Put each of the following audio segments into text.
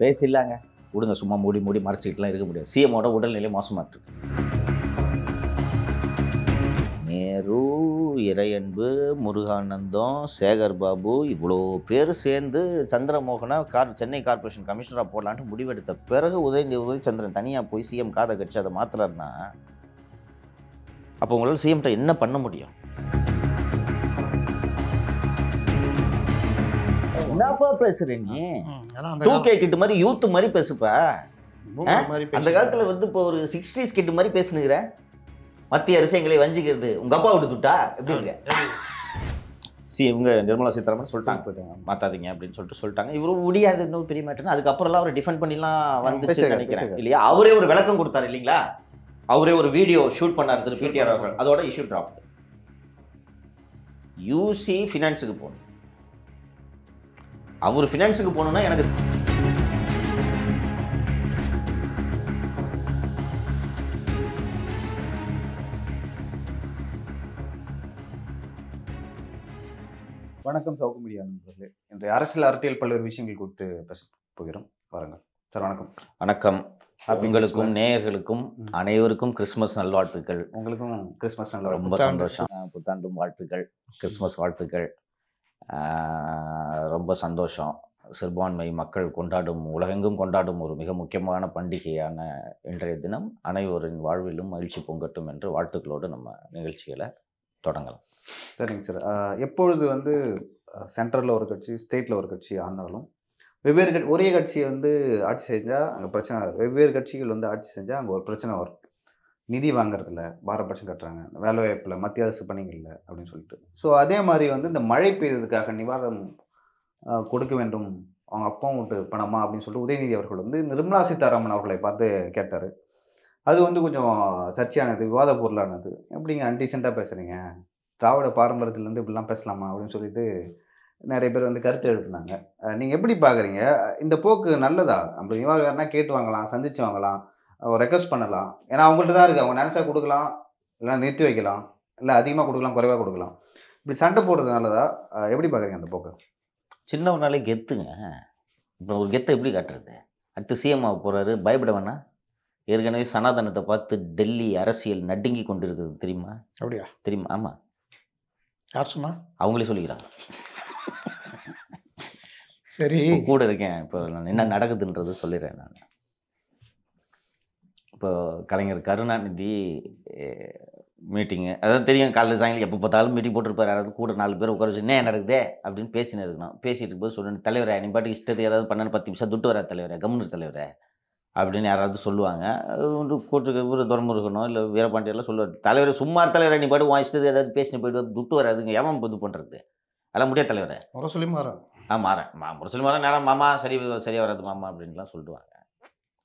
பேசி இல்லைங்க விடுங்க சும்மா மூடி மூடி மறைச்சிக்கிட்டுலாம் இருக்க முடியாது சிஎமோட உடல்நிலை மோசமாக இருக்கு நேரு இறையன்பு முருகானந்தம் சேகர் பாபு இவ்வளோ பேர் சேர்ந்து சந்திரமோகனாக கார் சென்னை கார்பரேஷன் கமிஷனராக போடலான்ட்டு முடிவெடுத்த பிறகு உதயநிதி சந்திரன் தனியாக போய் சிஎம் காதை கட்சி அதை மாற்றுறாருன்னா அப்போ உங்களால் சிஎம்கிட்ட என்ன பண்ண முடியும் என்னப்பா பேசுற நீ டூ கே கிட்ட மாதிரி யூத் மாதிரி பேசுப்ப அந்த காலத்துல வந்து இப்போ ஒரு சிக்ஸ்டீஸ் கிட்ட மாதிரி பேசுனுங்கிற மத்திய அரசு எங்களை வஞ்சிக்கிறது உங்க அப்பா விட்டுட்டா இருக்க சி இவங்க நிர்மலா சீதாராமன் சொல்லிட்டாங்க போயிட்டாங்க மாத்தாதீங்க அப்படின்னு சொல்லிட்டு சொல்லிட்டாங்க இவரும் முடியாது இன்னும் பெரிய அதுக்கப்புறம் எல்லாம் அவர் டிஃபெண்ட் பண்ணிலாம் வந்து நினைக்கிறேன் இல்லையா அவரே ஒரு விளக்கம் கொடுத்தாரு இல்லைங்களா அவரே ஒரு வீடியோ ஷூட் பண்ணார் திரு பிடிஆர் அவர்கள் அதோட இஷ்யூ ட்ராப் யூசி ஃபினான்ஸுக்கு போகணும் அவர் ஃபினான்ஸுக்கு போகணுன்னா எனக்கு வணக்கம் சவுக்கு மீடியா நண்பர்களே இன்றைய அரசியல் அரசியல் பல்வேறு விஷயங்கள் குறித்து பேச போகிறோம் பாருங்கள் சார் வணக்கம் வணக்கம் உங்களுக்கும் நேயர்களுக்கும் அனைவருக்கும் கிறிஸ்துமஸ் நல்வாழ்த்துக்கள் உங்களுக்கும் கிறிஸ்மஸ் நல்ல ரொம்ப சந்தோஷம் புத்தாண்டும் வாழ்த்துக்கள் கிறிஸ்துமஸ் வாழ்த்துக்கள் ரொம்ப சந்தோஷம் சிறுபான்மை மக்கள் கொண்டாடும் உலகெங்கும் கொண்டாடும் ஒரு மிக முக்கியமான பண்டிகையான இன்றைய தினம் அனைவரின் வாழ்விலும் மகிழ்ச்சி பொங்கட்டும் என்று வாழ்த்துக்களோடு நம்ம நிகழ்ச்சிகளை தொடங்கலாம் சரிங்க சார் எப்பொழுது வந்து சென்ட்ரலில் ஒரு கட்சி ஸ்டேட்டில் ஒரு கட்சி ஆனாலும் வெவ்வேறு கட்சி ஒரே கட்சியை வந்து ஆட்சி செஞ்சால் அங்கே பிரச்சனை வெவ்வேறு கட்சிகள் வந்து ஆட்சி செஞ்சால் அங்கே ஒரு பிரச்சனை வரும் நிதி வாங்குறதுல பாரபட்சம் பட்சம் கட்டுறாங்க வேலை வாய்ப்பில் மத்திய அரசு பணிகளில் அப்படின்னு சொல்லிட்டு ஸோ அதே மாதிரி வந்து இந்த மழை பெய்ததுக்காக நிவாரணம் கொடுக்க வேண்டும் அவங்க அப்பாவும் விட்டு பணமா அப்படின்னு சொல்லிட்டு உதயநிதி அவர்கள் வந்து நிர்மலா சீதாராமன் அவர்களை பார்த்து கேட்டார் அது வந்து கொஞ்சம் சர்ச்சையானது விவாத பொருளானது எப்படிங்க அன்டீசெண்டாக பேசுகிறீங்க திராவிட பாரம்பரியத்துலேருந்து இப்படிலாம் பேசலாமா அப்படின்னு சொல்லிட்டு நிறைய பேர் வந்து கருத்து எழுப்பினாங்க நீங்கள் எப்படி பார்க்குறீங்க இந்த போக்கு நல்லதா நம்ம நிவாரணம் வேறுனா கேட்டு வாங்கலாம் சந்தித்து வாங்கலாம் ரெக்வஸ்ட் பண்ணலாம் ஏன்னா அவங்கள்ட்ட தான் இருக்குது அவங்க நினச்சா கொடுக்கலாம் இல்லைனா நிறுத்தி வைக்கலாம் இல்லை அதிகமாக கொடுக்கலாம் குறைவாக கொடுக்கலாம் இப்படி சண்டை போடுறதுனால தான் எப்படி பார்க்குறீங்க அந்த போக்கு சின்னவனாலே கெத்துங்க இப்போ ஒரு கெத்தை எப்படி காட்டுறது அடுத்து சிஎம் ஆக போகிறாரு பயப்பட வேணாம் ஏற்கனவே சனாதனத்தை பார்த்து டெல்லி அரசியல் நடுங்கி கொண்டு இருக்குது தெரியுமா அப்படியா தெரியுமா ஆமாம் யார் சொன்னா அவங்களே சொல்லிக்கிறாங்க சரி கூட இருக்கேன் இப்போ நான் என்ன நடக்குதுன்றது சொல்லிடுறேன் நான் இப்போ கலைஞர் கருணாநிதி மீட்டிங்கு அதான் தெரியும் காலையில் சாயங்காலம் எப்போ பார்த்தாலும் மீட்டிங் போட்டிருப்பார் யாராவது கூட நாலு பேர் உட்கார வச்சு என்ன நடக்குது அப்படின்னு பேசினு இருக்கணும் பேசிட்டு இருக்கும்போது சொல்லணும் தலைவரை நீ பாட்டு இஷ்டத்தை ஏதாவது பண்ணனு பத்து நிமிஷம் துட்டு வர தலைவரை கவர்னர் தலைவரை அப்படின்னு யாராவது சொல்லுவாங்க கூட்டுக்கு ஒரு துரமுருகனோ இல்லை வீரபாண்டியெல்லாம் சொல்லுவார் தலைவர் சும்மார் தலைவரை நீ பாட்டு இஷ்டத்தை ஏதாவது பேசினு போயிட்டு துட்டு வராதுங்க ஏன் இது பண்ணுறது அதெல்லாம் முடியாது தலைவரை சொல்லி மாறேன் ஆ மாறேன் மா சொல்லி மாறேன் நேரம் மாமா சரி சரியாக வராது மாமா அப்படின்லாம் சொல்லுவாங்க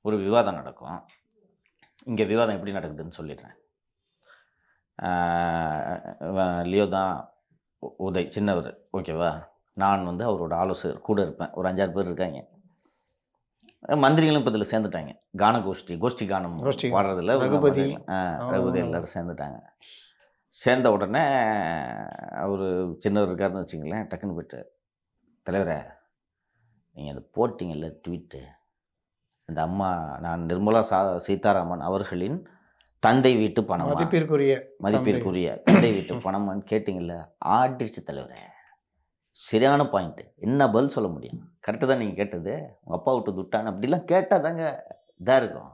ஒரு விவாதம் நடக்கும் இங்கே விவாதம் எப்படி நடக்குதுன்னு சொல்லிடுறேன் லியோ தான் உதய் சின்னவர் ஓகேவா நான் வந்து அவரோட ஆலோசகர் கூட இருப்பேன் ஒரு அஞ்சாறு பேர் இருக்காங்க மந்திரிகளும் இப்போ இதில் சேர்ந்துட்டாங்க கான கோஷ்டி கோஷ்டி கானம் பாடுறதில்ல ரகுபதி ரகுபதி எல்லோரும் சேர்ந்துட்டாங்க சேர்ந்த உடனே அவர் சின்னவர் இருக்காருன்னு வச்சுங்களேன் டக்குன்னு போயிட்டு தலைவரை நீங்கள் அதை போட்டிங்கல்ல ட்வீட்டு இந்த அம்மா நான் நிர்மலா சா சீதாராமன் அவர்களின் தந்தை வீட்டு பணம் மதிப்பிற்குரிய மதிப்பிற்குரிய தந்தை வீட்டு பணம்னு கேட்டீங்கல்ல ஆடிச்சு தலைவரே சரியான பாயிண்ட்டு என்ன பதில் சொல்ல முடியும் கரெக்டாக தான் நீங்கள் கேட்டது உங்கள் அப்பா விட்டு துட்டான் அப்படிலாம் கேட்டால் தாங்க இதாக இருக்கும்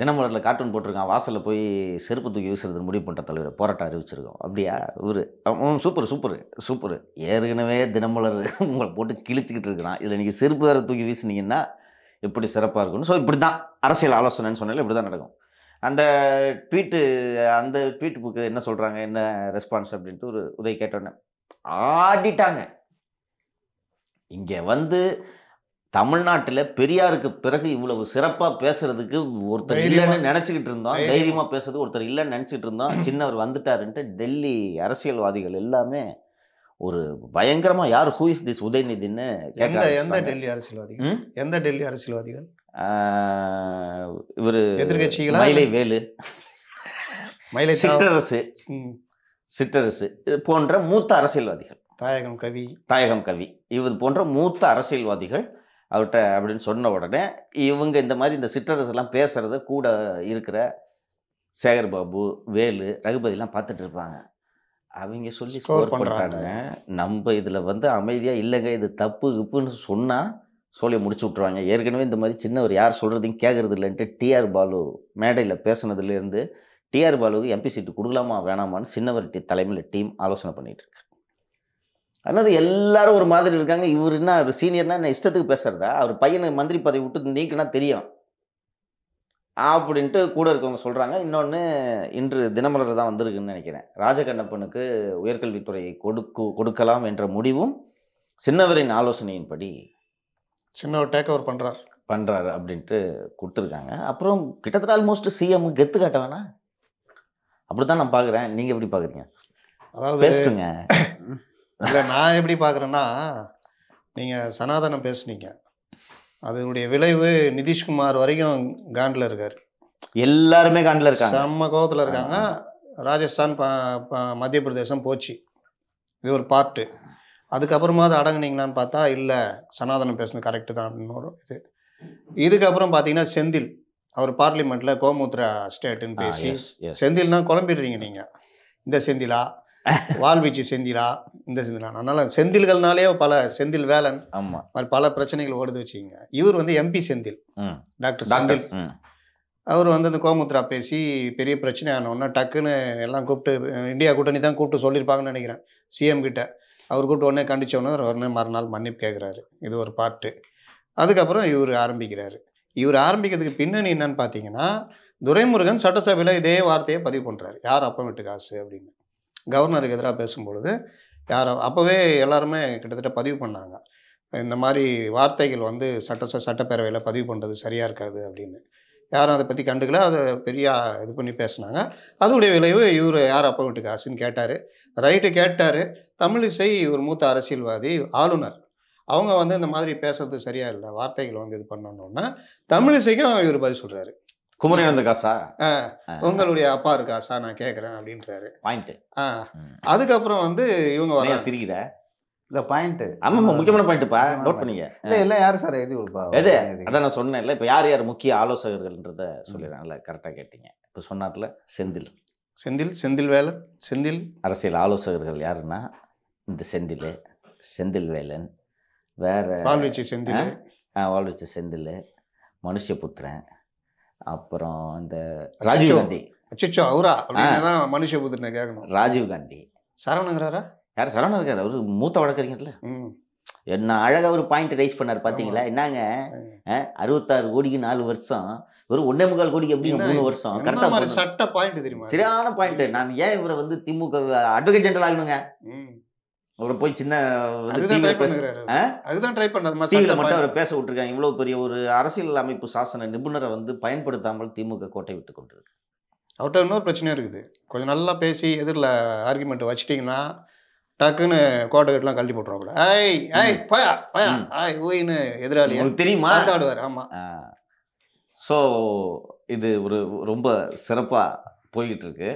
தினமலரில் கார்ட்டூன் போட்டிருக்கான் வாசலில் போய் செருப்பு தூக்கி வீசுறது முடிவு பண்ணுற தலைவர் போராட்டம் அறிவிச்சிருக்கோம் அப்படியா இவர் சூப்பர் சூப்பர் சூப்பர் ஏற்கனவே தினமலர் உங்களை போட்டு கிழிச்சிக்கிட்டு இருக்கிறான் இதில் நீங்கள் செருப்பு வேறு தூக்கி வீசினீங்கன்னா இப்படி சிறப்பாக இருக்கும்னு ஸோ இப்படி தான் அரசியல் ஆலோசனைன்னு சொன்னால் இப்படி தான் நடக்கும் அந்த ட்வீட்டு அந்த ட்வீட் புக்கு என்ன சொல்கிறாங்க என்ன ரெஸ்பான்ஸ் அப்படின்ட்டு ஒரு உதவி கேட்டோன்னே ஆடிட்டாங்க இங்கே வந்து தமிழ்நாட்டில் பெரியாருக்கு பிறகு இவ்வளவு சிறப்பாக பேசுறதுக்கு ஒருத்தர் இல்லைன்னு நினச்சிக்கிட்டு இருந்தோம் தைரியமாக பேசுறது ஒருத்தர் இல்லைன்னு நினச்சிக்கிட்டு இருந்தோம் சின்னவர் வந்துட்டாருன்ட்டு டெல்லி அரசியல்வாதிகள் எல்லாமே ஒரு பயங்கரமா யார் ஹூ இஸ் திஸ் உதயநிதினு எந்த எந்த டெல்லி அரசியல்வாதிகள் எந்த டெல்லி அரசியல்வாதிகள் இவர் எதிர்கட்சிகள் மயிலை வேலு மயிலை சிற்றரசு சிற்றரசு போன்ற மூத்த அரசியல்வாதிகள் தாயகம் கவி தாயகம் கவி இவர் போன்ற மூத்த அரசியல்வாதிகள் அவர்கிட்ட அப்படின்னு சொன்ன உடனே இவங்க இந்த மாதிரி இந்த சிற்றரசெல்லாம் பேசுகிறத கூட இருக்கிற சேகர் பாபு வேலு ரகுபதிலாம் பார்த்துட்டு இருப்பாங்க அவங்க சொல்லி ஸ்கோர் பண்ணுறாங்க நம்ம இதில் வந்து அமைதியாக இல்லைங்க இது தப்பு இப்புன்னு சொன்னால் சோழியை முடிச்சு விட்ருவாங்க ஏற்கனவே இந்த மாதிரி சின்னவர் யார் சொல்கிறதையும் கேட்குறது இல்லைன்ட்டு டிஆர் பாலு மேடையில் பேசுனதுலேருந்து டிஆர் பாலுக்கு எம்பி சீட்டு கொடுக்கலாமா வேணாமான்னு சின்னவர் டி தலைமையில் டீம் ஆலோசனை பண்ணிகிட்டு இருக்கு அதனால் எல்லாரும் ஒரு மாதிரி இருக்காங்க இவர் என்ன அவர் சீனியர்னா என்ன இஷ்டத்துக்கு பேசுகிறதா அவர் பையனை மந்திரி பதவி விட்டு நீக்கினா தெரியும் அப்படின்ட்டு கூட இருக்கவங்க சொல்கிறாங்க இன்னொன்று இன்று தினமலர் தான் வந்திருக்குன்னு நினைக்கிறேன் ராஜகண்ணப்பனுக்கு உயர்கல்வித்துறை கொடுக்கு கொடுக்கலாம் என்ற முடிவும் சின்னவரின் ஆலோசனையின்படி சின்னவர் டேக் ஓவர் பண்ணுறார் பண்ணுறார் அப்படின்ட்டு கொடுத்துருக்காங்க அப்புறம் கிட்டத்தட்ட ஆல்மோஸ்ட் சிஎம் கெத்து காட்ட வேணா அப்படி தான் நான் பார்க்குறேன் நீங்கள் எப்படி பார்க்குறீங்க அதாவது பேசுங்க இல்லை நான் எப்படி பார்க்குறேன்னா நீங்கள் சனாதனம் பேசுனீங்க அதனுடைய விளைவு நிதிஷ்குமார் வரைக்கும் காண்டில் இருக்கார் எல்லாருமே காண்டில் இருக்காங்க செம்ம கோபத்தில் இருக்காங்க ராஜஸ்தான் மத்திய பிரதேசம் போச்சு இது ஒரு பார்ட்டு அதுக்கப்புறமா அது அடங்குனீங்களான்னு பார்த்தா இல்லை சனாதனம் பேசுனது கரெக்டு தான் அப்படின்னு ஒரு இது இதுக்கப்புறம் பார்த்தீங்கன்னா செந்தில் அவர் பார்லிமெண்ட்டில் கோமுத்ரா ஸ்டேட்டுன்னு பேசி செந்தில் தான் குழம்பிடுறீங்க நீங்கள் இந்த செந்திலா வாழ்வீச்சு செந்திலா இந்த செந்திலா அதனால செந்தில்கள்னாலே பல செந்தில் வேலன் ஆமா பல பிரச்சனைகள் ஓடுது வச்சுக்கீங்க இவர் வந்து எம்பி செந்தில் டாக்டர் செந்தில் அவர் வந்து அந்த கோமுத்ரா பேசி பெரிய பிரச்சனை ஆனோன்னா டக்குன்னு எல்லாம் கூப்பிட்டு இந்தியா கூட்டணி தான் கூப்பிட்டு சொல்லியிருப்பாங்கன்னு நினைக்கிறேன் சிஎம் கிட்ட அவர் கூப்பிட்டு உடனே அவர் உடனே மறுநாள் மன்னிப்பு கேட்குறாரு இது ஒரு பாட்டு அதுக்கப்புறம் இவர் ஆரம்பிக்கிறாரு இவர் ஆரம்பிக்கிறதுக்கு பின்னணி என்னன்னு பார்த்தீங்கன்னா துரைமுருகன் சட்டசபையில் இதே வார்த்தையை பதிவு பண்ணுறாரு யார் அப்பம் விட்டு காசு அப்படின்னு கவர்னருக்கு எதிராக பேசும்பொழுது யாரோ அப்போவே எல்லாருமே கிட்டத்தட்ட பதிவு பண்ணாங்க இந்த மாதிரி வார்த்தைகள் வந்து சட்ட சட்டப்பேரவையில் பதிவு பண்ணுறது சரியாக இருக்காது அப்படின்னு யாரும் அதை பற்றி கண்டுக்கல அதை பெரிய இது பண்ணி பேசினாங்க அதோடைய விளைவு இவர் யார் அப்பா வீட்டுக்கு காசுன்னு கேட்டார் ரைட்டு கேட்டார் தமிழிசை ஒரு மூத்த அரசியல்வாதி ஆளுநர் அவங்க வந்து இந்த மாதிரி பேசுறது சரியாக இல்லை வார்த்தைகள் வந்து இது பண்ணணுன்னா தமிழிசைக்கும் இவர் பதில் சொல்கிறாரு குமரன் காசா உங்களுடைய அப்பா இருக்கா சார் நான் கேட்குறேன் அப்படின்றாரு பாயிண்ட் அதுக்கப்புறம் வந்து இவங்க வர சிரிக்கிற இல்லை பாயிண்ட் அம்மா முக்கியமான பாயிண்ட்ப்பா நோட் பண்ணீங்க இல்ல எல்லாம் யாரு சார் எழுதி கொடுப்பா எது அதான் நான் சொன்னேன் இல்லை இப்போ யார் யார் முக்கிய ஆலோசகர்கள்ன்றத சொல்லிடுறேன் இல்ல கரெக்டாக கேட்டீங்க இப்போ சொன்னார்ல செந்தில் செந்தில் செந்தில் வேலன் செந்தில் அரசியல் ஆலோசகர்கள் யாருன்னா இந்த செந்தில் செந்தில் வேலன் வேற வாழ்வீச்சு செந்தில் வாழ்வீச்சு செந்தில் மனுஷபுத்திரன் அப்புறம் இந்த ராஜீவ் காந்தி அச்சோ அவரா தான் மனுஷ புத்திரனை கேட்கணும் ராஜீவ் காந்தி சரவணங்கிறாரா யார் சரவணன் இருக்கார் அவரு மூத்த வழக்கறிஞர்ல என்ன அழகாக ஒரு பாயிண்ட் ரைஸ் பண்ணார் பார்த்தீங்களா என்னங்க அறுபத்தாறு கோடிக்கு நாலு வருஷம் ஒரு ஒன்னே முக்கால் கோடிக்கு எப்படி மூணு வருஷம் கரெக்டாக சட்ட பாயிண்ட் தெரியுமா சரியான பாயிண்ட் நான் ஏன் இவரை வந்து திமுக அட்வொகேட் ஜென்ரல் ஆகணுங்க அவர் போய் சின்ன அதுதான் ட்ரை டிவியில் மட்டும் அவர் பேச விட்டுருக்காங்க இவ்வளோ பெரிய ஒரு அரசியல் அமைப்பு சாசன நிபுணரை வந்து பயன்படுத்தாமல் திமுக கோட்டை விட்டு கொண்டிருக்கு அவர்கிட்ட இன்னொரு பிரச்சனையும் இருக்குது கொஞ்சம் நல்லா பேசி எதிரில் ஆர்குமெண்ட் வச்சிட்டிங்கன்னா டக்குன்னு கோட்டை வீட்லாம் கழட்டி போட்டுருவோம் கூட ஐய் ஐய் பயா பயா ஆய் ஓய்னு எதிராளி எனக்கு தெரியுமா ஆடுவார் ஆமாம் ஸோ இது ஒரு ரொம்ப சிறப்பாக போய்கிட்டு இருக்கு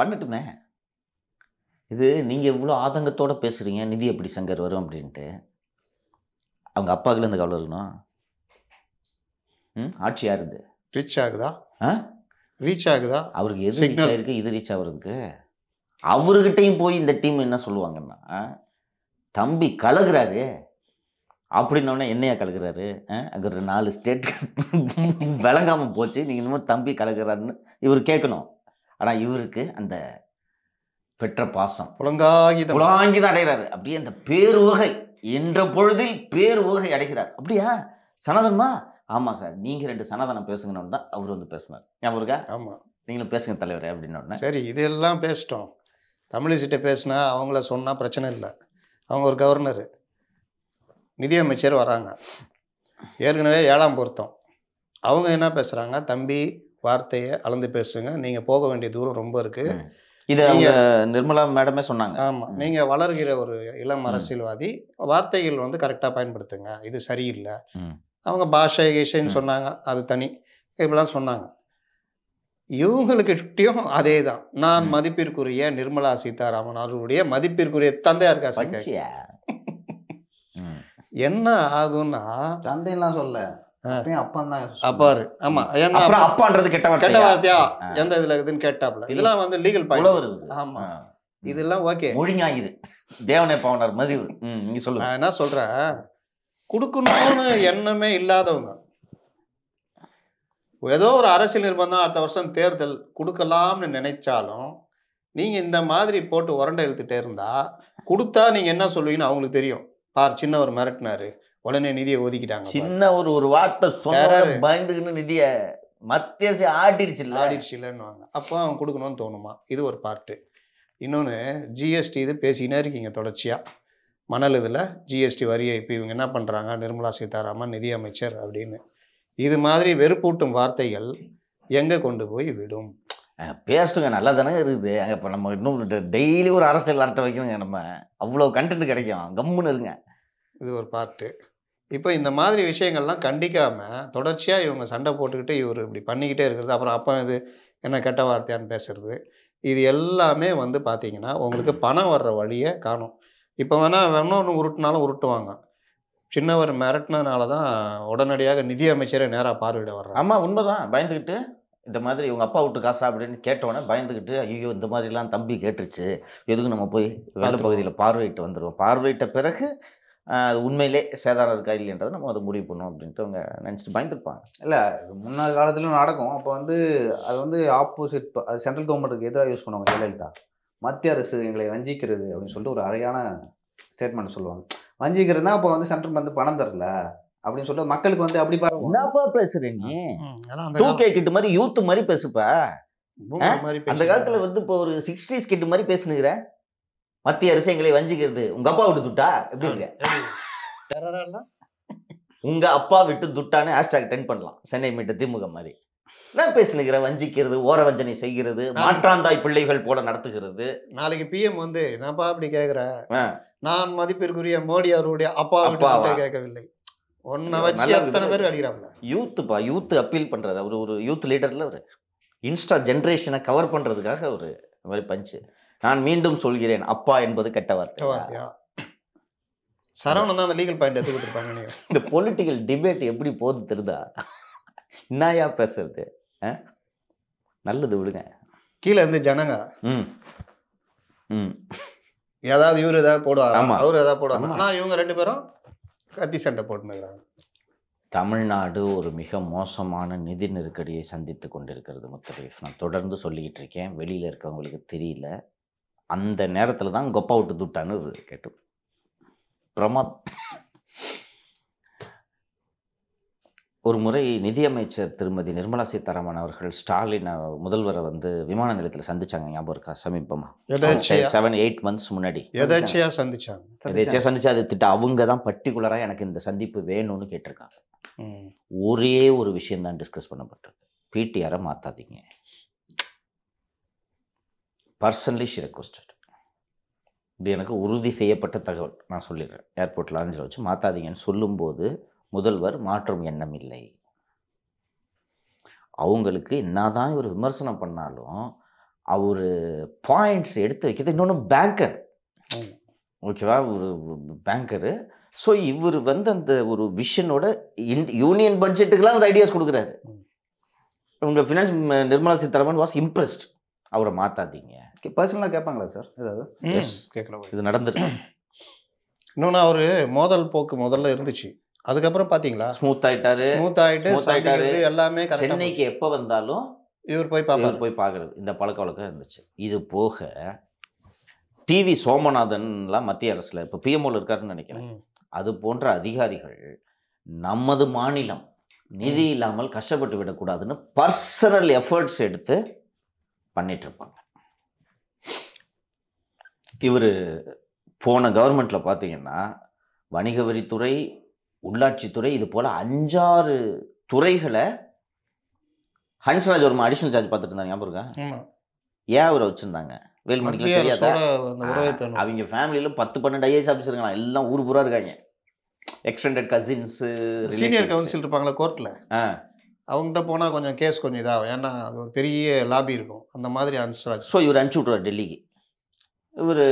பண்ணட்டுமே இது நீங்கள் இவ்வளோ ஆதங்கத்தோடு பேசுகிறீங்க நிதி எப்படி சங்கர் வரும் அப்படின்ட்டு அவங்க அப்பாவுக்குல இந்த கவலை இருக்கணும் ம் ஆட்சி யாருது ரீச் ஆகுதா ஆ ரீச் ஆகுதா அவருக்கு எது ரீச் ஆகிருக்கு இது ரீச் ஆகுறதுக்கு அவர்கிட்டையும் போய் இந்த டீம் என்ன சொல்லுவாங்கன்னா தம்பி கலகுறாரு அப்படின்னோடனே என்னையா கலகுறாரு அங்கே ஒரு நாலு ஸ்டேட் விளங்காமல் போச்சு நீங்கள் இன்னமும் தம்பி கலகுறாருன்னு இவர் கேட்கணும் ஆனால் இவருக்கு அந்த பெற்ற பாசம் புலங்காகித புலாங்கித அடைகிறாரு அப்படியே அந்த பேருவகை என்ற பொழுதில் பேருவகை அடைகிறார் அப்படியா சனாதனமா ஆமாம் சார் நீங்கள் ரெண்டு சனாதனம் பேசுங்கன்னு தான் அவர் வந்து பேசினார் ஞாபகம் இருக்கா ஆமாம் நீங்களும் பேசுங்க தலைவர் அப்படின்னு சரி இதெல்லாம் பேசிட்டோம் தமிழிசிட்ட பேசினா அவங்கள சொன்னால் பிரச்சனை இல்லை அவங்க ஒரு கவர்னர் நிதியமைச்சர் வராங்க ஏற்கனவே ஏழாம் பொருத்தம் அவங்க என்ன பேசுகிறாங்க தம்பி வார்த்தையை அளந்து பேசுங்க நீங்கள் போக வேண்டிய தூரம் ரொம்ப இருக்குது இது அவங்க நிர்மலா மேடமே சொன்னாங்க ஆமாம் நீங்கள் வளர்கிற ஒரு இளம் அரசியல்வாதி வார்த்தைகள் வந்து கரெக்டாக பயன்படுத்துங்க இது சரியில்லை அவங்க பாஷை இசைன்னு சொன்னாங்க அது தனி இப்படிலாம் சொன்னாங்க இவங்களுக்கிட்டையும் அதே தான் நான் மதிப்பிற்குரிய நிர்மலா சீதாராமன் அவர்களுடைய மதிப்பிற்குரிய இருக்கா சார் என்ன ஆகும்னா தந்தையெல்லாம் சொல்ல அப்பாரு ஆமா எந்த இருக்குதுன்னு இதெல்லாம் வந்து லீகல் ஆமா இதெல்லாம் ஓகே தேவனே பவனார் நீ என்ன எண்ணமே இல்லாதவங்க ஏதோ ஒரு அரசியல் நிர்பந்தம் அடுத்த வருஷம் தேர்தல் கொடுக்கலாம்னு நினைச்சாலும் நீங்க இந்த மாதிரி போட்டு உரண்டை எழுத்துட்டே இருந்தா கொடுத்தா நீங்க என்ன சொல்லுவீங்கன்னு அவங்களுக்கு தெரியும் பார் சின்னவர் மிரட்டினாரு உடனே நிதியை ஒதுக்கிட்டாங்க சின்ன ஒரு ஒரு வார்த்தை சொன்ன பயந்துக்கின்னு நிதியை மத்திய ஆடிடுச்சு இல்லை ஆடிடுச்சு இல்லைன்னுவாங்க அப்போ அவன் கொடுக்கணும்னு தோணுமா இது ஒரு பார்ட்டு இன்னொன்று ஜிஎஸ்டி இது பேசிக்கினே இருக்கீங்க தொடர்ச்சியாக மணல் இதில் ஜிஎஸ்டி வரியை இப்போ இவங்க என்ன பண்ணுறாங்க நிர்மலா சீதாராமன் நிதியமைச்சர் அப்படின்னு இது மாதிரி வெறுப்பூட்டும் வார்த்தைகள் எங்கே கொண்டு போய் விடும் பேசுங்க நல்லா தானே இருக்குது அங்கே இப்போ நம்ம இன்னும் டெய்லி ஒரு அரசியல் அரட்டை வைக்கணுங்க நம்ம அவ்வளோ கண்டென்ட் கிடைக்கும் கம்முன்னு இருங்க இது ஒரு பார்ட்டு இப்போ இந்த மாதிரி விஷயங்கள்லாம் கண்டிக்காமல் தொடர்ச்சியாக இவங்க சண்டை போட்டுக்கிட்டு இவர் இப்படி பண்ணிக்கிட்டே இருக்கிறது அப்புறம் அப்போ இது என்ன கெட்ட வார்த்தையான்னு பேசுறது இது எல்லாமே வந்து பார்த்தீங்கன்னா உங்களுக்கு பணம் வர்ற வழியை காணும் இப்போ வேணால் ஒன்று உருட்டினாலும் உருட்டுவாங்க சின்னவர் மிரட்டினனால தான் உடனடியாக நிதி அமைச்சரை நேராக பார்வையிட வர்றாங்க ஆமாம் உண்மைதான் பயந்துக்கிட்டு இந்த மாதிரி இவங்க அப்பா விட்டு காசா அப்படின்னு கேட்டோன்னே பயந்துக்கிட்டு ஐயோ இந்த மாதிரிலாம் தம்பி கேட்டுருச்சு எதுக்கு நம்ம போய் வேலை பகுதியில் பார்வையிட்டு வந்துடுவோம் பார்வையிட்ட பிறகு அது உண்மையிலே சேதாரம் இருக்கா இல்லைன்றதை நம்ம அதை முடிவு பண்ணோம் அப்படின்ட்டு அவங்க நினச்சிட்டு பயந்துருப்பாங்க இல்லை முன்னாள் காலத்துலையும் நடக்கும் அப்போ வந்து அது வந்து ஆப்போசிட் அது சென்ட்ரல் கவர்மெண்ட்டுக்கு எதிராக யூஸ் பண்ணுவாங்க ஜெயலலிதா மத்திய அரசு எங்களை வஞ்சிக்கிறது அப்படின்னு சொல்லிட்டு ஒரு அறையான ஸ்டேட்மெண்ட் சொல்லுவாங்க வஞ்சிக்கிறதுனா அப்போ வந்து சென்ட்ரல் வந்து பணம் தரல அப்படின்னு சொல்லிட்டு மக்களுக்கு வந்து அப்படி பாருங்க என்னப்பா நீ டூ கே கிட்ட மாதிரி யூத் மாதிரி பேசுப்ப அந்த காலத்துல வந்து இப்போ ஒரு சிக்ஸ்டிஸ் கிட்ட மாதிரி பேசுனுங்கிற மத்திய அரசு எங்களை வஞ்சிக்கிறது உங்க அப்பா விட்டு துட்டா எப்படி இருக்க உங்க அப்பா விட்டு துட்டான்னு ஹேஷ்டாக் டென் பண்ணலாம் சென்னை மீட்ட திமுக மாதிரி நான் பேசினுக்கிற வஞ்சிக்கிறது ஓர வஞ்சனை செய்கிறது மாற்றாந்தாய் பிள்ளைகள் போல நடத்துகிறது நாளைக்கு பிஎம் வந்து நான்ப்பா அப்படி கேட்கிறேன் நான் மதிப்பிற்குரிய மோடி அவருடைய அப்பா அப்பா கேட்கவில்லை ஒன்ன வச்சு எத்தனை பேர் அடிக்கிறாங்க யூத்துப்பா யூத்து அப்பீல் பண்றாரு அவர் ஒரு யூத் லீடர்ல அவரு இன்ஸ்டா ஜென்ரேஷனை கவர் பண்றதுக்காக அவர் இந்த மாதிரி பஞ்சு நான் மீண்டும் சொல்கிறேன் அப்பா என்பது கெட்ட வார்த்தை சரவணன் தான் அந்த லீகல் பாயிண்ட் எடுத்து இருப்பாங்க இந்த பொலிட்டிக்கல் டிபேட் எப்படி போகுது தெரிதா என்னையா பேசுறது நல்லது விடுங்க கீழே இருந்து ஜனங்க ம் ம் ஏதாவது இவர் ஏதாவது போடுவார் அவர் ஏதாவது போடுவார் ஆனால் இவங்க ரெண்டு பேரும் கத்தி சண்டை போட்டுனுக்குறாங்க தமிழ்நாடு ஒரு மிக மோசமான நிதி நெருக்கடியை சந்தித்து கொண்டிருக்கிறது முத்தரீஃப் நான் தொடர்ந்து சொல்லிக்கிட்டு இருக்கேன் வெளியில் இருக்கவங்களுக்கு தெரியல அந்த நேரத்தில் தான் கொப்பா விட்டு துட்டான்னு கேட்டு பிரமாத் ஒரு முறை நிதியமைச்சர் திருமதி நிர்மலா சீதாராமன் அவர்கள் ஸ்டாலின் முதல்வரை வந்து விமான நிலையத்தில் சந்திச்சாங்க ஞாபகம் இருக்கா சமீபமா செவன் எயிட் மந்த்ஸ் முன்னாடி சந்திச்சா அது அவங்க தான் பர்டிகுலரா எனக்கு இந்த சந்திப்பு வேணும்னு கேட்டிருக்காங்க ஒரே ஒரு விஷயம் தான் டிஸ்கஸ் பண்ணப்பட்டிருக்கு பிடிஆரை மாத்தாதீங்க பர்சன்லி ஷி ரெக்வஸ்டட் இது எனக்கு உறுதி செய்யப்பட்ட தகவல் நான் சொல்லிடுறேன் ஏர்போர்ட் லாஞ்சில் வச்சு மாற்றாதீங்கன்னு சொல்லும்போது முதல்வர் மாற்றும் எண்ணம் இல்லை அவங்களுக்கு என்னதான் இவர் விமர்சனம் பண்ணாலும் அவர் பாயிண்ட்ஸ் எடுத்து வைக்கிறது இன்னொன்று பேங்கர் ஓகேவா ஒரு பேங்கரு ஸோ இவர் வந்து அந்த ஒரு விஷனோட இன் யூனியன் பட்ஜெட்டுக்கெல்லாம் அந்த ஐடியாஸ் கொடுக்குறாரு இவங்க finance Nirmala Sitharaman was impressed அவரை மாற்றாதீங்க பர்சனலாக கேட்பாங்களா சார் ஏதாவது கேட்கல இது நடந்துட்டு இன்னொன்று அவர் மோதல் போக்கு முதல்ல இருந்துச்சு அதுக்கப்புறம் பார்த்தீங்களா ஸ்மூத் ஆகிட்டாரு ஸ்மூத் ஆகிட்டு எல்லாமே சென்னைக்கு எப்போ வந்தாலும் இவர் போய் பார்ப்பார் போய் பார்க்குறது இந்த பழக்க வழக்கம் இருந்துச்சு இது போக டிவி சோமநாதன்லாம் மத்திய அரசில் இப்போ பிஎம்ஓவில் இருக்காருன்னு நினைக்கிறேன் அது போன்ற அதிகாரிகள் நமது மாநிலம் நிதி இல்லாமல் கஷ்டப்பட்டு விடக்கூடாதுன்னு பர்சனல் எஃபர்ட்ஸ் எடுத்து பண்ணிகிட்ருப்பாங்க இவர் போன கவர்மெண்ட்டில் பார்த்தீங்கன்னா வணிக வரித்துறை உள்ளாட்சித்துறை இது போல் அஞ்சாறு துறைகளை ஹன்ஸ்ராஜ் ஒரு அடிஷனல் சார்ஜ் பார்த்துட்டு இருந்தாங்க ஞாபகம் ஏன் அவரை வச்சுருந்தாங்க வேலுமணிக்கு தெரியாதா அவங்க ஃபேமிலியில் பத்து பன்னெண்டு ஐஏஎஸ் ஆஃபீஸர் இருக்கலாம் எல்லாம் ஊர் பூரா இருக்காங்க எக்ஸ்டெண்டட் கசின்ஸு சீனியர் கவுன்சில் இருப்பாங்களா கோர்ட்டில் ஆ அவங்ககிட்ட போனால் கொஞ்சம் கேஸ் கொஞ்சம் இதாகும் ஏன்னா அது ஒரு பெரிய லாபி இருக்கும் அந்த மாதிரி அனுப்பிச்சு ஸோ இவர் அனுப்பிச்சி விட்ருவார் டெல்லிக்கு இவர்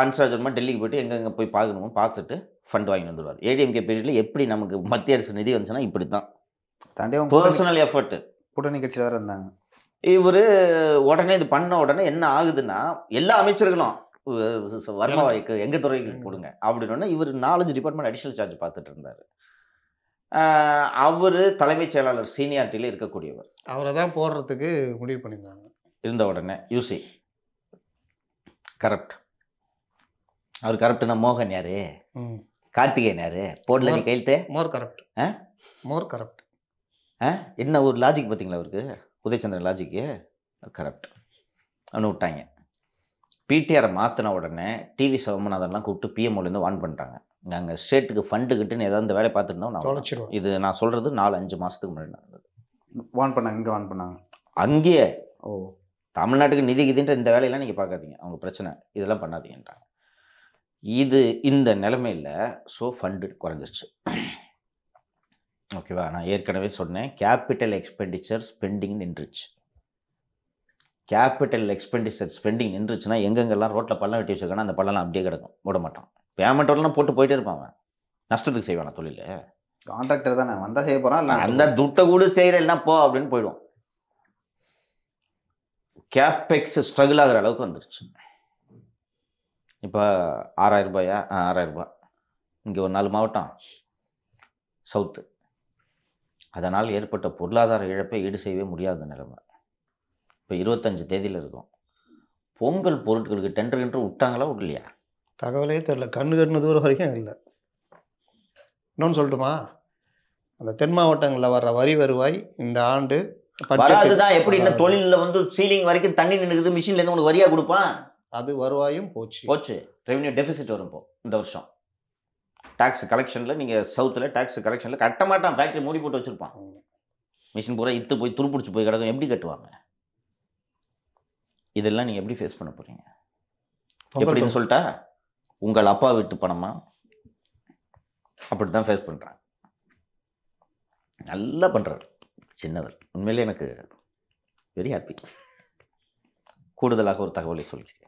ஹன்ஸ்ராஜ் வர்மா டெல்லிக்கு போய்ட்டு எங்கெங்கே போய் பார்க்கணுமோ பார்த்துட்டு ஃபண்ட் வாங்கி வந்துடுவார் ஏடிஎம்கே பீரியடில் எப்படி நமக்கு மத்திய அரசு நிதி வந்துச்சுன்னா இப்படி தான் தாண்டி அவங்க பர்சனல் எஃபர்ட்டு கூட்டணி கட்சியில் வேறு இருந்தாங்க இவர் உடனே இது பண்ண உடனே என்ன ஆகுதுன்னா எல்லா அமைச்சர்களும் வர்மா வாய்க்கு எங்கள் துறைக்கு கொடுங்க அப்படின்னு இவர் நாலஞ்சு டிபார்ட்மெண்ட் அடிஷனல் சார்ஜ் பார்த்துட்டு இருந்தார் அவர் தலைமைச் செயலாளர் சீனியாரிட்டியில் இருக்கக்கூடியவர் அவரை தான் போடுறதுக்கு முடிவு பண்ணியிருந்தாங்க இருந்த உடனே யூசி கரப்ட் அவர் கரப்ட்னா மோகன் யாரு கார்த்திகேயன் யாரு போர்டில் நீ கையெழுத்து மோர் கரப்ட் ஆ மோர் கரப்ட் ஆ என்ன ஒரு லாஜிக் பார்த்தீங்களா அவருக்கு உதயச்சந்திரன் லாஜிக்கு கரப்ட் அப்படின்னு விட்டாங்க பிடிஆரை மாற்றின உடனே டிவி அதெல்லாம் கூப்பிட்டு பிஎம்ஓலேருந்து வான் பண்ணிட்டாங்க நாங்கள் ஸ்டேட்டுக்கு ஃபண்டு கிட்டுன்னு ஏதாவது இந்த வேலை பார்த்துருந்தோம் நான் இது நான் சொல்கிறது நாலு அஞ்சு மாதத்துக்கு முன்னாடி நடந்தது வான் பண்ணாங்க இங்கே வான் பண்ணாங்க அங்கேயே ஓ தமிழ்நாட்டுக்கு நிதி இதுன்ற இந்த வேலையெல்லாம் நீங்கள் பார்க்காதீங்க அவங்க பிரச்சனை இதெல்லாம் பண்ணாதீங்கன்றாங்க இது இந்த நிலைமையில் ஸோ ஃபண்டு குறைஞ்சிச்சு ஓகேவா நான் ஏற்கனவே சொன்னேன் கேபிட்டல் எக்ஸ்பெண்டிச்சர் ஸ்பெண்டிங் நின்றுச்சு கேபிட்டல் எக்ஸ்பெண்டிச்சர் ஸ்பெண்டிங் நின்றுச்சுன்னா எங்கெங்கெல்லாம் ரோட்டில் பள்ளம் வெட்டி வச்சுருக்கானோ அந்த பள்ளம்லாம் அப்படியே கிடக்கும் விட மாட்டான் பேமெண்ட் வரலாம் போட்டு போயிட்டே இருப்பான் அவன் நஷ்டத்துக்கு செய்வானா தொழில் கான்ட்ராக்டர் நான் வந்தால் செய்ய போகிறான் அந்த துட்டை கூட செய்கிறேன் செய்கிறேன்னா போ அப்படின்னு போயிடுவோம் கேப்பெக்ஸ் ஸ்ட்ரகிள் ஆகிற அளவுக்கு வந்துருச்சு இப்போ ஆறாயிரம் ரூபாயா ஆறாயிரம் ரூபாய் இங்கே ஒரு நாலு மாவட்டம் சவுத்து அதனால் ஏற்பட்ட பொருளாதார இழப்பை ஈடு செய்யவே முடியாத நிலைமை இப்போ இருபத்தஞ்சு தேதியில் இருக்கும் பொங்கல் பொருட்களுக்கு டெண்டர் கிண்டர் விட்டாங்களா விடலையா தகவலே தெரில கண்ணு கண்ணு தூரம் வரைக்கும் இல்லை இன்னொன்று சொல்லட்டுமா அந்த தென் மாவட்டங்களில் வர்ற வரி வருவாய் இந்த ஆண்டு வராதுதான் எப்படி என்ன தொழில வந்து சீலிங் வரைக்கும் தண்ணி நின்றுக்குது இருந்து உனக்கு வரியா கொடுப்பான் அது வருவாயும் போச்சு போச்சு ரெவன்யூ டெபிசிட் வரும் இப்போ இந்த வருஷம் டேக்ஸ் கலெக்ஷன்ல நீங்க சவுத்துல டேக்ஸ் கலெக்ஷன்ல கட்ட மாட்டான் ஃபேக்ட்ரி மூடி போட்டு வச்சிருப்பான் மிஷின் பூரா இத்து போய் துருப்பிடிச்சு போய் கிடக்கும் எப்படி கட்டுவாங்க இதெல்லாம் நீங்க எப்படி ஃபேஸ் பண்ண போறீங்க எப்படின்னு சொல்லிட்டா உங்கள் அப்பா வீட்டு பணமா அப்படி தான் ஃபேஸ் பண்றாங்க நல்லா பண்றாரு சின்னவர் உண்மையிலே எனக்கு வெரி ஹாப்பி கூடுதலாக ஒரு தகவலை சொல்கிறேன்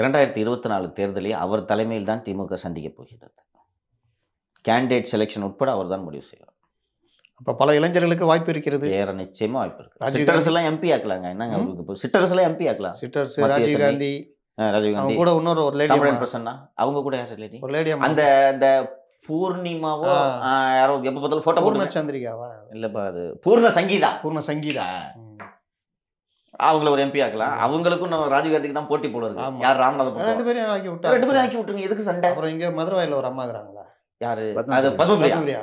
இரண்டாயிரத்தி இருபத்தி நாலு தேர்தலில் அவர் தலைமையில் தான் திமுக சந்திக்கப் போகிறது கேண்டிடேட் செலெக்ஷன் உட்பட அவர் தான் முடிவு செய்வார் அப்போ பல இளைஞர்களுக்கு வாய்ப்பு இருக்கிறது வேற நிச்சயமாக வாய்ப்பு இருக்கு சிட்டர்ஸ் எல்லாம் எம்பி ஆக்கலாங்க என்னங்க அவருக்கு சிட்டர்ஸ் எல்லாம் எம்பி ஆக்கலாம் சிட்டர்ஸ் ராஜீவ்காந்தி ராஜீவ்காந்தி கூட இன்னொரு ஒரு லேடி அவங்க கூட யார் லேடி ஒரு லேடி அந்த அந்த பூர்ணிமாவோ யாரோ எப்போ பார்த்தாலும் ஃபோட்டோ பூர்ண சந்திரிகாவா இல்லப்பா அது பூர்ண சங்கீதா பூர்ண சங்கீதா அவங்கள ஒரு எம்பி ஆக்கலாம் அவங்களுக்கும் நம்ம ராஜீவ்காந்திக்கு தான் போட்டி போல இருக்கு யார் ராமநாதபுரம் ரெண்டு பேரும் ஆக்கி விட்டா ரெண்டு பேரும் ஆக்கி விட்டுருங்க எதுக்கு சண்டை அப்புறம் இங்கே மதுரவாயில் ஒரு அம்மா இருக்கிறாங்களா யாரு அது பத்மபிரியா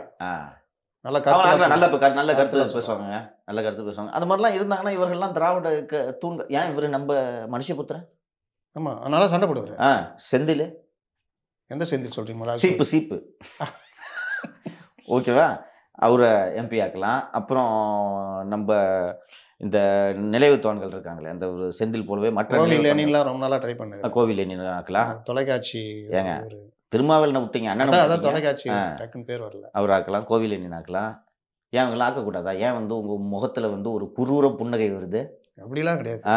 நல்ல கருத்து நல்ல நல்ல கருத்து பேசுவாங்க நல்ல கருத்து பேசுவாங்க அந்த மாதிரிலாம் இருந்தாங்கன்னா இவர்கள்லாம் திராவிட தூண்கள் ஏன் இவர் நம்ம புத்திரன் ஆமா அதனால சண்டை போடுவார் ஆ செந்தில் எந்த செந்தில் சொல்றீங்களா சீப்பு சீப்பு ஓகேவா அவரை எம்பி ஆக்கலாம் அப்புறம் நம்ம இந்த நினைவு தோன்கள் இருக்காங்களே அந்த ஒரு செந்தில் போலவே மற்ற கோவில் ரொம்ப நாளாக ட்ரை பண்ணுங்க கோவில் ஆக்கலாம் தொலைக்காட்சி ஏங்க திருமாவளவனை விட்டீங்க அண்ணன் அதான் தொலைக்காட்சி டக்குன்னு பேர் வரல அவர் ஆக்கலாம் கோவில் ஆக்கலாம் ஏன் அவங்களை ஆக்கக்கூடாதா ஏன் வந்து உங்கள் முகத்தில் வந்து ஒரு குரூர புன்னகை வருது அப்படிலாம் கிடையாது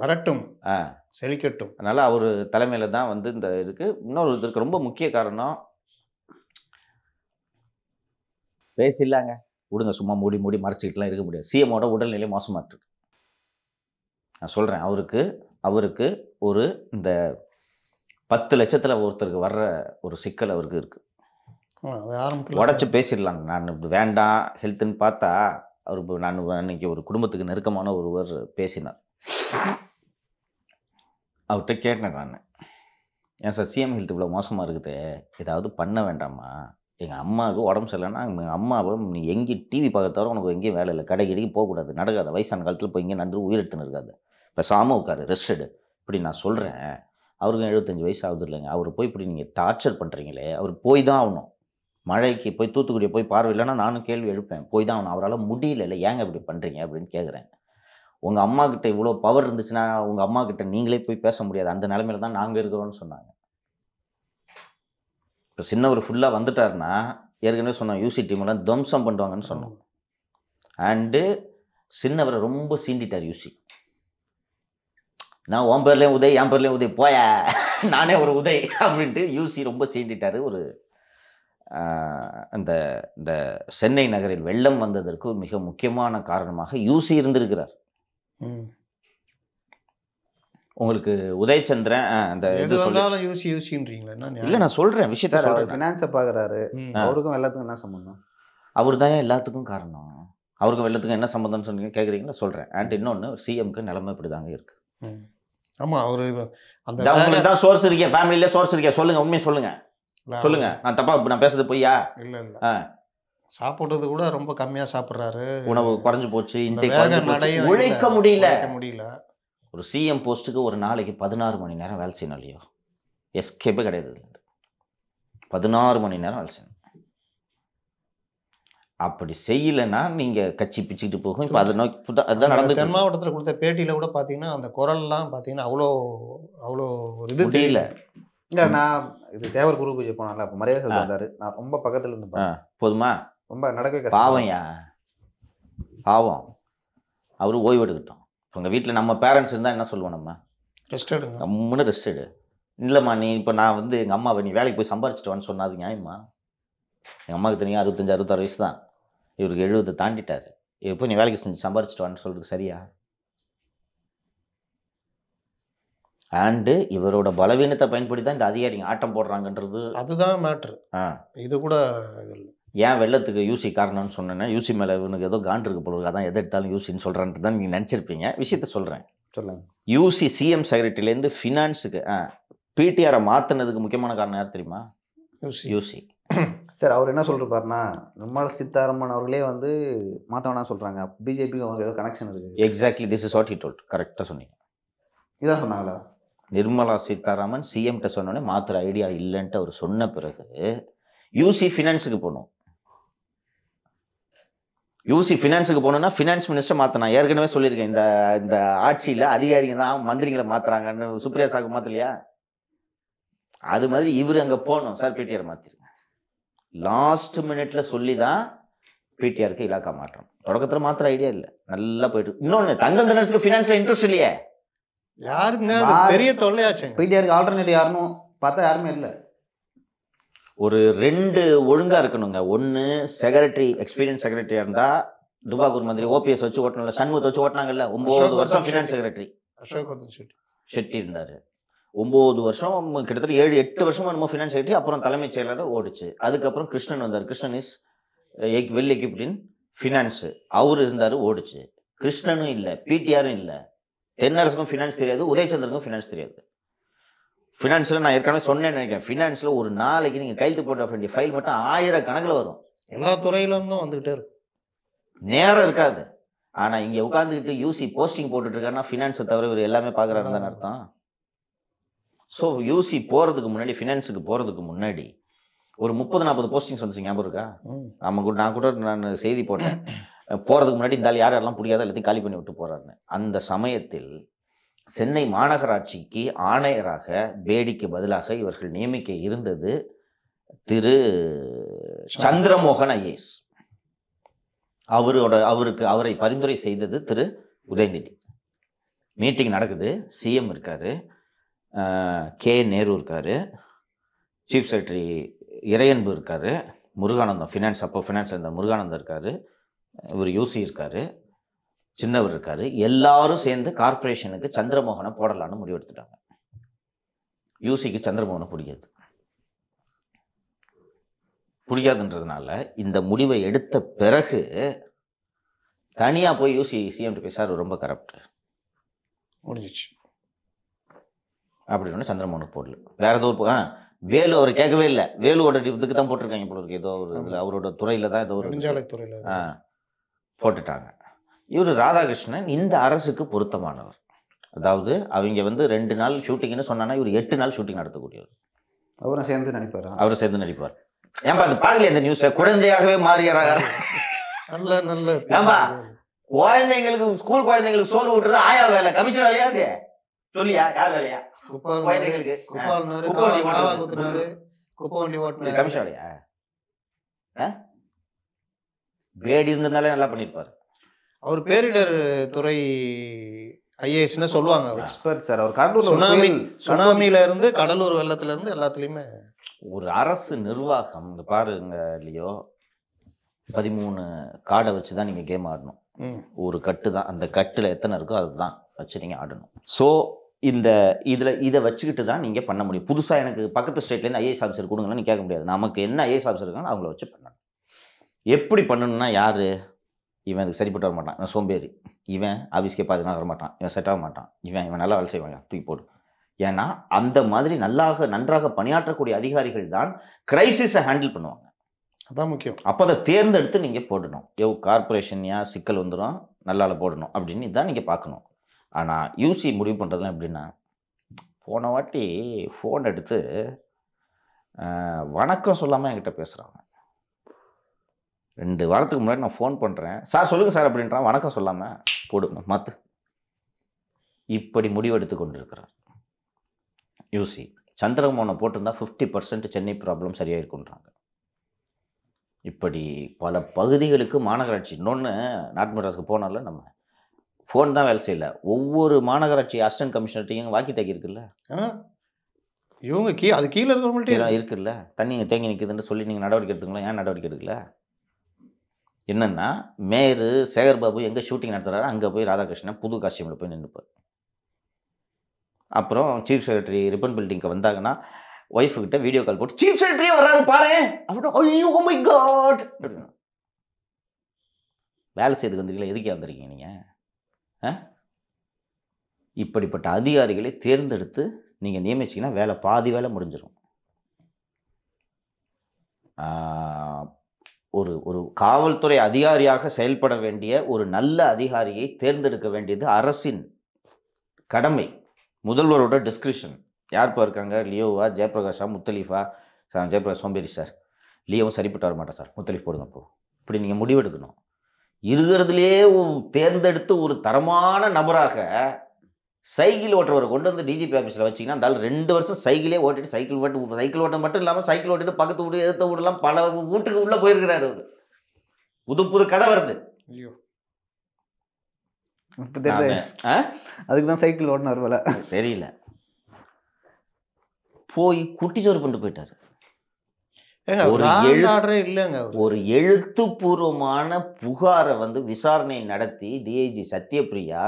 வரட்டும் ஆ செழிக்கட்டும் அதனால் அவர் தலைமையில் தான் வந்து இந்த இதுக்கு இன்னொரு இதற்கு ரொம்ப முக்கிய காரணம் பேசி விடுங்க சும்மா மூடி மூடி மறைச்சிக்கிட்டுலாம் இருக்க முடியாது சிஎமோட உடல்நிலை மோசமாக இருக்கு நான் சொல்கிறேன் அவருக்கு அவருக்கு ஒரு இந்த பத்து லட்சத்தில் ஒருத்தருக்கு வர்ற ஒரு சிக்கல் அவருக்கு இருக்குது உடச்சி பேசிடலாங்க நான் வேண்டாம் ஹெல்த்துன்னு பார்த்தா அவர் நான் அன்னைக்கு ஒரு குடும்பத்துக்கு நெருக்கமான ஒருவர் பேசினார் அவர்கிட்ட கேட்டேன் நான் ஏன் சார் சிஎம் ஹெல்த் இவ்வளோ மோசமாக இருக்குது ஏதாவது பண்ண வேண்டாமா எங்கள் அம்மாவுக்கு உடம்பு சரியில்லைன்னா எங்கள் அம்மாவை நீ எங்கேயும் டிவி பார்க்க தவிர உனக்கு எங்கேயும் வேலை இல்லை கடை இடைக்கு போகக்கூடாது நடக்காத வயசான காலத்தில் போய் இங்கே நன்றி உயிர் இருக்காது இப்போ சாம உட்காரு ரெஸ்டடு இப்படி நான் சொல்கிறேன் அவருக்கும் எழுபத்தஞ்சி வயசு ஆகுது இல்லைங்க அவர் போய் இப்படி நீங்கள் டார்ச்சர் பண்ணுறீங்களே அவர் போய் தான் ஆகணும் மழைக்கு போய் தூத்துக்குடியை போய் பார்வையில்லைன்னா நானும் கேள்வி எழுப்பேன் போய் தான் ஆகணும் அவரால் முடியல இல்லை ஏங்க இப்படி பண்ணுறீங்க அப்படின்னு கேட்குறேன் உங்கள் அம்மா இவ்வளோ பவர் இருந்துச்சுன்னா உங்கள் அம்மா நீங்களே போய் பேச முடியாது அந்த நிலமையில தான் நாங்கள் இருக்கிறோம்னு சொன்னாங்க இப்போ சின்னவர் ஃபுல்லாக வந்துட்டாருன்னா ஏற்கனவே சொன்னோம் யூசி டீம்லாம் துவம்சம் பண்ணுவாங்கன்னு சொன்னோம் அண்டு சின்னவரை ரொம்ப சீண்டிட்டார் யூசி நான் உன் பேர்லேயும் உதய் என் பேர்லேயும் உதய் போய நானே ஒரு உதய் அப்படின்ட்டு யூசி ரொம்ப சீண்டிட்டார் ஒரு அந்த இந்த சென்னை நகரில் வெள்ளம் வந்ததற்கு மிக முக்கியமான காரணமாக யூசி இருந்திருக்கிறார் உங்களுக்கு உதயச்சந்திரன் அந்த எது வந்தாலும் யோசி யூசின்றீங்களா இல்லை நான் சொல்கிறேன் விஷயத்த அவர் ஃபினான்ஸை பார்க்குறாரு அவருக்கும் எல்லாத்துக்கும் என்ன சம்மந்தம் அவர் தான் எல்லாத்துக்கும் காரணம் அவருக்கும் வெள்ளத்துக்கும் என்ன சம்மந்தம்னு சொன்னீங்க கேட்குறீங்களா சொல்கிறேன் அண்ட் இன்னொன்று சிஎம்க்கு நிலைமை இப்படி தாங்க இருக்குது ஆமாம் அவர் அந்த உங்களுக்கு தான் சோர்ஸ் இருக்கேன் ஃபேமிலியிலே சோர்ஸ் இருக்கே சொல்லுங்கள் உண்மையை சொல்லுங்கள் சொல்லுங்கள் நான் தப்பா நான் பேசுறது பொய்யா இல்லை இல்லை சாப்பிட்றது கூட ரொம்ப கம்மியாக சாப்பிட்றாரு உணவு குறைஞ்சு போச்சு இந்த உழைக்க முடியல முடியல ஒரு சிஎம் போஸ்ட்டுக்கு ஒரு நாளைக்கு பதினாறு மணி நேரம் வேலை செய்யணும் இல்லையோ எஸ்கேப்பே கிடையாது பதினாறு மணி நேரம் வேலை செய்யணும் அப்படி செய்யலைன்னா நீங்கள் கட்சி பிச்சுக்கிட்டு போகும் இப்போ அதை நோக்கி அதுதான் நடந்து தென் மாவட்டத்தில் கொடுத்த பேட்டியில் கூட பார்த்தீங்கன்னா அந்த குரல்லாம் பார்த்தீங்கன்னா அவ்வளோ அவ்வளோ இது தெரியல இல்லை நான் இது தேவர் குரு பூஜை போனால அப்போ மரியாதை வந்தார் நான் ரொம்ப பக்கத்தில் இருந்து போதுமா ரொம்ப நடக்க பாவம்யா பாவம் அவரு ஓய்வு எடுக்கட்டும் உங்கள் வீட்டில் நம்ம பேரண்ட்ஸ் இருந்தால் என்ன சொல்லுவோம் நம்ம ரெஸ்ட் எடுங்க கம்முன்னு ரெஸ்ட் எடு இல்லைம்மா நீ இப்போ நான் வந்து எங்கள் அம்மாவை நீ வேலைக்கு போய் சம்பாரிச்சிட்டு வான்னு சொன்னா அது நியாயமா எங்கள் அம்மாவுக்கு தெரியும் அறுபத்தஞ்சு அறுபத்தாறு வயசு தான் இவருக்கு எழுபது தாண்டிட்டார் இவர் போய் நீ வேலைக்கு செஞ்சு சம்பாரிச்சிட்டு வான்னு சொல்கிறது சரியா அண்டு இவரோட பலவீனத்தை பயன்படுத்தி தான் இந்த அதிகாரிங்க ஆட்டம் போடுறாங்கன்றது அதுதான் மேட்ரு ஆ இது கூட இல்லை ஏன் வெள்ளத்துக்கு யூசி காரணம்னு சொன்னேன்னா யூசி மேலே இவனுக்கு ஏதோ காண்ட் இருக்க போல அதான் எதை எடுத்தாலும் யூசின்னு சொல்கிறான்ட்டு தான் நீங்கள் நினச்சிருப்பீங்க விஷயத்த சொல்கிறேன் சொல்லுங்கள் யூசி சிஎம் செக்ரட்டரியிலேருந்து ஃபினான்ஸுக்கு பிடிஆரை மாற்றினதுக்கு முக்கியமான காரணம் யார் தெரியுமா யூசி யூசி சார் அவர் என்ன சொல்லிருப்பார்னா நிர்மலா சீதாராமன் அவர்களே வந்து மாற்றவனா சொல்கிறாங்க பிஜேபி அவங்க ஏதோ கனெக்ஷன் இருக்குது exactly this is what he told கரெக்டாக சொன்னீங்க இதான் சொன்னாங்களா நிர்மலா சீதாராமன் சிஎம்கிட்ட சொன்னோடனே மாத்திர ஐடியா இல்லைன்ட்டு அவர் சொன்ன பிறகு யூசி ஃபினான்ஸுக்கு போகணும் யூசி ஃபினான்ஸுக்கு போகணுன்னா ஃபினான்ஸ் மினிஸ்டர் மாற்றினா ஏற்கனவே சொல்லியிருக்கேன் இந்த இந்த ஆட்சியில் அதிகாரிங்க தான் மந்திரிங்களை மாற்றுறாங்கன்னு சுப்ரியா சாக்கு மாற்றலையா அது மாதிரி இவர் அங்கே போகணும் சார் பிடிஆர் மாற்றிருக்கேன் லாஸ்ட் மினிட்ல சொல்லி தான் பிடிஆருக்கு இலாக்கா மாற்றம் தொடக்கத்தில் மாத்திர ஐடியா இல்லை நல்லா போயிட்டு இன்னொன்று தங்கம் தினர்ஸுக்கு ஃபினான்ஸில் இன்ட்ரெஸ்ட் இல்லையே யாருங்க பெரிய தொல்லையாச்சு பிடிஆருக்கு ஆல்டர்னேட் யாருன்னு பார்த்தா யாருமே இல்லை ஒரு ரெண்டு ஒழுங்காக இருக்கணுங்க ஒன்று செக்ரட்டரி எக்ஸ்பீரியன்ஸ் செக்ரட்டரியாக இருந்தால் துபா குரு மந்திரி ஓபிஎஸ் வச்சு ஓட்டணும்ல சண்முகத்தை வச்சு ஓட்டினாங்கல்ல ஒம்பது வருஷம் ஃபினான்ஸ் செக்ரட்டரி அசோக் ஷெட்டி ஷெட்டி இருந்தார் ஒம்பது வருஷம் கிட்டத்தட்ட ஏழு எட்டு வருஷமா நம்ம ஃபினான்ஸ் செக்ரட்டரி அப்புறம் தலைமைச் செயலர் ஓடிச்சு அதுக்கப்புறம் கிருஷ்ணன் வந்தார் கிருஷ்ணன் இஸ் எக் வெல் எக்யூப்டின் ஃபினான்ஸு அவர் இருந்தார் ஓடிச்சு கிருஷ்ணனும் இல்லை பிடிஆரும் இல்லை தென்னரசுக்கும் ஃபினான்ஸ் தெரியாது உதயச்சந்திரனுக்கும் ஃபினான்ஸ் தெரியாது ஃபினான்ஸில் நான் ஏற்கனவே சொன்னேன்னு நினைக்கிறேன் ஃபினான்ஸில் ஒரு நாளைக்கு நீங்கள் கையெழுத்து போட்ட வேண்டிய ஃபைல் மட்டும் கணக்கில் வரும் எல்லா துறையிலேருந்தும் வந்துக்கிட்டே இருக்கும் நேரம் இருக்காது ஆனால் இங்கே உட்காந்துக்கிட்டு யூசி போஸ்டிங் போட்டுட்ருக்காருன்னா ஃபினான்ஸை தவிர இவர் எல்லாமே பார்க்குறாரு தானே அர்த்தம் ஸோ யூசி போகிறதுக்கு முன்னாடி ஃபினான்ஸுக்கு போகிறதுக்கு முன்னாடி ஒரு முப்பது நாற்பது போஸ்டிங்ஸ் வந்துச்சு ஞாபகம் இருக்கா நம்ம கூட நான் கூட நான் செய்தி போட்டேன் போகிறதுக்கு முன்னாடி இந்த யார் யாரெல்லாம் பிடிக்காத எல்லாத்தையும் காலி பண்ணி விட்டு போகிறாருன்னு அந்த சமயத்தில் சென்னை மாநகராட்சிக்கு ஆணையராக பேடிக்கு பதிலாக இவர்கள் நியமிக்க இருந்தது திரு சந்திரமோகன் ஐஏஎஸ் அவரோட அவருக்கு அவரை பரிந்துரை செய்தது திரு உதயநிதி மீட்டிங் நடக்குது சிஎம் இருக்கார் கே நேரு இருக்கார் சீஃப் செக்ரட்டரி இறையன்பு இருக்கார் முருகானந்தம் ஃபினான்ஸ் அப்போ ஃபினான்ஸ் இருந்த முருகானந்தம் இருக்கார் இவர் யூசி இருக்கார் சின்னவர் இருக்கார் எல்லாரும் சேர்ந்து கார்பரேஷனுக்கு சந்திரமோகனை போடலான்னு முடிவெடுத்துட்டாங்க யூசிக்கு சந்திரமோகனை பிடிக்காது பிடிக்காதுன்றதுனால இந்த முடிவை எடுத்த பிறகு தனியாக போய் யூசி சிஎம் போய் ரொம்ப கரப்ட் முடிஞ்சிச்சு அப்படின்னு சந்திரமோகனுக்கு போடல வேற ஏதோ ஒரு வேலு அவர் கேட்கவே இல்லை வேலுவோட இதுக்கு தான் போட்டிருக்காங்க போல இருக்கு ஏதோ ஒரு இதில் அவரோட துறையில் தான் ஏதோ ஒரு துறையில் ஆ போட்டுட்டாங்க இவர் ராதாகிருஷ்ணன் இந்த அரசுக்கு பொருத்தமானவர் அதாவது அவங்க வந்து ரெண்டு நாள் ஷூட்டிங்னு சொன்னானா இவர் எட்டு நாள் ஷூட்டிங் நடத்தக்கூடியவர் அவரும் சேர்ந்து நடிப்பார் அவர் சேர்ந்து நடிப்பார் ஏன்பா அது பார்க்கல இந்த நியூஸ் குழந்தையாகவே மாறுகிறாங்க நல்ல நல்ல ஏன்பா குழந்தைங்களுக்கு ஸ்கூல் குழந்தைங்களுக்கு சோறு ஊட்டுறது ஆயா வேலை கமிஷன் வேலையா அது சொல்லியா யார் வேலையா குப்பாண்டி ஓட்டுனாரு குப்பாண்டி ஓட்டுனாரு கமிஷன் வேலையா வேடி இருந்ததுனாலே நல்லா பண்ணிருப்பாரு அவர் பேரிடர் துறை ஐஏஎஸ்னு சொல்லுவாங்க எக்ஸ்பர்ட் சார் அவர் கடலூர் சுனாமி சுனாமியில இருந்து கடலூர் வெள்ளத்துல இருந்து எல்லாத்துலயுமே ஒரு அரசு நிர்வாகம் இங்க பாருங்க இல்லையோ பதிமூணு காடை வச்சு தான் நீங்கள் கேம் ஆடணும் ஒரு கட்டு தான் அந்த கட்டில் எத்தனை இருக்கோ அதுதான் வச்சு நீங்கள் ஆடணும் ஸோ இந்த இதில் இதை வச்சுக்கிட்டு தான் நீங்கள் பண்ண முடியும் புதுசாக எனக்கு பக்கத்து ஸ்டேட்லேருந்து ஐஏஎஸ் ஆஃபீஸர் கொடுங்கன்னு கேட்க முடியாது நமக்கு என்ன ஐஏஎஸ் ஆஃபீஸர் இருக்காங்களோ அவங்கள வச்சு பண்ணணும் எப்படி பண்ணணும்னா யார் இவன் இதுக்கு சரிப்பட்டு வர மாட்டான் இவன் சோம்பேறி இவன் ஆஃபீஸ்க்கே பார்த்து வர மாட்டான் இவன் செட் ஆக மாட்டான் இவன் இவன் நல்லா வேலை செய்வாங்க தூக்கி போடு ஏன்னா அந்த மாதிரி நல்லாக நன்றாக பணியாற்றக்கூடிய அதிகாரிகள் தான் கிரைசிஸை ஹேண்டில் பண்ணுவாங்க அதான் முக்கியம் அப்போ அதை தேர்ந்தெடுத்து நீங்கள் போடணும் எவ் கார்பரேஷன்யா சிக்கல் வந்துடும் நல்லால போடணும் அப்படின்னு தான் நீங்கள் பார்க்கணும் ஆனால் யூசி முடிவு பண்ணுறதுலாம் எப்படின்னா போன வாட்டி ஃபோன் எடுத்து வணக்கம் சொல்லாமல் என்கிட்ட பேசுகிறாங்க ரெண்டு வாரத்துக்கு முன்னாடி நான் ஃபோன் பண்ணுறேன் சார் சொல்லுங்கள் சார் அப்படின்றான் வணக்கம் சொல்லாமல் போடுங்க மாற்று இப்படி முடிவெடுத்து கொண்டிருக்கிறார் யூசி சந்திரமோனை போட்டிருந்தா ஃபிஃப்டி பர்சன்ட் சென்னை ப்ராப்ளம் சரியாக இருக்குன்றாங்க இப்படி பல பகுதிகளுக்கு மாநகராட்சி இன்னொன்று நாட்டுமன்றத்துக்கு போனால நம்ம ஃபோன் தான் வேலை செய்யல ஒவ்வொரு மாநகராட்சி அசிஸ்டன்ட் கமிஷனர்ட்டையும் வாக்கி டாக்கி இருக்குல்ல இவங்க கீ அது கீழே இருக்கிறவங்கள்ட்ட இருக்குல்ல தண்ணி தேங்கி நிற்குதுன்னு சொல்லி நீங்கள் நடவடிக்கை எடுத்துங்களா ஏன் நடவடிக்கை எடுக்கல என்னென்னா மேரு சேகர்பாபு எங்கே ஷூட்டிங் நடத்துகிறாரோ அங்கே போய் ராதாகிருஷ்ணன் புது காஸ்டியூமில் போய் நின்றுப்பார் அப்புறம் சீஃப் செக்ரட்டரி ரிப்பன் பில்டிங்க்கு வந்தாங்கன்னா ஒய்ஃபுக்கிட்ட வீடியோ கால் போட்டு சீஃப் செக்ரட்டரியே வர்றாரு பாரு மை காட் அப்படின்னா வேலை செய்து வந்திருக்கீங்களா எதுக்கே வந்திருக்கீங்க நீங்கள் இப்படிப்பட்ட அதிகாரிகளை தேர்ந்தெடுத்து நீங்கள் நியமிச்சிங்கன்னா வேலை பாதி வேலை முடிஞ்சிடும் ஒரு ஒரு காவல்துறை அதிகாரியாக செயல்பட வேண்டிய ஒரு நல்ல அதிகாரியை தேர்ந்தெடுக்க வேண்டியது அரசின் கடமை முதல்வரோட டிஸ்கிரிப்ஷன் யார் இப்போ இருக்காங்க லியோவா ஜெயபிரகாஷா முத்தலீஃபா சார் ஜெயபிரகாஷ் சோம்பேரி சார் லியோவும் சரிப்பட்டு வர மாட்டோம் சார் முத்தலீஃப் போடுங்க போ இப்படி நீங்கள் முடிவெடுக்கணும் இருக்கிறதுலேயே தேர்ந்தெடுத்து ஒரு தரமான நபராக சைக்கிள் ஓட்டுறவர் கொண்டு வந்து டிஜிபி ஆஃபீஸில் வச்சிங்கன்னா அந்த ரெண்டு வருஷம் சைக்கிளே ஓட்டிட்டு சைக்கிள் ஓட்டு சைக்கிள் ஓட்டம் மட்டும் இல்லாமல் சைக்கிள் ஓட்டிட்டு பக்கத்து வீடு எடுத்த வீடுலாம் பல வீட்டுக்கு உள்ளே போயிருக்கிறார் அவர் புது புது கதை வருது ஐயோ அதுக்கு தான் சைக்கிள் ஓடினார் போல தெரியல போய் குட்டி சோறு கொண்டு போயிட்டார் ஒரு இல்லைங்க ஒரு எழுத்துப்பூர்வமான புகாரை வந்து விசாரணை நடத்தி டிஐஜி சத்யபிரியா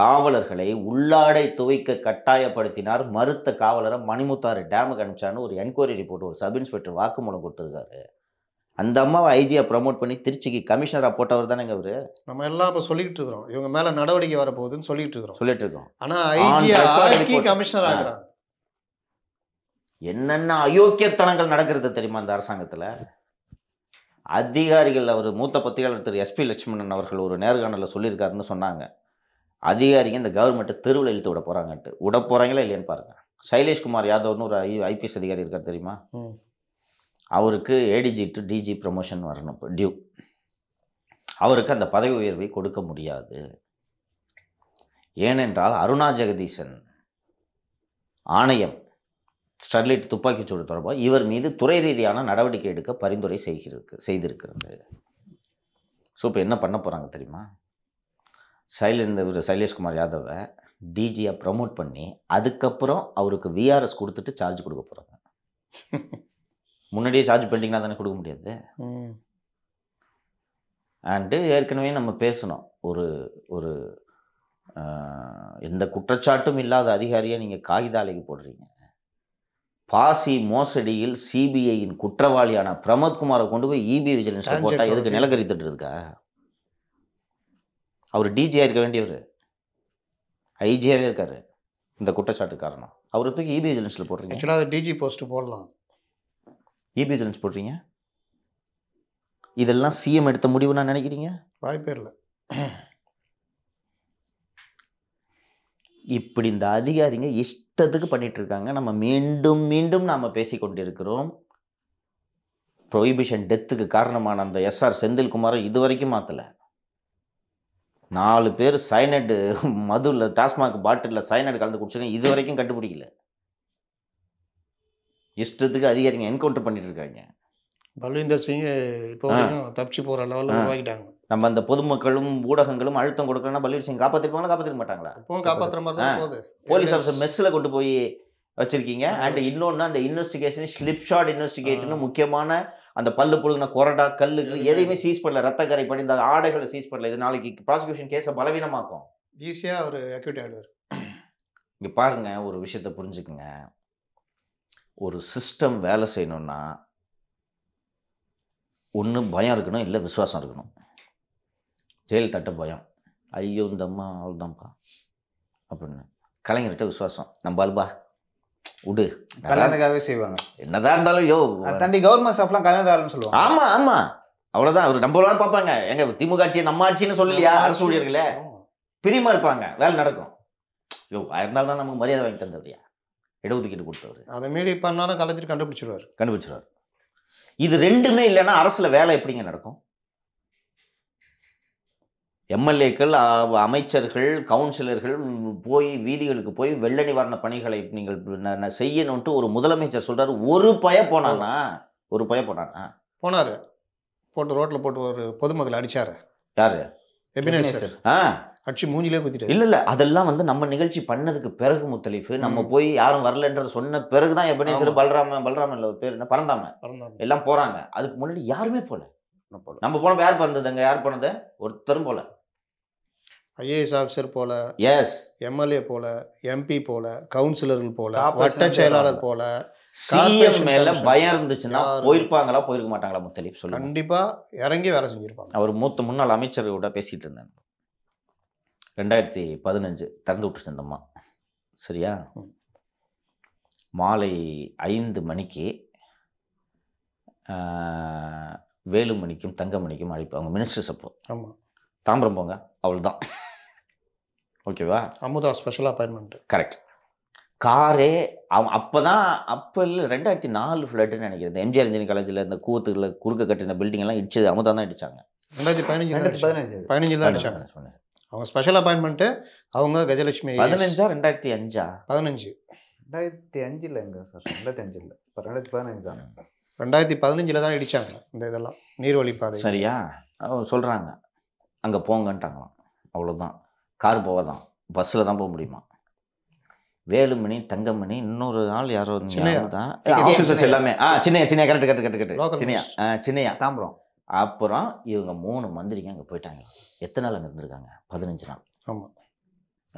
காவலர்களை உள்ளாடை துவைக்க கட்டாயப்படுத்தினார் மறுத்த காவலரை மணிமுத்தாறு டேமுக்கு அனுப்பிச்சான்னு ஒரு என்கொயரி ரிப்போர்ட் ஒரு சப் இன்ஸ்பெக்டர் வாக்குமூலம் கொடுத்துருக்காரு அந்த அம்மாவை ஐஜியை ப்ரமோட் பண்ணி திருச்சிக்கு கமிஷனராக போட்டவர் தானேங்க அவரு நம்ம எல்லாம் இப்போ சொல்லிட்டு இருக்கிறோம் இவங்க மேலே நடவடிக்கை வரப்போகுதுன்னு சொல்லிட்டு இருக்கோம் சொல்லிட்டு இருக்கோம் ஆனால் ஐஜி கமிஷனர் என்னென்ன அயோக்கியத்தனங்கள் நடக்கிறது தெரியுமா அந்த அரசாங்கத்தில் அதிகாரிகள் அவர் மூத்த பத்திரிகையாளர் திரு எஸ்பி லட்சுமணன் அவர்கள் ஒரு நேர்காணலில் சொல்லியிருக்காருன்னு சொன்னாங்க அதிகாரிங்க இந்த கவர்மெண்ட்டை தெருவில் இழுத்து விட போகிறாங்கன்ட்டு விட போகிறாங்களா இல்லையான்னு பாருங்கள் சைலேஷ்குமார் யாதவ்னு ஒரு ஐ ஐபிஎஸ் அதிகாரி இருக்கார் தெரியுமா அவருக்கு ஏடிஜி டு டிஜி ப்ரமோஷன் வரணும் டியூ அவருக்கு அந்த பதவி உயர்வை கொடுக்க முடியாது ஏனென்றால் அருணா ஜெகதீசன் ஆணையம் ஸ்டெர்லைட் துப்பாக்கிச்சூடு தொடர்பாக இவர் மீது துறை ரீதியான நடவடிக்கை எடுக்க பரிந்துரை செய்கிறது செய்திருக்கிறது ஸோ இப்போ என்ன பண்ண போகிறாங்க தெரியுமா சைலேந்த சைலேஷ்குமார் யாதவை டிஜியாக ப்ரமோட் பண்ணி அதுக்கப்புறம் அவருக்கு விஆர்எஸ் கொடுத்துட்டு சார்ஜ் கொடுக்க போகிறாங்க முன்னாடியே சார்ஜ் பண்ணிட்டீங்கன்னா தானே கொடுக்க முடியாது அண்டு ஏற்கனவே நம்ம பேசணும் ஒரு ஒரு எந்த குற்றச்சாட்டும் இல்லாத அதிகாரியை நீங்கள் காகிதாலைக்கு போடுறீங்க பாசி மோசடியில் சிபிஐயின் குற்றவாளியான பிரமோத்குமாரை கொண்டு போய் இபி விஜிலன்ஸ் போட்டால் எதுக்கு நிலக்கரி இருக்கா அவர் டிஜியாக இருக்க வேண்டியவர் ஐஜியாகவே இருக்கார் இந்த குற்றச்சாட்டு காரணம் அவரை தூக்கி இபி விஜிலன்ஸில் போடுறீங்க ஆக்சுவலாக அது டிஜி போஸ்ட்டு போடலாம் இபி விஜிலன்ஸ் போடுறீங்க இதெல்லாம் சிஎம் எடுத்த முடிவுனா நினைக்கிறீங்க வாய்ப்பே இல்லை இப்படி இந்த அதிகாரிங்க இஷ்டத்துக்கு பண்ணிட்டு இருக்காங்க நம்ம மீண்டும் மீண்டும் நாம் பேசிக்கொண்டிருக்கிறோம் ப்ரொஹிபிஷன் டெத்துக்கு காரணமான அந்த எஸ்ஆர் செந்தில்குமாரை இதுவரைக்கும் மாற்றலை நாலு பேர் சைனடு மதுவில் டாஸ்மாக் பாட்டிலில் சைனடு கலந்து குடிச்சிருக்கேன் இது வரைக்கும் கண்டுபிடிக்கல இஷ்டத்துக்கு அதிகாரிங்க என்கவுண்டர் பண்ணிட்டு இருக்காங்க பல்வீந்தர் சிங் இப்போ தப்பிச்சு போற லெவலில் உருவாக்கிட்டாங்க நம்ம அந்த பொதுமக்களும் ஊடகங்களும் அழுத்தம் கொடுக்கலன்னா பல்வீர் சிங் காப்பாற்றிருப்பாங்களா காப்பாற்றிருக்க மாட்டாங்களா காப்பாற்றுற மாதிரி தான் போலீஸ் ஆஃபீஸர் மெஸ்ஸில் கொண்டு போய் வச்சிருக்கீங்க அண்ட் இன்னொன்று அந்த இன்வெஸ்டிகேஷன் ஸ்லிப் ஷாட் இன்வெஸ்டிகேட்டுன்னு முக்கியமான அந்த பல்லு புழுங்கின கொரடா கல்லு எதையுமே சீஸ் பண்ணல ரத்தக்கரை படி இந்த ஆடைகளை சீஸ் பண்ணல இது நாளைக்கு ப்ராசிக்யூஷன் கேஸை பலவீனமாக்கும் ஈஸியாக அவர் அக்யூட் ஆகிடுவார் இங்கே பாருங்க ஒரு விஷயத்த புரிஞ்சுக்குங்க ஒரு சிஸ்டம் வேலை செய்யணும்னா ஒன்று பயம் இருக்கணும் இல்லை விசுவாசம் இருக்கணும் ஜெயில் தட்ட பயம் ஐயோ இந்த அம்மா அவள் தான்ப்பா அப்படின்னு கலைஞர்கிட்ட விசுவாசம் நம்ம அல்பா விடு கல்யாணக்காகவே செய்வாங்க என்னதான் இருந்தாலும் யோ தண்டி கவர்மெண்ட் ஸ்டாஃப்லாம் கல்யாணம் சொல்லுவாங்க ஆமாம் ஆமாம் அவ்வளோதான் அவர் நம்பலாம் பார்ப்பாங்க எங்க திமுக ஆட்சி நம்ம ஆட்சின்னு சொல்லலையா அரசு ஊழியர்களே பிரியமாக இருப்பாங்க வேலை நடக்கும் யோ இருந்தாலும் தான் நமக்கு மரியாதை வாங்கி தந்தவரையா இடஒதுக்கீடு கொடுத்தவர் அதை மீறி பண்ணாலும் கலைஞர் கண்டுபிடிச்சிருவார் கண்டுபிடிச்சிருவார் இது ரெண்டுமே இல்லைன்னா அரசில் வேலை எப்படிங்க நடக்கும் எம்எல்ஏக்கள் அமைச்சர்கள் கவுன்சிலர்கள் போய் வீதிகளுக்கு போய் வெள்ள நிவாரண பணிகளை நீங்கள் செய்யணும்ட்டு ஒரு முதலமைச்சர் சொல்கிறார் ஒரு பய போனானா ஒரு பய போனானா போனார் போட்டு ரோட்டில் போட்டு ஒரு பொதுமக்கள் அடித்தார் யார் எபினேசர் ஆ அடிச்சு மூஞ்சிலே குத்திட்டு இல்லை இல்லை அதெல்லாம் வந்து நம்ம நிகழ்ச்சி பண்ணதுக்கு பிறகு முத்தலீஃபு நம்ம போய் யாரும் வரலன்றது சொன்ன பிறகு தான் எபனேசர் பலராம பலராம இல்லை பேர் என்ன பறந்தாம எல்லாம் போகிறாங்க அதுக்கு முன்னாடி யாருமே போகல நம்ம போனப்போ யார் அங்கே யார் போனது ஒருத்தரும் போகல ஐஏஎஸ் ஆஃபீஸர் போல எஸ் எம்எல்ஏ போல எம்பி போல கவுன்சிலர்கள் போல வட்ட செயலாளர் போல சிஎம் மேல பயம் இருந்துச்சுன்னா போயிருப்பாங்களா போயிருக்க மாட்டாங்களா முத்தலீப் சொல்லு கண்டிப்பா இறங்கி வேலை செஞ்சிருப்பாங்க அவர் மூத்த முன்னாள் அமைச்சர்களோட பேசிட்டு இருந்தேன் ரெண்டாயிரத்தி பதினஞ்சு திறந்து விட்டு இருந்தம்மா சரியா மாலை ஐந்து மணிக்கு வேலுமணிக்கும் தங்கமணிக்கும் அழைப்பு அவங்க மினிஸ்டர்ஸ் அப்போ ஆமாம் தாம்பரம் போங்க தான் ஓகேவா அமுதா ஸ்பெஷல் அப்பாயின்மெண்ட் கரெக்ட் காரே அவன் அப்போ தான் அப்போ இல்லை ரெண்டாயிரத்தி நாலு ஃப்ளட்டுன்னு நினைக்கிறேன் எம்ஜிஆர் இன்ஜினியர் காலேஜில் இந்த கூத்துக்கில் குறுக்க கட்டின பில்டிங் எல்லாம் இடிச்சது அமுதா தான் இடிச்சாங்க ரெண்டாயிரத்தி பதினஞ்சு பதினஞ்சு பதினஞ்சு தான் அடிச்சாங்க அவங்க ஸ்பெஷல் அப்பாயின்மெண்ட்டு அவங்க கஜலட்சுமி பதினஞ்சா ரெண்டாயிரத்தி அஞ்சா பதினஞ்சு ரெண்டாயிரத்தி அஞ்சில் எங்கே சார் ரெண்டாயிரத்தி அஞ்சில் இப்போ ரெண்டாயிரத்தி பதினஞ்சு தானே ரெண்டாயிரத்தி பதினஞ்சில் தான் இடித்தாங்க இந்த இதெல்லாம் நீர்வழி சரியா சரியா சொல்கிறாங்க அங்கே போங்கன்ட்டாங்களாம் அவ்வளோதான் கார் போவதான் பஸ்ஸில் தான் போக முடியுமா வேலுமணி தங்கமணி இன்னொரு நாள் யாரோ தான் எல்லாமே ஆ Chinnaiya Chinnaiya correct correct correct correct Chinnaiya Chinnaiya Tambaram அப்புறம் இவங்க மூணு மந்திரிங்க அங்கே போயிட்டாங்க எத்தனை நாள் அங்கே இருந்திருக்காங்க பதினஞ்சு நாள் ஆமாம்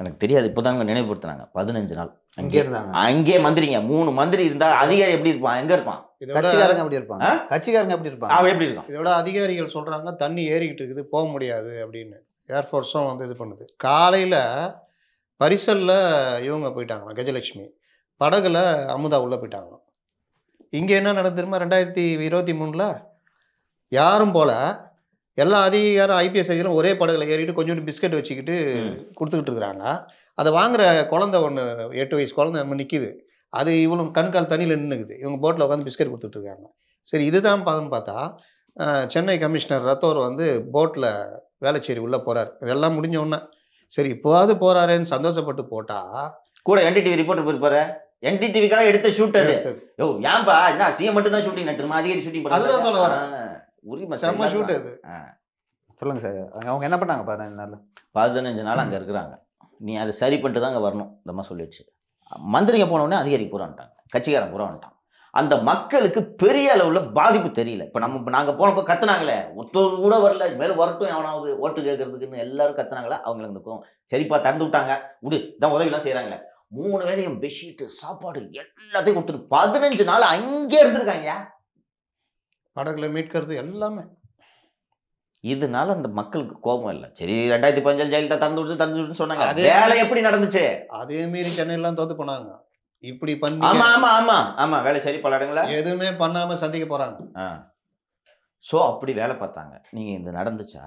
எனக்கு தெரியாது இப்போ தான் அங்கே நினைவுபடுத்தினாங்க பதினஞ்சு நாள் அங்கே இருந்தாங்க அங்கே மந்திரிங்க மூணு மந்திரி இருந்தால் அதிகாரி எப்படி இருப்பான் எங்கே இருப்பான் கட்சிக்காரங்க எப்படி இருப்பாங்க கட்சிக்காரங்க எப்படி இருப்பாங்க அவன் எப்படி இருக்கான் இதோட அதிகாரிகள் சொல்கிறாங்க தண்ணி ஏறிக்கிட்டு இருக்குது போக முடியாது அப்படின்னு ஏர்ஃபோர்ஸும் வந்து இது பண்ணுது காலையில் பரிசலில் இவங்க போயிட்டாங்களாம் கஜலட்சுமி படகுல அமுதா உள்ளே போயிட்டாங்களாம் இங்கே என்ன நடந்துருமா ரெண்டாயிரத்தி இருபத்தி மூணில் யாரும் போல் எல்லா அதிகாரம் ஐபிஎஸ் அதிகாரம் ஒரே படகுல ஏறிட்டு கொஞ்சோண்டு பிஸ்கட் வச்சுக்கிட்டு கொடுத்துக்கிட்டு இருக்கிறாங்க அதை வாங்குற குழந்த ஒன்று எட்டு வயசு குழந்த நம்ம நிற்கிது அது இவ்வளோ கண்கால் தண்ணியில் நின்றுக்குது இவங்க போட்டில் உட்காந்து பிஸ்கட் கொடுத்துட்ருக்காங்க சரி இதுதான் பார்த்தோன்னு பார்த்தா சென்னை கமிஷனர் ரத்தோர் வந்து போட்டில் வேலைச்சேரி உள்ளே போகிறார் இதெல்லாம் முடிஞ்ச உடனே சரி இப்போவாது போகிறாரேன்னு சந்தோஷப்பட்டு போட்டால் கூட என்டிடிவி ரிப்போர்ட் போயிருப்பாரு என்டிடிவிக்காக எடுத்த ஷூட் அது ஓ ஏன்பா என்ன சிஎம் மட்டும் தான் ஷூட்டிங் நடத்துமா அதிகாரி ஷூட்டிங் பண்ண அதுதான் சொல்ல வரேன் உரிமை செம்ம ஷூட் அது சொல்லுங்கள் சார் அவங்க என்ன பண்ணாங்க பதினஞ்சு நாள் பதினஞ்சு நாள் அங்கே இருக்கிறாங்க நீ அதை சரி பண்ணிட்டு தான் அங்கே வரணும் இந்த மாதிரி சொல்லிடுச்சு மந்திரிங்க போனோடனே அதிகாரி பூரா வந்துட்டாங்க கட்சிக்காரன் பூரா வந்துட்டான் அந்த மக்களுக்கு பெரிய அளவில் பாதிப்பு தெரியல இப்போ நம்ம நாங்கள் போனப்போ கத்துனாங்களே ஒருத்தர் கூட வரல மேலே வரட்டும் எவனாவது ஓட்டு கேட்கறதுக்குன்னு எல்லாரும் கத்துனாங்களே அவங்களுக்கு சரிப்பா திறந்து விட்டாங்க விடு தான் உதவிலாம் செய்கிறாங்களே மூணு வேலையும் பெட்ஷீட்டு சாப்பாடு எல்லாத்தையும் கொடுத்துட்டு பதினஞ்சு நாள் அங்கே இருந்திருக்காங்க படகுல மீட்கிறது எல்லாமே இதனால அந்த மக்களுக்கு கோபம் இல்லை சரி ரெண்டாயிரத்தி பதினஞ்சு ஜெயலலிதா தந்து விட்டு தந்து விட்டு சொன்னாங்க வேலை எப்படி நடந்துச்சு அதே மீறி சென்னையெல்லாம் தோத்து போனாங்க இப்படி பண்ணி ஆமா ஆமா ஆமா ஆமா வேலை சரி பல எதுவுமே பண்ணாம சந்திக்க போறாங்க ஆ ஸோ அப்படி வேலை பார்த்தாங்க நீங்கள் இது நடந்துச்சா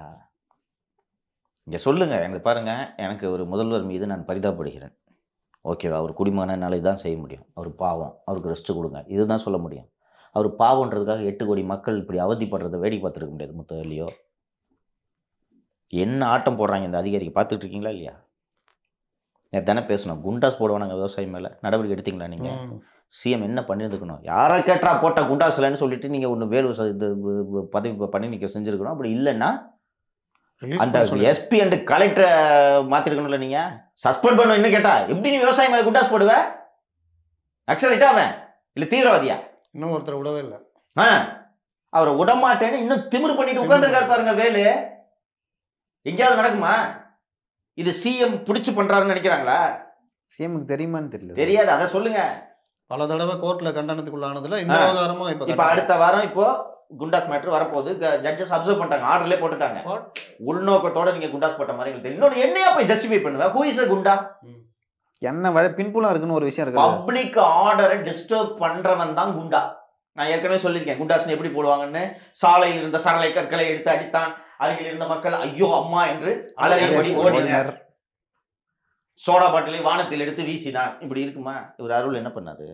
இங்கே சொல்லுங்கள் எனக்கு பாருங்கள் எனக்கு ஒரு முதல்வர் மீது நான் பரிதாபப்படுகிறேன் ஓகேவா அவர் குடிமகனால இதுதான் செய்ய முடியும் அவர் பாவம் அவருக்கு ரெஸ்ட்டு கொடுங்க இதுதான் சொல்ல முடியும் அவர் பாவன்றதுக்காக எட்டு கோடி மக்கள் இப்படி அவதிப்படுறத வேடிக்கை பார்த்துருக்க முடியாது முத்தகர்லையோ என்ன ஆட்டம் போடுறாங்க இந்த அதிகாரிக்கு பார்த்துட்டு இருக்கீங்களா இல்லையா நேற்று தானே பேசணும் குண்டாஸ் போடுவானாங்க விவசாயி மேலே நடவடிக்கை எடுத்தீங்களா நீங்கள் சிஎம் என்ன பண்ணியிருந்துக்கணும் யாரை கேட்டால் போட்டால் குண்டாஸ் இல்லைன்னு சொல்லிட்டு நீங்கள் ஒன்று வேலு இது பதவி பண்ணி நீங்கள் செஞ்சுருக்கணும் அப்படி இல்லைன்னா அந்த எஸ்பி அண்ட் கலெக்டரை மாற்றிருக்கணும்ல நீங்கள் சஸ்பெண்ட் பண்ணணும் இன்னும் கேட்டால் எப்படி நீ விவசாயி மேலே குண்டாஸ் போடுவ நக்சலைட்டா அவன் இல்லை தீவிரவாதியா இன்னும் ஒருத்தர் விடவே இல்லை ஆ அவரை விடமாட்டேன்னு இன்னும் திமிர் பண்ணிட்டு உட்காந்துருக்காரு பாருங்க வேலு எங்கேயாவது நடக்குமா இது சிஎம் பிடிச்சி பண்றாருன்னு நினைக்கிறாங்களா சிஎம்க்கு தெரியுமான்னு தெரியல தெரியாது அதை சொல்லுங்க பல தடவை கோர்ட்ல கண்டனத்துக்குள்ளானதுல இந்த விவகாரமும் இப்போ இப்போ அடுத்த வாரம் இப்போ குண்டாஸ் மேட்ரு வரப்போகுது ஜட்ஜஸ் அப்சர்வ் பண்ணிட்டாங்க ஆர்டர்லேயே போட்டுட்டாங்க உள்நோக்கத்தோட நீங்க குண்டாஸ் போட்ட மாதிரி எங்களுக்கு தெரியும் இன்னொன்று என்னையா போய் ஜஸ்டிஃபை பண்ணுவேன் ஹூ இஸ் அ குண்டா என்ன வழ பின்புலம் இருக்குன்னு ஒரு விஷயம் இருக்கு பப்ளிக் ஆர்டரை டிஸ்டர்ப் பண்றவன் தான் குண்டா நான் ஏற்கனவே சொல்லியிருக்கேன் குண்டாசன் எப்படி போடுவாங்கன்னு சாலையில் இருந்த சரளை கற்களை எடுத்து அடித்தான் அருகில் இருந்த மக்கள் ஐயோ அம்மா என்று அலறியபடி ஓடினார் சோடா பாட்டிலை வானத்தில் எடுத்து வீசினார் இப்படி இருக்குமா இவர் அருள் என்ன பண்ணாரு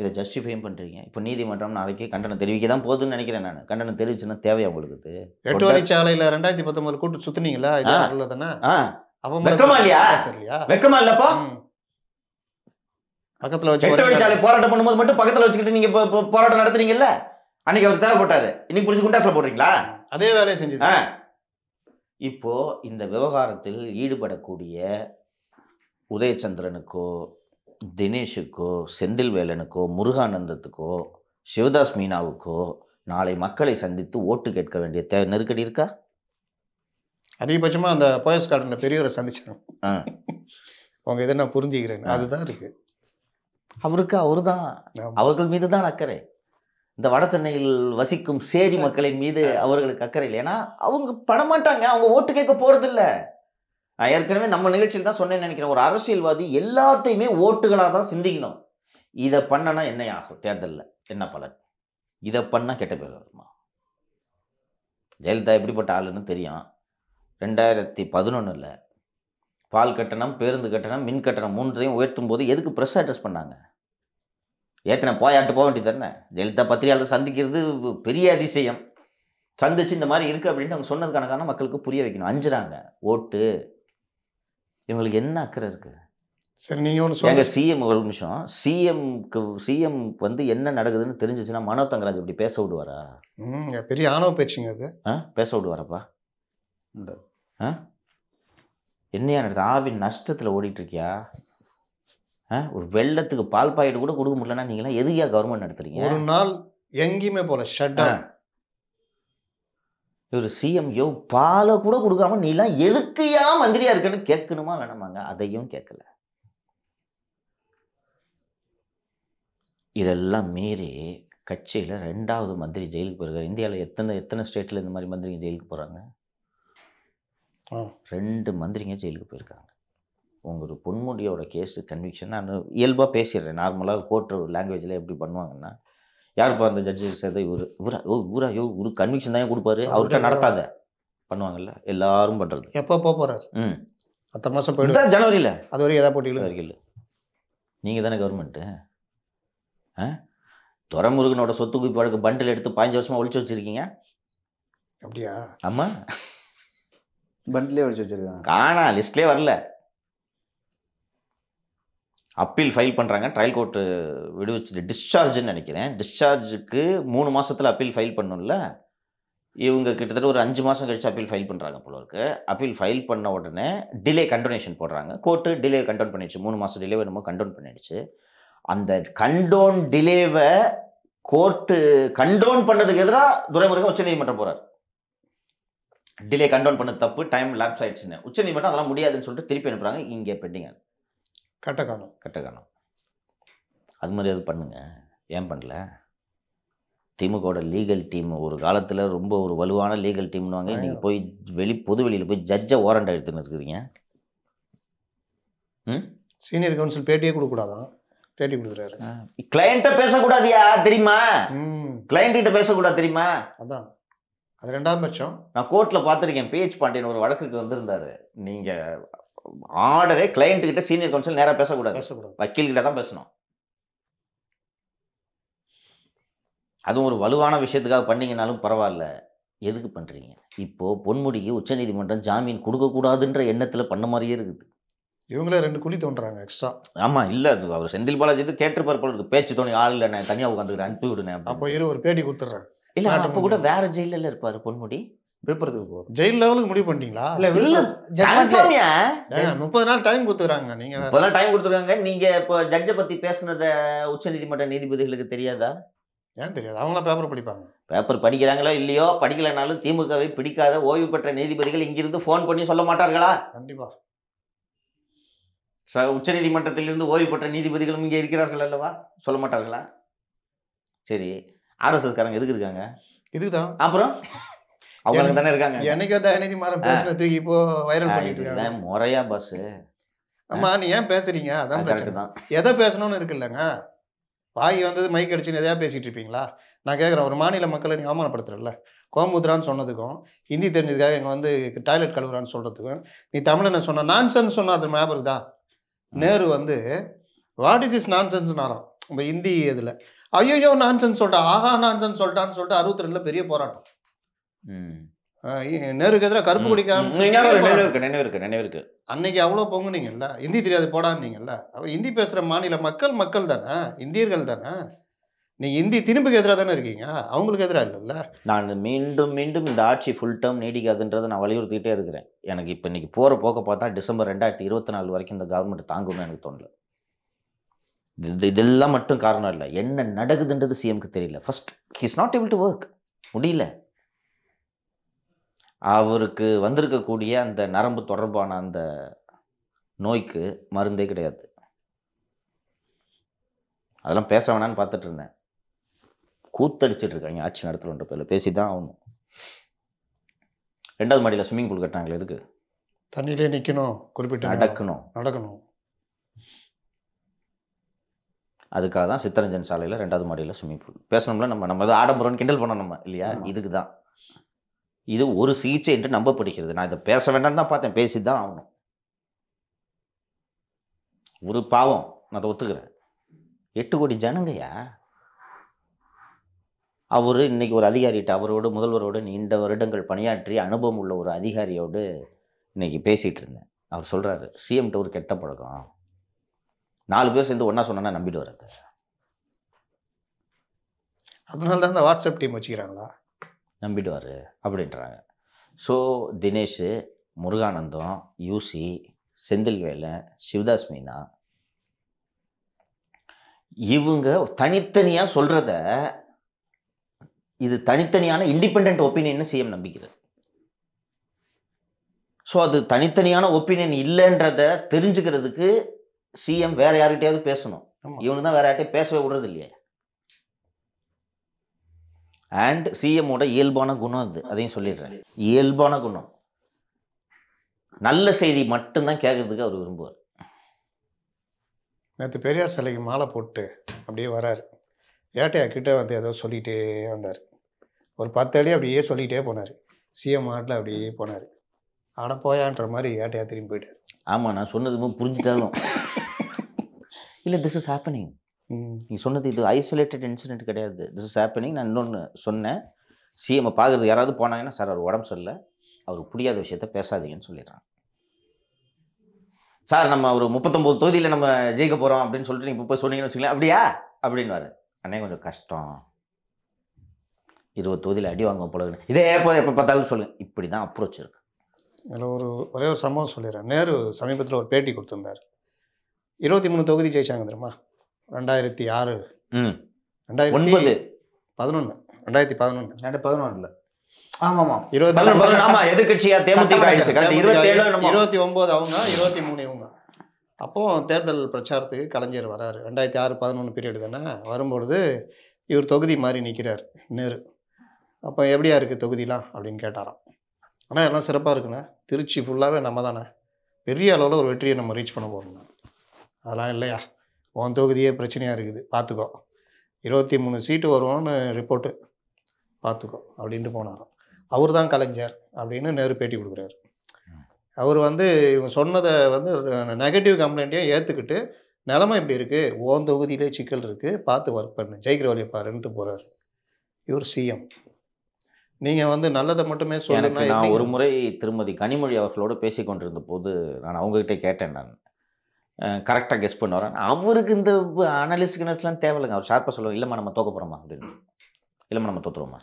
இதை ஜஸ்டிஃபையும் பண்ணுறீங்க இப்போ நீதிமன்றம் நாளைக்கு கண்டனம் தெரிவிக்க தான் போதுன்னு நினைக்கிறேன் நான் கண்டனம் தெரிவிச்சுன்னா தேவையா உங்களுக்கு எட்டு வரி சாலையில் ரெண்டாயிரத்தி பத்தொன்பது கூட்டு சுத்துனீங்களா இது தானே வெக்கமா இல்லையா வெக்கமா இல்லப்பா பக்கத்தில் வச்சு எட்டு சாலை போராட்டம் பண்ணும்போது மட்டும் பக்கத்தில் வச்சுக்கிட்டு நீங்கள் போராட்டம் நடத்துறீங்கல்ல அன்னைக்கு அவர் தேவைப்பட்டாரு இன்னைக்கு பிடிச்சி குண்டாசில் போடுறீங்களா அதே வேலையை செஞ்சு இப்போ இந்த விவகாரத்தில் ஈடுபடக்கூடிய உதயச்சந்திரனுக்கோ தினேஷுக்கோ செந்தில் வேலனுக்கோ முருகானந்தத்துக்கோ சிவதாஸ் மீனாவுக்கோ நாளை மக்களை சந்தித்து ஓட்டு கேட்க வேண்டிய தே நெருக்கடி இருக்கா அதிகபட்சமாக அந்த போயஸ் கார்டனில் பெரியவரை சந்திச்சிடும் அவங்க இதை நான் புரிஞ்சுக்கிறேன் அதுதான் இருக்குது அவருக்கு அவர் தான் அவர்கள் மீது தான் அக்கறை இந்த வட சென்னையில் வசிக்கும் சேரி மக்களின் மீது அவர்களுக்கு அக்கறை இல்லை ஏன்னா அவங்க படமாட்டாங்க அவங்க ஓட்டு கேட்க போகிறதில்ல நான் ஏற்கனவே நம்ம நிகழ்ச்சியில் தான் சொன்னேன்னு நினைக்கிறேன் ஒரு அரசியல்வாதி எல்லாத்தையுமே ஓட்டுகளாக தான் சிந்திக்கணும் இதை பண்ணனா என்ன ஆகும் தேர்தலில் என்ன பலன் இதை பண்ணால் கெட்ட பேர் வருமா ஜெயலலிதா எப்படிப்பட்ட ஆளுன்னு தெரியும் ரெண்டாயிரத்தி பதினொன்றில் பால் கட்டணம் பேருந்து கட்டணம் மின் கட்டணம் மூன்றையும் உயர்த்தும் போது எதுக்கு ப்ரெஸ் அட்ரஸ் பண்ணாங்க ஏத்தனை போயாட்டு போக வேண்டியது தானே ஜெயலலிதா பத்திரிகையாளர் சந்திக்கிறது பெரிய அதிசயம் சந்திச்சு இந்த மாதிரி இருக்குது அப்படின்னு அவங்க சொன்னதுக்கான மக்களுக்கு புரிய வைக்கணும் அஞ்சுறாங்க ஓட்டு இவங்களுக்கு என்ன அக்கறை இருக்குது சரி நீங்கள் ஒன்று சொல்லுங்க சிஎம் ஒரு நிமிஷம் சிஎம்க்கு சிஎம் வந்து என்ன நடக்குதுன்னு தெரிஞ்சிச்சுன்னா மனோ தங்கராஜ் இப்படி பேச விடுவாரா ம் பெரிய ஆணவ பேச்சுங்க அது ஆ பேச விடுவாரப்பா ஆ என்னையா நடக்குது ஆவின் நஷ்டத்தில் ஓடிட்டுருக்கியா இருக்கியா ஒரு வெள்ளத்துக்கு பால் பாக்கெட் கூட கொடுக்க முடியலன்னா நீங்களாம் எதுக்கா கவர்மெண்ட் நடத்துறீங்க ஒரு நாள் எங்கேயுமே போல ஷட் ஒரு சிஎம் யோ பாலை கூட கொடுக்காம நீலாம் எதுக்குயா மந்திரியா இருக்குன்னு கேட்கணுமா வேணாமாங்க அதையும் கேட்கல இதெல்லாம் மீறி கட்சியில் ரெண்டாவது மந்திரி ஜெயிலுக்கு போயிருக்காரு இந்தியாவில் எத்தனை எத்தனை ஸ்டேட்டில் இந்த மாதிரி மந்திரிங்க ஜெயிலுக்கு போகிறாங்க ரெண்டு மந்திரிங்க ஜெயிலுக்கு போயிருக்காங்க உங்களுக்கு பொன்முடியோட கேஸு கன்விக்ஷன் நான் இயல்பாக பேசிடுறேன் நார்மலாக கோர்ட்டு லாங்குவேஜில் எப்படி பண்ணுவாங்கன்னா யார் இப்போ அந்த ஜட்ஜு சேர்ந்த இவர் இவரா யோ இவரா யோ ஒரு கன்விக்ஷன் தான் கொடுப்பாரு அவர்கிட்ட நடத்தாத பண்ணுவாங்கல்ல எல்லாரும் பண்ணுறது எப்போ போக போகிறாரு ம் அடுத்த மாதம் போயிட்டு ஜனவரியில் அது வரைக்கும் எதாவது போட்டிகளும் வரைக்கும் இல்லை நீங்கள் தானே கவர்மெண்ட்டு ஆ துறைமுருகனோட சொத்து குவிப்பு வழக்கு பண்டில் எடுத்து பாஞ்சு வருஷமாக ஒழிச்சு வச்சுருக்கீங்க அப்படியா ஆமாம் பண்டிலே ஒழிச்சு வச்சுருக்காங்க காணா லிஸ்ட்லேயே வரல அப்பீல் ஃபைல் பண்ணுறாங்க ட்ரையல் கோர்ட்டு விடுவிச்சு டிஸ்சார்ஜ்னு நினைக்கிறேன் டிஸ்சார்ஜுக்கு மூணு மாதத்தில் அப்பீல் ஃபைல் பண்ணணும்ல இவங்க கிட்டத்தட்ட ஒரு அஞ்சு மாதம் கழித்து அப்பீல் ஃபைல் பண்ணுறாங்க போல இருக்கு அப்பீல் ஃபைல் பண்ண உடனே டிலே கண்டோனேஷன் போடுறாங்க கோர்ட்டு டிலே கண்டோன் பண்ணிடுச்சு மூணு மாதம் டிலே நம்ம கண்டோன் பண்ணிடுச்சு அந்த கண்டோன் டிலேவை கோர்ட்டு கண்டோன் பண்ணதுக்கு எதிராக துரைமுருகன் உச்சநீதிமன்றம் போகிறார் டிலே கண்டோன் பண்ண தப்பு டைம் லேப்ஸ் ஆயிடுச்சுன்னு உச்சநீதிமன்றம் அதெல்லாம் முடியாதுன்னு சொல்லிட்டு திருப்பி அனுப்புகிறாங்க இங்கே பெண்டிங் கட்டக்கணும் கட்டக்கணும் அது மாதிரி அது பண்ணுங்க ஏன் பண்ணல திமுகவோட லீகல் டீம் ஒரு காலத்தில் ரொம்ப ஒரு வலுவான லீகல் வாங்க இன்றைக்கி போய் வெளி பொது வெளியில் போய் ஜட்ஜை ஓரண்ட் எடுத்துன்னு இருக்கிறீங்க ம் சீனியர் கவுன்சில் பேட்டியே கொடுக்கூடாதான் பேட்டி கொடுக்குறாரு கிளைண்ட்டை பேசக்கூடாதியா தெரியுமா கிளைண்ட்டிட்ட பேசக்கூடாது தெரியுமா அதான் அது ரெண்டாவது பட்சம் நான் கோர்ட்டில் பார்த்துருக்கேன் பிஹெச் பாண்டியன் ஒரு வழக்குக்கு வந்திருந்தார் நீங்கள் ஆர்டரே கிளைண்ட் கிட்ட சீனியர் கவுன்சில் நேராக பேசக்கூடாது பேசக்கூடாது வக்கீல் கிட்ட தான் பேசணும் அதுவும் ஒரு வலுவான விஷயத்துக்காக பண்ணீங்கனாலும் பரவாயில்ல எதுக்கு பண்ணுறீங்க இப்போது பொன்முடிக்கு உச்சநீதிமன்றம் ஜாமீன் கொடுக்கக்கூடாதுன்ற எண்ணத்தில் பண்ண மாதிரியே இருக்குது இவங்களே ரெண்டு குழி தோன்றாங்க எக்ஸ்ட்ரா ஆமாம் இல்லை அது அவர் செந்தில் பாலாஜி இது கேட்டிருப்பார் போல இருக்கு பேச்சு தோணி ஆள் இல்லை நான் தனியாக உட்காந்துக்கிறேன் அனுப்பி விடுனேன் அப்போ இரு ஒரு பேட்டி கொடுத்துட்றேன் இல்லை அப்போ கூட வேறு ஜெயிலில் இருப்பார் பொன்முடி விழுப்புரத்துக்கு போகிறோம் ஜெயில் லெவலுக்கு முடிவு பண்ணிட்டீங்களா இல்லை வெளில முப்பது நாள் டைம் கொடுத்துக்கிறாங்க நீங்கள் இப்போலாம் டைம் கொடுத்துருக்காங்க நீங்க இப்போ ஜட்ஜை பற்றி பேசுனதை உச்சநீதிமன்ற நீதிபதிகளுக்கு தெரியாதா ஏன் தெரியாது அவங்களாம் பேப்பர் படிப்பாங்க பேப்பர் படிக்கிறாங்களோ இல்லையோ படிக்கலைனாலும் திமுகவை பிடிக்காத ஓய்வு பெற்ற நீதிபதிகள் இங்கிருந்து ஃபோன் பண்ணி சொல்ல மாட்டார்களா கண்டிப்பா ச உச்சநீதிமன்றத்திலிருந்து ஓய்வு பெற்ற நீதிபதிகளும் இங்கே இருக்கிறார்கள் அல்லவா சொல்ல மாட்டார்களா சரி ஆர்எஸ்எஸ்காரங்க எதுக்கு இருக்காங்க இதுக்கு தான் அப்புறம் அவங்க தானே இருக்காங்க எனக்கு தயநிதி மாறன் தூக்கி இப்போ வைரல் பண்ணிட்டு இருக்காங்க முறையா பஸ் ஆமா நீ ஏன் பேசுறீங்க அதான் கரெக்ட் எதை பேசணும்னு இருக்கு இல்லைங்க வாய் வந்தது மைக் அடிச்சுன்னு எதையா பேசிட்டு இருப்பீங்களா நான் கேட்குறேன் ஒரு மாநில மக்களை நீங்கள் அவமானப்படுத்துறல கோமுத்ரான்னு சொன்னதுக்கும் ஹிந்தி தெரிஞ்சதுக்காக எங்கள் வந்து டாய்லெட் கழுவுறான்னு சொல்கிறதுக்கும் நீ தமிழனை சொன்ன நான்சன்ஸ் சொன்னால் அது ஞாபகம் இருக்குதா நேரு வந்து வாட் இஸ் இஸ் நான்சென்ஸ்னாராம் இந்த ஹிந்தி இதில் ஐயோ நான்சென்ஸ் சொல்லிட்டா ஆஹா நான் நான்சென்ஸ் சொல்லிட்டான்னு சொல்லிட்டு அறுபத்தி ரெண்டில் பெரிய போராட்டம் நேருக்கு எதிராக கருப்பு குடிக்காம நினைவு இருக்கு நினைவு இருக்கு நினைவு இருக்கு அன்னைக்கு அவ்வளோ பொங்குனீங்கல்ல ஹிந்தி தெரியாது போடான்னீங்கல்ல அப்போ இந்தி பேசுகிற மாநில மக்கள் மக்கள் தானே இந்தியர்கள் தானே நீங்கள் இந்தி திரும்புக்கு எதிராக தானே இருக்கீங்க அவங்களுக்கு எதிராக இல்லைல்ல நான் மீண்டும் மீண்டும் இந்த ஆட்சி ஃபுல் டேர்ம் நீடிக்காதுன்றதை நான் வலியுறுத்திட்டே இருக்கிறேன் எனக்கு இப்போ இன்றைக்கி போகிற போக்க பார்த்தா டிசம்பர் ரெண்டாயிரத்தி இருபத்தி நாலு வரைக்கும் இந்த கவர்மெண்ட் தாங்கும்னு எனக்கு தோணல இது இதெல்லாம் மட்டும் காரணம் இல்லை என்ன நடக்குதுன்றது சிஎம்க்கு தெரியல first he is not able to work முடியல அவருக்கு வந்திருக்கக்கூடிய அந்த நரம்பு தொடர்பான அந்த நோய்க்கு மருந்தே கிடையாது அதெல்லாம் பேச வேணான்னு பார்த்துட்டு இருந்தேன் கூத்தடிச்சிட்டு இருக்காங்க ஆட்சி நடத்துகிறோன்ற பேரில் பேசி தான் ஆகணும் ரெண்டாவது மாடியில் ஸ்விம்மிங் பூல் கட்டினாங்களே எதுக்கு தண்ணியிலே நிற்கணும் குறிப்பிட்ட நடக்கணும் நடக்கணும் அதுக்காக தான் சித்தரஞ்சன் சாலையில் ரெண்டாவது மாடியில் ஸ்விம்மிங் பூல் பேசணும்ல நம்ம நம்ம எதாவது ஆடம்பரம்னு கிண்டல் பண்ணணும் நம்ம இல்லையா இதுக்கு தான் இது ஒரு சிகிச்சை என்று நம்பப்படுகிறது நான் இதை பேச வேண்டாம்னு தான் பார்த்தேன் பேசி தான் ஆகணும் ஒரு பாவம் நான் அதை ஒத்துக்கிறேன் எட்டு கோடி ஜனங்கய்யா அவர் இன்னைக்கு ஒரு அதிகாரிகிட்ட அவரோடு முதல்வரோடு நீண்ட வருடங்கள் பணியாற்றி அனுபவம் உள்ள ஒரு அதிகாரியோடு இன்றைக்கி பேசிகிட்டு இருந்தேன் அவர் சொல்கிறாரு சிஎம்கிட்ட ஒரு கெட்ட பழக்கம் நாலு பேர் சேர்ந்து ஒன்றா சொன்னா நம்பிட்டு வர்றது அதனால தான் இந்த வாட்ஸ்அப் டீம் வச்சுக்கிறாங்களா நம்பிடுவார் அப்படின்றாங்க ஸோ தினேஷ் முருகானந்தம் யூசி செந்தில்வேலை சிவதாஸ் மீனா இவங்க தனித்தனியாக சொல்கிறத இது தனித்தனியான இண்டிபெண்ட் ஒப்பீனியன் சிஎம் நம்பிக்கிறது ஸோ அது தனித்தனியான ஒப்பீனியன் இல்லைன்றத தெரிஞ்சுக்கிறதுக்கு சிஎம் வேற யார்கிட்டையாவது பேசணும் இவனுக்கு தான் வேற யார்கிட்டயும் பேசவே விடுறது இல்லையே அண்ட் சிஎம்மோட இயல்பான குணம் அது அதையும் சொல்லிடுறேன் இயல்பான குணம் நல்ல செய்தி மட்டும்தான் கேட்கறதுக்கு அவர் விரும்புவார் நேற்று பெரியார் சிலைக்கு மாலை போட்டு அப்படியே வராரு ஏட்டையா கிட்டே வந்து ஏதோ சொல்லிகிட்டே வந்தார் ஒரு பத்து அடி அப்படியே சொல்லிகிட்டே போனார் சிஎம் மாட்டில் அப்படியே போனார் ஆட போயான்ற மாதிரி ஏட்டையா திரும்பி போயிட்டார் ஆமாம் நான் சொன்னது புரிஞ்சுட்டாலும் இல்லை திஸ் இஸ் ஹேப்பனிங் நீங்கள் சொன்னது இது ஐசோலேட்டட் இன்சிடென்ட் கிடையாது திஸ் இஸ் ஹேப்பனிங் நான் இன்னொன்று சொன்னேன் சிஎம் பார்க்குறது யாராவது போனாங்கன்னா சார் அவர் உடம்பு சரியில்லை அவருக்கு புரியாத விஷயத்த பேசாதீங்கன்னு சொல்லிடுறாங்க சார் நம்ம ஒரு முப்பத்தொம்போது தொகுதியில் நம்ம ஜெயிக்க போகிறோம் அப்படின்னு சொல்லிட்டு நீங்கள் இப்போ சொன்னீங்கன்னு வச்சுக்கலாம் அப்படியா அப்படின்னு அண்ணே கொஞ்சம் கஷ்டம் இருபது தொகுதியில் அடி வாங்க போல இதே போல எப்போ பார்த்தாலும் சொல்லுங்கள் இப்படி தான் அப்ரோச் இருக்கு அதில் ஒரு ஒரே ஒரு சம்பவம் சொல்லிடுறேன் நேரு சமீபத்தில் ஒரு பேட்டி கொடுத்துருந்தார் இருபத்தி மூணு தொகுதி ஜெயிச்சாங்க தெரியுமா ரெண்டாயிரத்தி ஆறு ரெண்டாயிரத்தி பதினொன்று ரெண்டாயிரத்தி பதினொன்று ரெண்டாயிரத்தி பதினொன்றில் ஆமாம் இருபத்தி ஆமா எதிர்கட்சியா தேமுதிக இருபத்தி ஒன்பது அவங்க இருபத்தி மூணு இவங்க அப்போ தேர்தல் பிரச்சாரத்துக்கு கலைஞர் வராரு ரெண்டாயிரத்தி ஆறு பதினொன்று பீரியடு தானே வரும்பொழுது இவர் தொகுதி மாதிரி நிற்கிறார் நேரு அப்போ எப்படியா இருக்குது தொகுதிலாம் அப்படின்னு கேட்டாராம் ஆனால் எல்லாம் சிறப்பாக இருக்குண்ணே திருச்சி ஃபுல்லாகவே நம்ம தானே பெரிய அளவில் ஒரு வெற்றியை நம்ம ரீச் பண்ண போகிறோம்ண்ணா அதெல்லாம் இல்லையா உன் தொகுதியே பிரச்சனையாக இருக்குது பார்த்துக்கோ இருபத்தி மூணு சீட்டு வருவோம்னு ரிப்போர்ட்டு பார்த்துக்கோ அப்படின்ட்டு போனாராம் அவர் தான் கலைஞர் அப்படின்னு நேரு பேட்டி கொடுக்குறாரு அவர் வந்து இவங்க சொன்னதை வந்து நெகட்டிவ் கம்ப்ளைண்ட்டையும் ஏற்றுக்கிட்டு நிலமை இப்படி இருக்குது ஓன் தொகுதியிலே சிக்கல் இருக்குது பார்த்து ஒர்க் பண்ணு ஜெயிக்கிற வழியை பாருன்ட்டு போகிறார் இவர் சிஎம் நீங்கள் வந்து நல்லதை மட்டுமே சொல்லுங்க நான் ஒரு முறை திருமதி கனிமொழி அவர்களோடு பேசி கொண்டிருந்த போது நான் அவங்ககிட்ட கேட்டேன் நான் கரெக்டாக கெஸ் பண்ணுவார் அவருக்கு இந்த அனலிஸ்ட் கிணஸ்லாம் தேவையில்லைங்க அவர் ஷார்ப்பாக சொல்லுவோம் இல்லைம்மா நம்ம தோக்க போகிறோமா அப்படின்னு இல்லைம்மா நம்ம தோற்றுருவோமா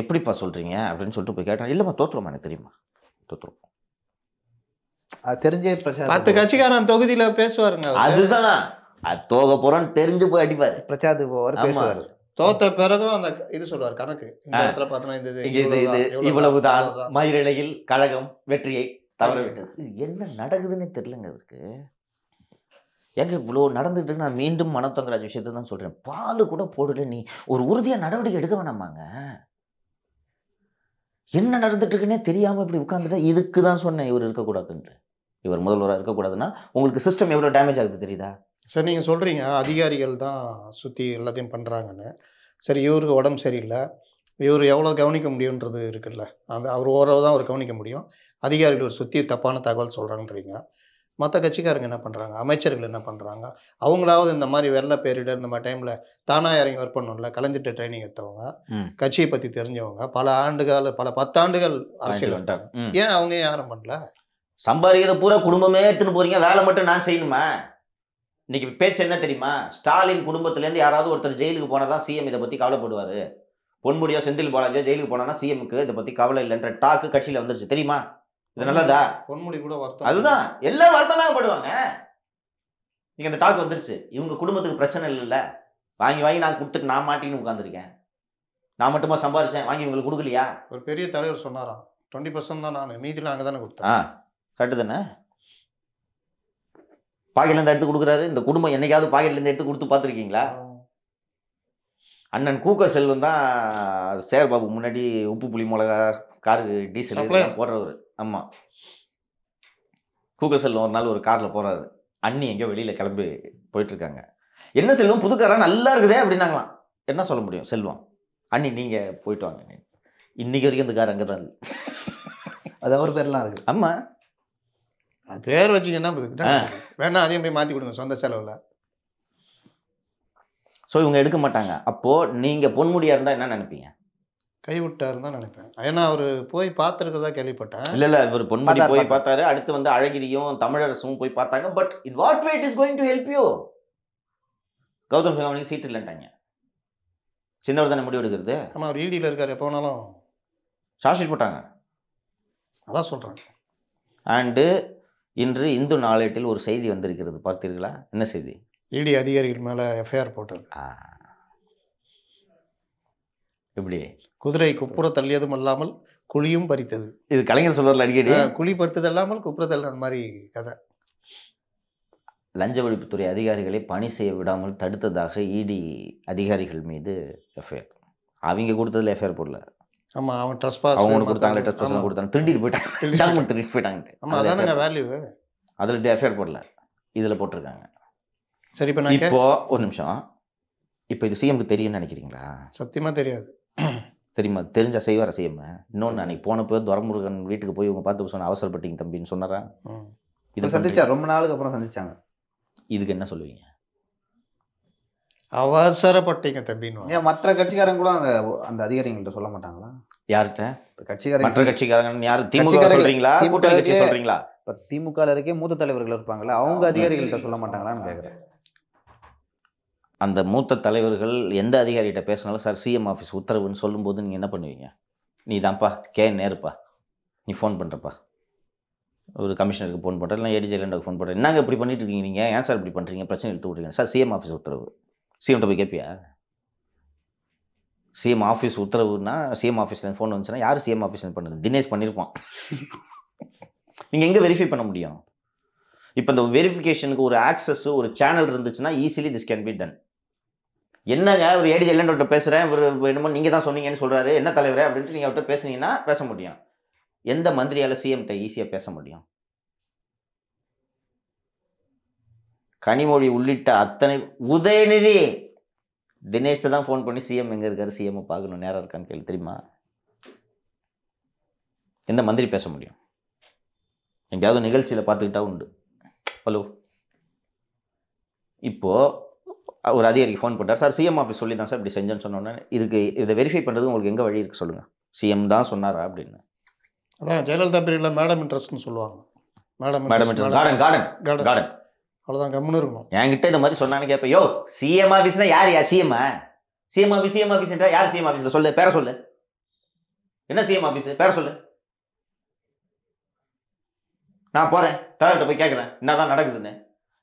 எப்படிப்பா சொல்கிறீங்க அப்படின்னு சொல்லிட்டு போய் கேட்டான் இல்லைம்மா தோற்றுருமா எனக்கு தெரியுமா தோற்றுருவோம் தெரிஞ்சே பிரச்சாரம் பேசுவாருங்க அதுதான் தோக தெரிஞ்சு போய் அடிப்பார் போவார் தோத்த அந்த இது மயிரிழையில் கழகம் வெற்றியை தவற விட்டது என்ன நடக்குதுன்னே தெரிலங்க அதுக்கு ஏங்க இவ்வளோ நடந்துட்டு இருக்கு நான் மீண்டும் மனத்தங்கராஜ் விஷயத்தை தான் சொல்கிறேன் பால் கூட போடல நீ ஒரு உறுதியாக நடவடிக்கை எடுக்க வேணாமாங்க என்ன நடந்துட்டுருக்குன்னே தெரியாமல் இப்படி உட்காந்துட்டா இதுக்கு தான் சொன்னேன் இவர் இருக்கக்கூடாதுன்ற இவர் முதல்வராக இருக்கக்கூடாதுன்னா உங்களுக்கு சிஸ்டம் எவ்வளோ டேமேஜ் ஆகுது தெரியுதா சார் நீங்கள் சொல்கிறீங்க அதிகாரிகள் தான் சுற்றி எல்லாத்தையும் பண்ணுறாங்கன்னு சரி இவருக்கு உடம்பு சரியில்லை இவர் எவ்வளோ கவனிக்க முடியுன்றது இருக்குல்ல அந்த அவர் ஓரளவு தான் அவர் கவனிக்க முடியும் அதிகாரிகள் சுற்றி தப்பான தகவல் சொல்கிறாங்கன்றீங்க மற்ற கட்சிக்காரங்க என்ன பண்ணுறாங்க அமைச்சர்கள் என்ன பண்ணுறாங்க அவங்களாவது இந்த மாதிரி வெள்ள பேரிடர் இந்த மாதிரி டைமில் தானாக இறங்கி ஒர்க் பண்ணணும்ல கலைஞ்சிட்ட ட்ரைனிங் எடுத்தவங்க கட்சியை பற்றி தெரிஞ்சவங்க பல ஆண்டுகால பல பத்தாண்டுகள் அரசியல் வந்துட்டாங்க ஏன் அவங்க யாரும் பண்ணல சம்பாதிக்கிறத பூரா குடும்பமே எடுத்துன்னு போகிறீங்க வேலை மட்டும் நான் செய்யணுமா இன்னைக்கு பேச்சு என்ன தெரியுமா ஸ்டாலின் குடும்பத்துலேருந்து யாராவது ஒருத்தர் ஜெயிலுக்கு போனால் தான் சிஎம் இதை பற்றி கவலைப்படுவார் பொன்முடியோ செந்தில் பாலாஜியோ ஜெயிலுக்கு போனான்னா சிஎம்க்கு இதை பற்றி கவலை இல்லைன்ற டாக்கு கட்சியில வந்துருச்சு தெரியுமா இது நல்லதா பொன்முடி கூட வருத்தம் அதுதான் எல்லாம் வருத்தம் தான் போடுவாங்க நீங்கள் இந்த டாக் வந்துருச்சு இவங்க குடும்பத்துக்கு பிரச்சனை இல்லைல்ல வாங்கி வாங்கி நான் கொடுத்துட்டு நான் மாட்டின்னு உட்காந்துருக்கேன் நான் மட்டுமா சம்பாரிச்சேன் வாங்கி இவங்களுக்கு கொடுக்கலையா ஒரு பெரிய தலைவர் சொன்னாராம் டுவெண்ட்டி பர்சன்ட் தான் நான் மீதியில் அங்கே தானே கொடுத்தேன் கட்டு தானே பாக்கெட்லேருந்து எடுத்து கொடுக்குறாரு இந்த குடும்பம் என்னைக்காவது பாக்கெட்லேருந்து எடுத்து கொடுத்து பார்த்துருக்கீங்களா அண்ணன் கூக்க செல்வம் தான் சேர்பாபு முன்னாடி உப்பு புளி மிளகா காருக்கு டீசல் போடுறவர் ஆமாம் கூக்க செல்வம் ஒரு நாள் ஒரு காரில் போகிறாரு அண்ணி எங்கேயோ வெளியில் கிளம்பி போயிட்டுருக்காங்க என்ன செல்வம் புதுக்காரா நல்லா இருக்குதே அப்படின்னாங்களாம் என்ன சொல்ல முடியும் செல்வம் அண்ணி நீங்கள் போயிட்டு வாங்க இன்னைக்கு வரைக்கும் இந்த கார் அங்கே தான் இருக்குது அது அவர் பேர்லாம் இருக்குது ஆமாம் பேர் வச்சிங்கன்னா வேணா அதையும் போய் மாற்றி கொடுங்க சொந்த செலவில் ஸோ இவங்க எடுக்க மாட்டாங்க அப்போது நீங்கள் பொன்முடியாக இருந்தால் என்ன நினைப்பீங்க கைவிட்டார் தான் நினைப்பேன் ஏன்னா அவர் போய் பார்த்துருக்கதா கேள்விப்பட்டேன் இல்லை இல்லை இவர் பொன்முடி போய் பார்த்தாரு அடுத்து வந்து அழகிரியும் தமிழரசும் போய் பார்த்தாங்க but in what way it is going to help you Gautham சிங்காமணிக்கு சீட் இல்லைன்ட்டாங்க சின்னவர் தானே முடிவு எடுக்கிறது ஆமாம் அவர் ஈடியில் e இருக்கார் எப்போ வேணாலும் சார்ஜ் போட்டாங்க அதான் சொல்கிறாங்க அண்டு இன்று இந்து நாளேட்டில் ஒரு செய்தி வந்திருக்கிறது பார்த்தீர்களா என்ன செய்தி இடி அதிகாரிகள் மேலே எஃப்ஐஆர் போட்டது இப்படி குதிரை குப்புற தள்ளியதும் அல்லாமல் குழியும் பறித்தது இது கலைஞர் சொல்றதுல அடிக்கடி குழி பறித்தது இல்லாமல் குப்புற தள்ள மாதிரி கதை லஞ்ச ஒழிப்புத்துறை அதிகாரிகளை பணி செய்ய விடாமல் தடுத்ததாக இடி அதிகாரிகள் மீது எஃப்ஐஆர் அவங்க கொடுத்ததுல எஃப்ஐஆர் போடல ஆமாம் அவன் ட்ரெஸ் பாஸ் அவங்க கொடுத்தாங்களே ட்ரெஸ் பாஸ் கொடுத்தாங்க திருடிட்டு போயிட்டாங்க திருடிட்டு போயிட்டாங்க ஆமாம் வேல்யூ அதில் எஃப்ஐஆர் போடல இதில் போட்டிருக்காங்க சரி இப்போ நான் இப்போ ஒரு நிமிஷம் இப்போ இது சிஎம்க்கு தெரியும்னு நினைக்கிறீங்களா சத்தியமாக தெரியாது தெரியுமா தெரிஞ்சா செய்வார சிஎம் இன்னொன்று அன்னைக்கு போய் துரமுருகன் வீட்டுக்கு போய் இவங்க பார்த்து சொன்ன அவசரப்பட்டீங்க தம்பின்னு சொன்னாரா இது சந்திச்சா ரொம்ப நாளுக்கு அப்புறம் சந்திச்சாங்க இதுக்கு என்ன சொல்லுவீங்க அவசரப்பட்டீங்க தம்பின்னு ஏன் மற்ற கட்சிக்காரங்க கூட அந்த அந்த அதிகாரிகள்ட்ட சொல்ல மாட்டாங்களா யார்கிட்ட கட்சிக்காரங்க மற்ற கட்சிக்காரங்க யார் திமுக சொல்றீங்களா கட்சி சொல்றீங்களா இப்போ திமுக இருக்கே மூத்த தலைவர்கள் இருப்பாங்களா அவங்க அதிகாரிகள்கிட்ட சொல்ல மாட்டாங்களான்னு கேட்குறேன் அந்த மூத்த தலைவர்கள் எந்த அதிகாரிகிட்ட பேசினாலும் சார் சிஎம் ஆஃபீஸ் உத்தரவுன்னு சொல்லும்போது நீங்கள் என்ன பண்ணுவீங்க நீ தான்ப்பா கே நேருப்பா நீ ஃபோன் பண்ணுறப்பா ஒரு கமிஷனருக்கு ஃபோன் பண்ணுறேன் இல்லை ஏடிஜி ஃபோன் பண்ணுறேன் என்னங்க இப்படி பண்ணிட்டு இருக்கீங்க நீங்கள் ஏன் சார் இப்படி பண்ணுறீங்க பிரச்சனை எடுத்து விட்றீங்க சார் சிஎம் ஆஃபீஸ் உத்தரவு சிஎம்கிட்ட போய் கேட்பியா சிஎம் ஆஃபீஸ் உத்தரவுனா சிஎம் ஆஃபீஸில் ஃபோன் வந்துச்சுன்னா யார் சிஎம் ஆஃபீஸில் பண்ணுறது தினேஷ் பண்ணியிருப்பான் நீங்கள் எங்கே வெரிஃபை பண்ண முடியும் இப்போ இந்த வெரிஃபிகேஷனுக்கு ஒரு ஆக்சஸ் ஒரு சேனல் இருந்துச்சுன்னா easily this can be done என்னங்க ஒரு ஏடி ஜெயிலன்ட்ட பேசுகிறேன் ஒரு என்னமோ நீங்கள் தான் சொன்னீங்கன்னு சொல்கிறாரு என்ன தலைவர் அப்படின்ட்டு நீங்கள் அவர்கிட்ட பேசுனீங்கன்னா பேச முடியும் எந்த மந்திரியால் சிஎம்கிட்ட ஈஸியாக பேச முடியும் கனிமொழி உள்ளிட்ட அத்தனை உதயநிதி தினேஷ்ட தான் ஃபோன் பண்ணி சிஎம் எங்கே இருக்காரு சிஎம்மை பார்க்கணும் நேரம் இருக்கான்னு கேள்வி தெரியுமா எந்த மந்திரி பேச முடியும் எங்கேயாவது நிகழ்ச்சியில் பார்த்துக்கிட்டா உண்டு ஹலோ இப்போது ஒரு அதிகாரிக்கு ஃபோன் பண்ணுறார் சார் சிஎம் ஆஃபீஸ் சொல்லி தான் சார் இப்படி செஞ்சேன்னு சொன்னோன்னே இதுக்கு இதை வெரிஃபை பண்ணுறது உங்களுக்கு எங்கே வழி இருக்குது சொல்லுங்கள் சிஎம் தான் சொன்னாரா அப்படின்னு அதான் ஜெயலலிதா பீரியடில் மேடம் இன்ட்ரெஸ்ட்னு சொல்லுவாங்க madam madam garden garden garden அவ்வளோதான் கம்முன்னு இருக்கும் என்கிட்ட இந்த மாதிரி சொன்னான்னு கேட்பேன் யோ சிஎம் ஆஃபீஸ்னா யார் யா CM CM office CM office என்றால் யார் சிஎம் ஆஃபீஸில் சொல்லு பேர சொல்லு என்ன சிஎம் ஆஃபீஸ் பேர சொல்லு நான் போகிறேன் தலைவர்கிட்ட போய் கேட்குறேன் என்ன தான் நடக்குதுன்னு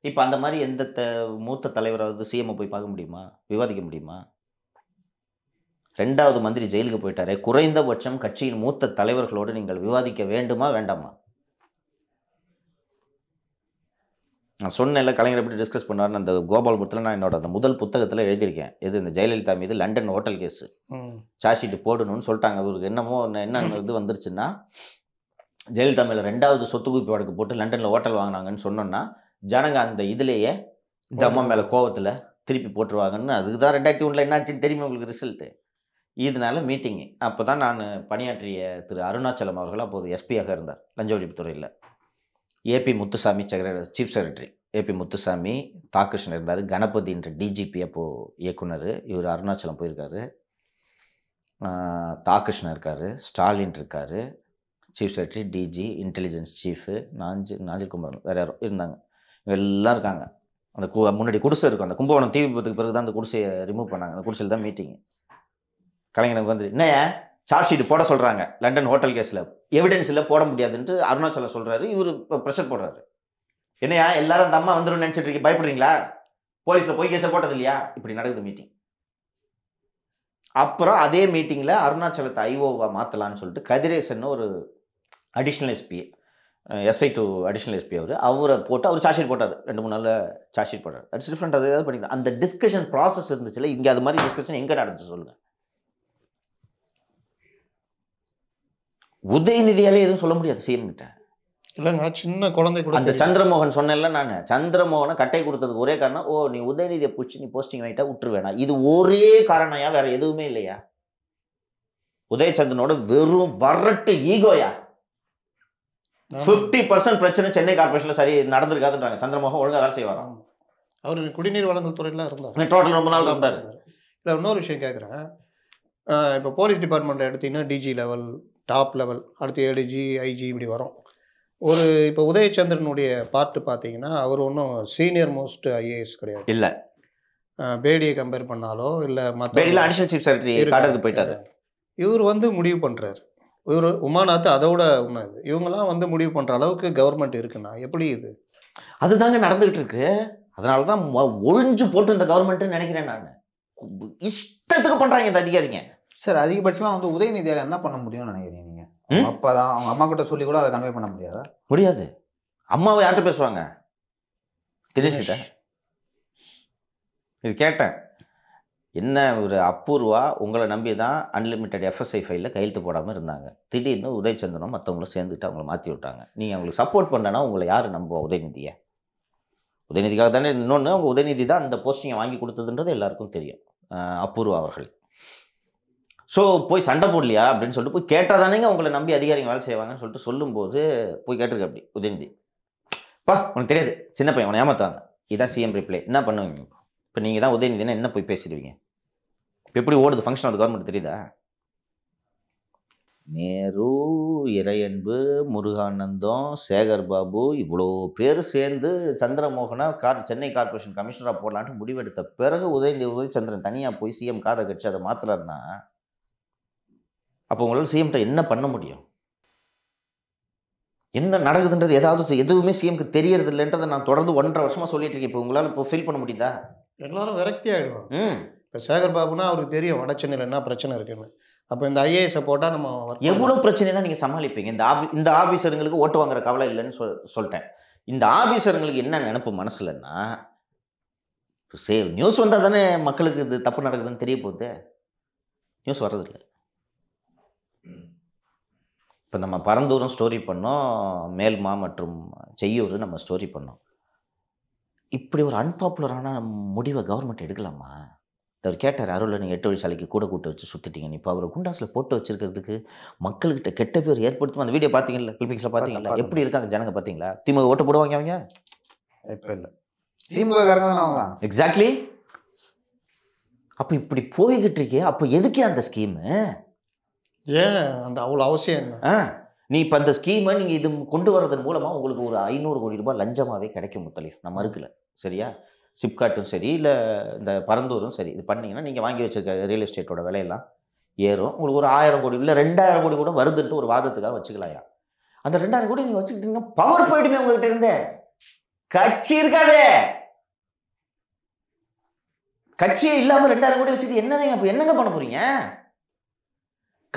இப்போ அந்த மாதிரி எந்த த மூத்த தலைவராவது சிஎம்ஐ போய் பார்க்க முடியுமா விவாதிக்க முடியுமா ரெண்டாவது மந்திரி ஜெயிலுக்கு போயிட்டாரே குறைந்தபட்சம் கட்சியின் மூத்த தலைவர்களோடு நீங்கள் விவாதிக்க வேண்டுமா வேண்டாமா நான் சொன்னேன்ல கலைஞர் எப்படி டிஸ்கஸ் பண்ணார்னு அந்த கோபால்புரத்தில் நான் என்னோட அந்த முதல் புத்தகத்தில் எழுதியிருக்கேன் எது இந்த ஜெயலலிதா மீது லண்டன் ஹோட்டல் கேஸ் சார்ஜ்ஷீட் போடணும்னு சொல்லிட்டாங்க அவருக்கு என்னமோ என்ன இது வந்துருச்சுன்னா ஜெயலலிதா மேலே ரெண்டாவது சொத்து குவிப்பு வழக்கு போட்டு லண்டனில் ஹோட்டல் வாங்கினாங்கன்னு சொன்னோன்னா ஜனங்க அந்த இதுலேயே இந்த அம்மா மேலே கோவத்தில் திருப்பி போட்டுருவாங்கன்னு அதுக்கு தான் ரெண்டாயிரத்தி ஒன்றில் என்னாச்சுன்னு தெரியுமா உங்களுக்கு ரிசல்ட்டு இதனால மீட்டிங்கு அப்போ தான் நான் பணியாற்றிய திரு அருணாச்சலம் அவர்கள் அப்போது எஸ்பியாக இருந்தார் லஞ்ச ஒழிப்புத்துறையில் AP Muthusamy secretary chief secretary AP Muthusamy தாகிருஷ்ணன் இருந்தார் கணபதின்ற டிஜிபி அப்போது இயக்குனர் இவர் அருணாச்சலம் போயிருக்காரு தாகிருஷ்ணன் இருக்கார் ஸ்டாலின் இருக்கார் chief secretary DG intelligence chief நாஞ்சி நாஞ்சில் குமார் வேறு யாரும் இருந்தாங்க எல்லாம் இருக்காங்க அந்த கு முன்னாடி குடிசை இருக்கும் அந்த கும்பகோணம் தீ விபத்துக்கு பிறகு தான் அந்த குடிசையை ரிமூவ் பண்ணாங்க அந்த குடிசையில் தான் மீட்டிங் கலைஞனுக்கு வந்து என்ன சார்ஜ் ஷீட் போட சொல்கிறாங்க லண்டன் ஹோட்டல் கேஸில் எவிடன்ஸ் இல்லை போட முடியாதுன்ட்டு அருணாச்சலம் சொல்கிறாரு இவர் இப்போ ப்ரெஷர் போடுறாரு என்னையா எல்லாரும் அந்த அம்மா வந்துடும் நினச்சிட்டு இருக்கி பயப்படுறீங்களா போலீஸில் போய் கேஸை போட்டது இல்லையா இப்படி நடக்குது மீட்டிங் அப்புறம் அதே மீட்டிங்கில் அருணாச்சலத்தை ஐஓவா மாற்றலான்னு சொல்லிட்டு கதிரேசன் ஒரு additional SP SI to additional SP அவர் அவரை போட்டு அவர் சார்ஜ் ஷீட் போட்டார் ரெண்டு மூணு நாளில் சார்ஜ் ஷீட் போட்டார் அட்ஸ் டிஃப்ரெண்ட் அது ஏதாவது பண்ணிக்கலாம் அந்த டிஸ்கஷன் ப்ராசஸ் இல்லை இங்கே அது மாதிரி டிஸ்கஷன் எங்கே நடந்துச்சு சொல்லுங்கள் உதயநிதியாலே எதுவும் சொல்ல முடியாது சிஎம் கிட்ட இல்லைங்க சின்ன குழந்தை கூட அந்த சந்திரமோகன் சொன்னேன்ல நான் சந்திரமோகனை கட்டை கொடுத்ததுக்கு ஒரே காரணம் ஓ நீ உதயநிதியை பிடிச்சி நீ போஸ்டிங் வாங்கிட்டா வேணாம் இது ஒரே காரணம் வேற எதுவுமே இல்லையா உதயச்சந்திரனோட வெறும் வரட்டு ஈகோயா பிப்டி பர்சன்ட் பிரச்சனை சென்னை கார்பரேஷனில் சரி நடந்திருக்காதுன்றாங்க சந்திரமோகன் ஒழுங்காக வேலை செய்வாராம் அவர் குடிநீர் வழங்கல் துறையில் இருந்தார் டோட்டல் ரொம்ப நாள் இருந்தார் இல்லை இன்னொரு விஷயம் கேட்குறேன் இப்போ போலீஸ் டிபார்ட்மெண்ட் எடுத்திங்கன்னா டிஜி லெவல் டாப் லெவல் அடுத்து ஏடிஜி ஐஜி இப்படி வரும் ஒரு இப்போ உதயச்சந்திரனுடைய பார்ட்டு பார்த்தீங்கன்னா அவர் ஒன்றும் சீனியர் மோஸ்ட் ஐஏஎஸ் கிடையாது இல்லை பேடியை கம்பேர் பண்ணாலோ இல்லை மற்ற அடிஷனல் சீஃப் செக்ரட்டரி போயிட்டாரு இவர் வந்து முடிவு பண்ணுறாரு இவர் உமாநாத்து அதோட உண்மை இது இவங்கெல்லாம் வந்து முடிவு பண்ணுற அளவுக்கு கவர்மெண்ட் இருக்குண்ணா எப்படி இது அதுதாங்க நடந்துகிட்டு இருக்கு அதனால தான் ஒழிஞ்சு போட்டு இந்த கவர்மெண்ட்டுன்னு நினைக்கிறேன் நான் இஷ்டத்துக்கு பண்ணுறாங்க இந்த அதிகாரிங்க சார் அதிகபட்சமாக வந்து உதயநிதியால் என்ன பண்ண முடியும்னு நினைக்கிறீங்க நீங்கள் அப்போ தான் அவங்க அம்மா கிட்ட சொல்லி கூட அதை கன்வே பண்ண முடியாதா முடியாது அம்மாவை யார்கிட்ட பேசுவாங்க தினேஷ் கிட்ட இது கேட்டேன் என்ன ஒரு அப்பூர்வா உங்களை நம்பி தான் அன்லிமிட்டெட் எஃப்எஸ்ஐ ஃபைலில் கையெழுத்து போடாமல் இருந்தாங்க திடீர்னு உதயச்சந்திரனும் மற்றவங்களும் சேர்ந்துட்டு அவங்கள மாற்றி விட்டாங்க நீங்கள் அவங்களுக்கு சப்போர்ட் பண்ணனா உங்களை யார் நம்புவா உதயநிதியை உதயநிதிக்காக தானே இன்னொன்று அவங்க உதயநிதி தான் அந்த போஸ்டிங்கை வாங்கி கொடுத்ததுன்றது எல்லாருக்கும் தெரியும் அப்பூர்வா அவர்கள் ஸோ போய் சண்டை போடலையா அப்படின்னு சொல்லிட்டு போய் கேட்டால் தானேங்க உங்களை நம்பி அதிகாரிங்க வேலை செய்வாங்கன்னு சொல்லிட்டு சொல்லும்போது போய் கேட்டிருக்கேன் அப்படி உதயநிதி பா உனக்கு தெரியாது சின்ன பையன் உன ஏமாத்துவாங்க இதான் சிஎம் ரிப்ளை என்ன பண்ணுவீங்க இப்போ நீங்கள் தான் உதயநிதினா என்ன போய் பேசிடுவீங்க எப்படி ஓடுது ஃபங்க்ஷன் ஆகுது கவர்மெண்ட் தெரியுதா நேரு இறையன்பு முருகானந்தம் சேகர் பாபு இவ்வளோ பேர் சேர்ந்து சந்திரமோகனா கார் சென்னை கார்பரேஷன் கமிஷனராக போடலான்ட்டு முடிவெடுத்த பிறகு உதயநிதி உதயச்சந்திரன் தனியாக போய் சிஎம் காதை கட்சி அதை மாத்துறாருன்னா அப்போ உங்களால் சிஎம்கிட்ட என்ன பண்ண முடியும் என்ன நடக்குதுன்றது ஏதாவது எதுவுமே சிஎம்க்கு தெரியறது இல்லைன்றதை நான் தொடர்ந்து ஒன்றரை வருஷமாக சொல்லிட்டு இருக்கேன் இப்போ உங்களால் இப்போ ஃபீல் பண்ண முடியுதா எல்லாரும் விரக்தி ஆகிடுவாங்க இப்போ சேகர் பாபுனா அவருக்கு தெரியும் வட சென்னையில் என்ன பிரச்சனை இருக்குன்னு அப்போ இந்த ஐஏஎஸை போட்டால் நம்ம எவ்வளோ பிரச்சனை தான் நீங்கள் சமாளிப்பீங்க இந்த ஆஃபி இந்த ஆஃபீஸருங்களுக்கு ஓட்டு வாங்குற கவலை இல்லைன்னு சொல் சொல்லிட்டேன் இந்த ஆஃபீஸருங்களுக்கு என்ன நினப்பு மனசுலன்னா சே நியூஸ் வந்தால் தானே மக்களுக்கு இது தப்பு நடக்குதுன்னு தெரிய போகுது நியூஸ் வர்றதில்ல இப்போ நம்ம பரந்தூரம் ஸ்டோரி பண்ணோம் மேல்மா மற்றும் செய்யூர் நம்ம ஸ்டோரி பண்ணோம் இப்படி ஒரு அன்பாப்புலரான முடிவை கவர்மெண்ட் எடுக்கலாமா அவர் கேட்டார் அருளை நீங்கள் எட்டு வழி சாலைக்கு கூட கூட்ட வச்சு சுற்றிட்டீங்க இப்போ அவரை குண்டாஸில் போட்டு வச்சுருக்கிறதுக்கு மக்கள்கிட்ட கெட்ட பேர் ஏற்படுத்தும் அந்த வீடியோ பார்த்தீங்களா கிளிபிக்ஸில் பார்த்தீங்களா எப்படி இருக்காங்க ஜனங்க பார்த்தீங்களா திமுக ஓட்டு போடுவாங்க அவங்க இப்போ இல்லை திமுக எக்ஸாக்ட்லி அப்போ இப்படி போய்கிட்டு இருக்கே அப்போ எதுக்கே அந்த ஸ்கீமு ஏன் அந்த அவ்வளோ அவசியம் என்ன நீ இப்போ அந்த ஸ்கீமை நீங்கள் இது கொண்டு வரதன் மூலமாக உங்களுக்கு ஒரு ஐநூறு கோடி ரூபாய் லஞ்சமாகவே கிடைக்கும் முத்தலீஃப் நான் மறுக்கல சரியா சிப்காட்டும் சரி இல்லை இந்த பரந்தூரும் சரி இது பண்ணிங்கன்னா நீங்கள் வாங்கி வச்சுருக்க ரியல் எஸ்டேட்டோட விலையெல்லாம் ஏறும் உங்களுக்கு ஒரு ஆயிரம் கோடி இல்லை ரெண்டாயிரம் கோடி கூட வருதுன்ட்டு ஒரு வாதத்துக்காக வச்சுக்கலாயா அந்த ரெண்டாயிரம் கோடி நீங்கள் வச்சுக்கிட்டீங்கன்னா பவர் போயிடுமே உங்ககிட்ட இருந்தே கட்சி இருக்காதே கட்சியே இல்லாமல் ரெண்டாயிரம் கோடி வச்சுட்டு என்னங்க என்னங்க பண்ண போகிறீங்க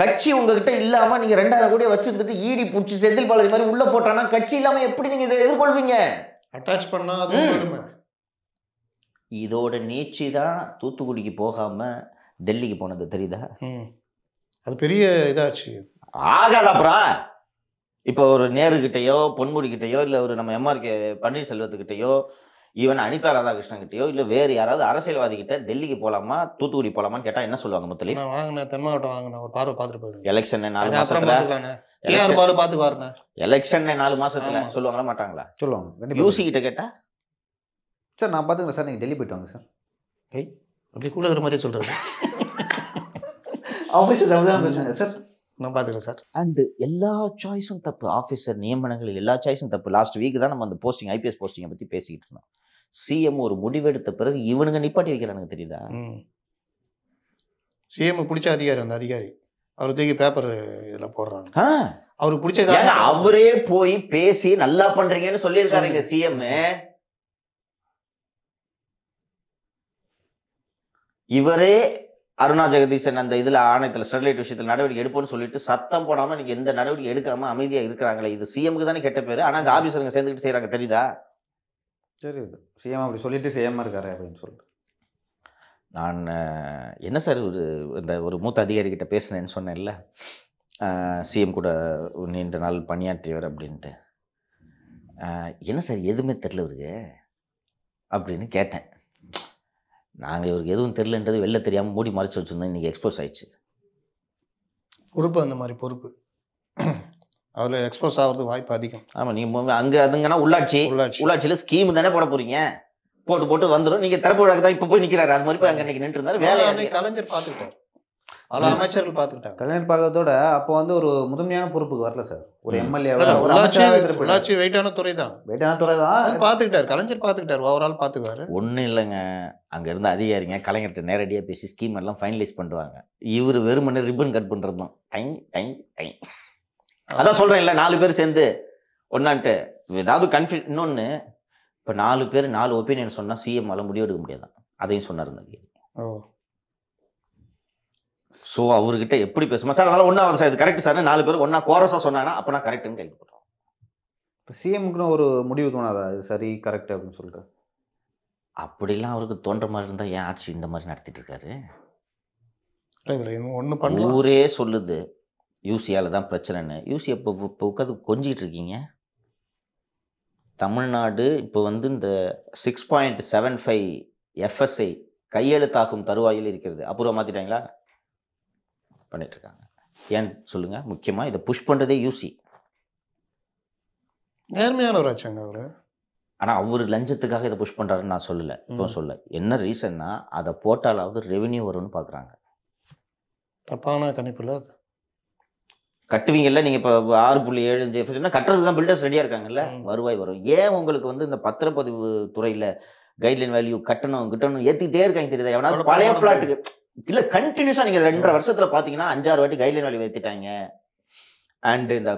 கட்சி உங்ககிட்ட இல்லாம நீங்க ரெண்டாயிரம் கோடியை வச்சிருந்துட்டு ஈடி பிடிச்சி செந்தில் பாலாஜி மாதிரி உள்ள போட்டானா கட்சி இல்லாம எப்படி நீங்க இதை எதிர்கொள்வீங்க அட்டாச் பண்ணாது இதோட நீச்சி தான் தூத்துக்குடிக்கு போகாம டெல்லிக்கு போனது தெரியுதா அது பெரிய இதாச்சு ஆகாதா அப்புறம் இப்போ ஒரு நேருக்கிட்டேயோ பொன்முடிக்கிட்டேயோ இல்லை ஒரு நம்ம எம்ஆர்கே பன்னீர்செல்வத்துக்கிட்டேயோ ஈவன் அனிதா ராதாகிருஷ்ணன் கிட்டயோ இல்லை வேற யாராவது அரசியல்வாதி கிட்ட டெல்லிக்கு போகலாமா தூத்துக்குடி போகலாமான்னு கேட்டா என்ன சொல்லுவாங்க முத்தலி வாங்கின தென் மாவட்டம் வாங்கின ஒரு பார்வை பார்த்துட்டு போயிடுங்க எலெக்ஷன் நாலு மாசத்துல பாத்து பாருங்க எலெக்ஷன் நாலு மாசத்துல சொல்லுவாங்களா மாட்டாங்களா சொல்லுவாங்க யூசி கிட்ட கேட்டா சார் நான் பாத்துக்கல சார் நீங்க டெல்லி போயிட்டு வாங்க சார் அப்படி கூடாத மாதிரியே சொல்கிறது ஆஃபீஸர் பிரச்சனை சார் நான் பார்த்துக்கிறேன் சார் அண்டு எல்லா சாய்ஸும் தப்பு ஆஃபீஸர் நியமனங்களில் எல்லா சாய்ஸும் தப்பு லாஸ்ட் வீக் தான் நம்ம அந்த போஸ்டிங் ஐபிஎஸ் போஸ்டிங்கை பற்றி பேசிக்கிட்டு இருந்தோம் சிஎம் ஒரு முடிவெடுத்த பிறகு இவனுங்க நிப்பாட்டி வைக்கிறானுங்க தெரியுதா சிஎம் பிடிச்ச அதிகாரி அந்த அதிகாரி அவர் தூக்கி பேப்பர் இதில் போடுறாங்க அவருக்கு பிடிச்ச அவரே போய் பேசி நல்லா பண்றீங்கன்னு சொல்லியிருக்காருங்க சிஎம் இவரே அருணா ஜெகதீசன் அந்த இதில் ஆணையத்தில் ஸ்டெர்லைட் விஷயத்தில் நடவடிக்கை எடுப்போம்னு சொல்லிட்டு சத்தம் போடாமல் இன்னைக்கு எந்த நடவடிக்கை எடுக்காமல் அமைதியாக இருக்கிறாங்களே இது சிஎம்க்கு தானே கெட்ட பேர் ஆனால் இந்த ஆஃபீஸருங்க சேர்ந்துக்கிட்டு செய்கிறாங்க தெரியுதா சரி சிஎம் அப்படி சொல்லிட்டு சிஎம்மாக இருக்காரு அப்படின்னு சொல்லிட்டு நான் என்ன சார் ஒரு இந்த ஒரு மூத்த அதிகாரிகிட்ட பேசினேன்னு சொன்னேன்ல சிஎம் கூட நீண்ட நாள் பணியாற்றியவர் அப்படின்ட்டு என்ன சார் எதுவுமே தெரில இவருக்கு அப்படின்னு கேட்டேன் நாங்கள் இவருக்கு எதுவும் தெரிலன்றது வெளில தெரியாமல் மூடி மறைச்சி வச்சுருந்தோம் இன்றைக்கி எக்ஸ்போஸ் ஆயிடுச்சு பொறுப்பு அந்த மாதிரி பொறுப்பு அதில் எக்ஸ்போஸ் ஆகிறது வாய்ப்பு அதிகம் ஆமாம் நீங்கள் அங்கே அதுங்கன்னா உள்ளாட்சி உள்ளாட்சி உள்ளாட்சியில் ஸ்கீம் தானே போட போகிறீங்க போட்டு போட்டு வந்துடும் நீங்கள் தரப்பு வழக்கு தான் இப்போ போய் நிற்கிறாரு அது மாதிரி போய் அங்கே நீங்கள் நின்று இருந்தாரு வேலை கலைஞர் பார்த்துக்கிட்டார் அதில் அமைச்சர்கள் பார்த்துக்கிட்டாங்க கலைஞர் பார்க்கறதோட அப்போ வந்து ஒரு முதன்மையான பொறுப்புக்கு வரல சார் ஒரு எம்எல்ஏ உள்ளாட்சி வெயிட்டான துறை தான் வெயிட்டான துறை தான் பார்த்துக்கிட்டார் கலைஞர் பார்த்துக்கிட்டார் ஓவரால் பார்த்துக்குவாரு ஒன்றும் இல்லைங்க அங்கே இருந்த அதிகாரிங்க கலைஞர்கிட்ட நேரடியாக பேசி ஸ்கீம் எல்லாம் ஃபைனலைஸ் பண்ணுவாங்க இவர் வெறுமனே ரிப்பன் கட் பண்ணுறது தான் டைம் டைம் டைம் அதான் சொல்கிறேன் இல்லை நாலு பேர் சேர்ந்து ஒன்னான்ட்டு ஏதாவது கன்ஃபியூ இன்னொன்று இப்போ நாலு பேர் நாலு ஒப்பீனியன் சொன்னால் சிஎம்மால் முடிவு எடுக்க முடியாதான் அதையும் சொன்னார் நதிகேரி ஸோ அவர்கிட்ட எப்படி பேசுமா சார் அதனால ஒன்றா சார் இது கரெக்ட் சார் நாலு பேர் ஒன்றா கோரஸாக சொன்னாங்கன்னா அப்போ நான் கரெக்டுன்னு கேள்வி இப்போ சிஎமுக்குன்னு ஒரு முடிவு தோணாதா இது சரி கரெக்ட் அப்படின்னு சொல்லிட்டு அப்படிலாம் அவருக்கு தோன்ற மாதிரி இருந்தால் ஏன் ஆட்சி இந்த மாதிரி நடத்திட்டு இருக்காரு ஊரே சொல்லுது யூசியால் தான் பிரச்சனைன்னு யூசி இப்போ இப்போ உட்காந்து கொஞ்சிக்கிட்டு இருக்கீங்க தமிழ்நாடு இப்போ வந்து இந்த six point seven five FSI கையெழுத்தாகும் தருவாயில் இருக்கிறது அப்புறம் மாற்றிட்டாங்களா பண்ணிகிட்ருக்காங்க ஏன் சொல்லுங்கள் முக்கியமாக இதை புஷ் பண்ணுறதே யூசி நேர்மையானவர் ஆச்சாங்க அவர் ஆனால் அவர் லஞ்சத்துக்காக இதை புஷ் பண்ணுறாருன்னு நான் சொல்லலை இப்போ சொல்ல என்ன ரீசன்னா அதை போட்டாலாவது ரெவென்யூ வரும்னு பார்க்குறாங்க தப்பான கணிப்பு இல்லை அது கட்டுவீங்கல்ல நீங்கள் இப்போ ஆறு புள்ளி ஏழு அஞ்சு சொன்னால் கட்டுறது தான் பில்டர்ஸ் ரெடியாக இருக்காங்கல்ல வருவாய் வரும் ஏன் உங்களுக்கு வந்து இந்த பத்திரப்பதிவு துறையில் கைட்லைன் வேல்யூ கட்டணும் கிட்டணும் ஏற்றிக்கிட்டே இருக்காங்க தெரியுதா எவனாவது பழைய ஃப்ளாட்டுக்கு இல்லை கண்டினியூஸாக நீங்கள் ரெண்டரை வருஷத்தில் பார்த்தீங்கன்னா அஞ்சாறு வாட்டி கைட்லைன் வேல்யூ ஏற்றிட்டாங்க அண்டு இந்த